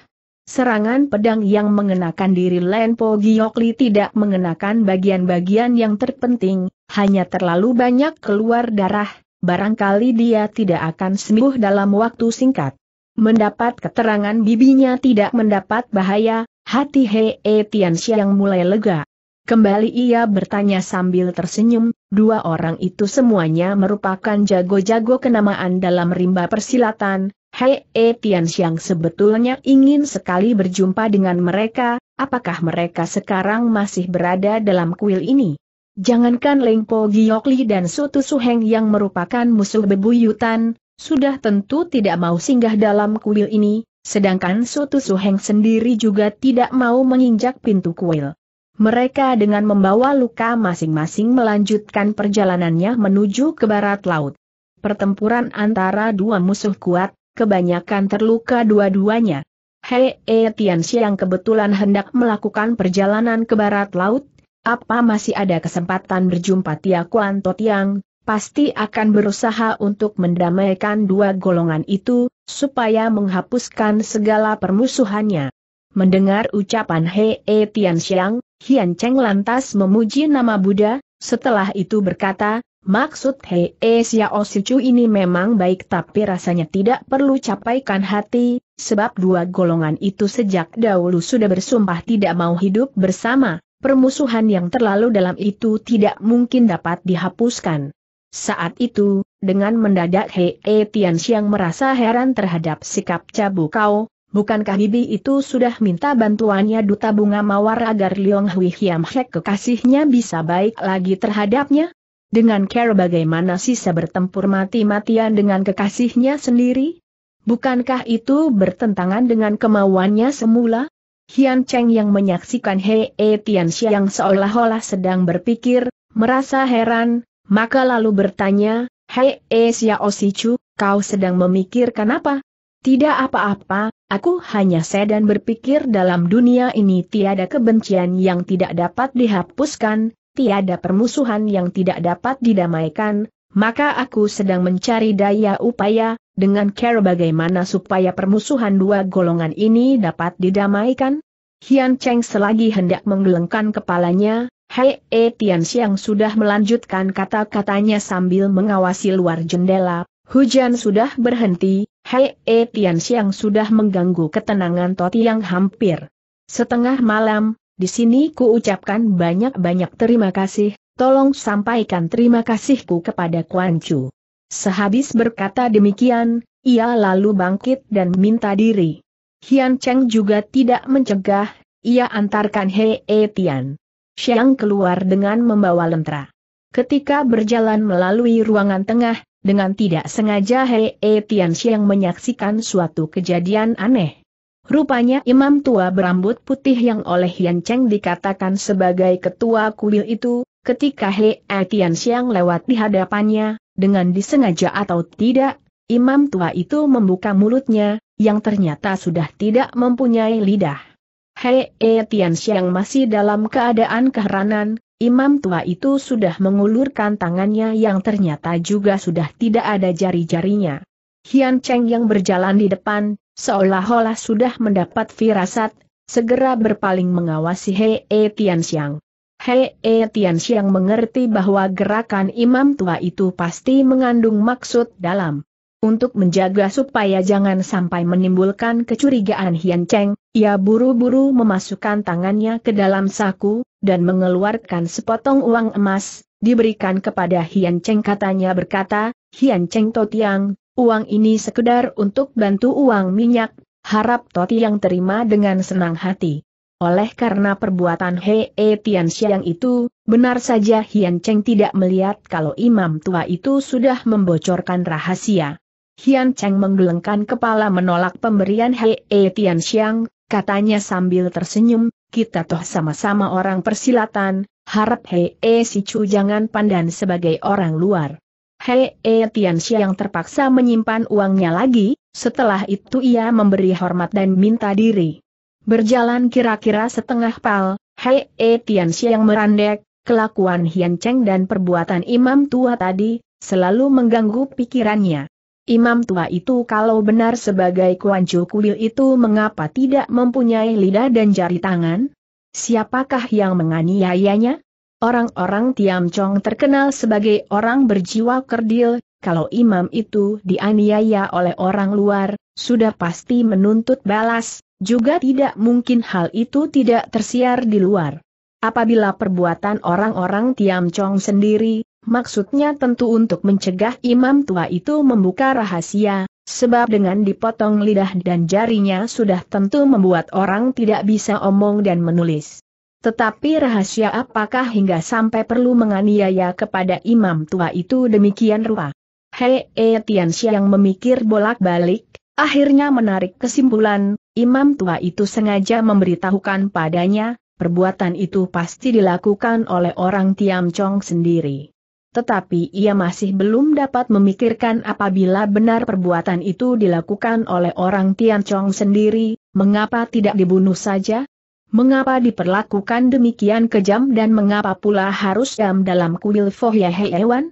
Serangan pedang yang mengenakan diri Len Po Giokli tidak mengenakan bagian-bagian yang terpenting, hanya terlalu banyak keluar darah, barangkali dia tidak akan sembuh dalam waktu singkat. Mendapat keterangan bibinya tidak mendapat bahaya, Hati Hee Tianxia yang mulai lega. Kembali ia bertanya sambil tersenyum, dua orang itu semuanya merupakan jago-jago kenamaan dalam rimba persilatan, Hei e Tian Xiang sebetulnya ingin sekali berjumpa dengan mereka, apakah mereka sekarang masih berada dalam kuil ini? Jangankan Leng Giokli dan Sutu Suheng yang merupakan musuh bebuyutan, sudah tentu tidak mau singgah dalam kuil ini, Sedangkan Sutu Suheng sendiri juga tidak mau menginjak pintu kuil. Mereka dengan membawa luka masing-masing melanjutkan perjalanannya menuju ke barat laut. Pertempuran antara dua musuh kuat, kebanyakan terluka dua-duanya. Hei e eh, Tianxi yang kebetulan hendak melakukan perjalanan ke barat laut, apa masih ada kesempatan berjumpa Tia Kuan Totiang, pasti akan berusaha untuk mendamaikan dua golongan itu, supaya menghapuskan segala permusuhannya. Mendengar ucapan Hei e Tian Xiang, Hian Cheng lantas memuji nama Buddha, setelah itu berkata, maksud Hei e Xiao Sichu ini memang baik tapi rasanya tidak perlu capaikan hati, sebab dua golongan itu sejak dahulu sudah bersumpah tidak mau hidup bersama, permusuhan yang terlalu dalam itu tidak mungkin dapat dihapuskan. Saat itu, dengan mendadak Hei e, Tian Xiang merasa heran terhadap sikap Cabu Kau, bukankah Bibi itu sudah minta bantuannya Duta Bunga Mawar agar Leong Hui Hiam Hek kekasihnya bisa baik lagi terhadapnya? Dengan care bagaimana sisa bertempur mati-matian dengan kekasihnya sendiri? Bukankah itu bertentangan dengan kemauannya semula? Hian Cheng yang menyaksikan Hei e, Tian Xiang seolah-olah sedang berpikir, merasa heran, maka lalu bertanya, Hei Esia eh, Osichu, kau sedang memikirkan apa? Tidak apa-apa, aku hanya sedan berpikir dalam dunia ini tiada kebencian yang tidak dapat dihapuskan, tiada permusuhan yang tidak dapat didamaikan, maka aku sedang mencari daya upaya, dengan cara bagaimana supaya permusuhan dua golongan ini dapat didamaikan? Hian Cheng selagi hendak menggelengkan kepalanya, Hei E Tian Xiang sudah melanjutkan kata-katanya sambil mengawasi luar jendela, hujan sudah berhenti, Hei E Tian Xiang sudah mengganggu ketenangan Toti yang hampir setengah malam, di sini ku ucapkan banyak-banyak terima kasih, tolong sampaikan terima kasihku kepada Kuan Chu. Sehabis berkata demikian, ia lalu bangkit dan minta diri. Hian Cheng juga tidak mencegah, ia antarkan Hei E Tian Xiang keluar dengan membawa lentera. Ketika berjalan melalui ruangan tengah, dengan tidak sengaja Hei e Tian Xiang menyaksikan suatu kejadian aneh. Rupanya imam tua berambut putih yang oleh Yan Cheng dikatakan sebagai ketua kuil itu, ketika Hei e Tian Xiang lewat di hadapannya, dengan disengaja atau tidak, imam tua itu membuka mulutnya, yang ternyata sudah tidak mempunyai lidah. Hei e Tian Xiang masih dalam keadaan keheranan, imam tua itu sudah mengulurkan tangannya yang ternyata juga sudah tidak ada jari-jarinya. Hian Cheng yang berjalan di depan, seolah-olah sudah mendapat firasat, segera berpaling mengawasi Hei e Tian Xiang. Hei E Tian Xiang mengerti bahwa gerakan imam tua itu pasti mengandung maksud dalam. Untuk menjaga supaya jangan sampai menimbulkan kecurigaan Hian Cheng, ia buru-buru memasukkan tangannya ke dalam saku, dan mengeluarkan sepotong uang emas, diberikan kepada Hian Cheng katanya berkata, Hian Cheng Totiang, uang ini sekedar untuk bantu uang minyak, harap Totiang terima dengan senang hati. Oleh karena perbuatan Hei e Tian Xiang itu, benar saja Hian Cheng tidak melihat kalau imam tua itu sudah membocorkan rahasia. Hian Cheng menggelengkan kepala menolak pemberian Hei E Tian Xiang, katanya sambil tersenyum, kita toh sama-sama orang persilatan, harap Hei E Si Chu jangan pandan sebagai orang luar. Hei E Tian Xiang terpaksa menyimpan uangnya lagi, setelah itu ia memberi hormat dan minta diri. Berjalan kira-kira setengah pal, Hei E Tian Xiang merandek, kelakuan Hian Cheng dan perbuatan imam tua tadi, selalu mengganggu pikirannya. Imam tua itu kalau benar sebagai Kuancu Kuil itu mengapa tidak mempunyai lidah dan jari tangan? Siapakah yang menganiayanya? Orang-orang Tiam Chong terkenal sebagai orang berjiwa kerdil, kalau imam itu dianiaya oleh orang luar, sudah pasti menuntut balas, juga tidak mungkin hal itu tidak tersiar di luar. Apabila perbuatan orang-orang Tiam Chong sendiri, Maksudnya tentu untuk mencegah imam tua itu membuka rahasia, sebab dengan dipotong lidah dan jarinya sudah tentu membuat orang tidak bisa omong dan menulis. Tetapi rahasia apakah hingga sampai perlu menganiaya kepada imam tua itu demikian rupa? Hei e Tianxia yang memikir bolak-balik, akhirnya menarik kesimpulan, imam tua itu sengaja memberitahukan padanya, perbuatan itu pasti dilakukan oleh orang Tiam Chong sendiri. Tetapi ia masih belum dapat memikirkan apabila benar perbuatan itu dilakukan oleh orang Tianchong sendiri, mengapa tidak dibunuh saja? Mengapa diperlakukan demikian kejam dan mengapa pula harus diam dalam kuil Fohya Heiwan?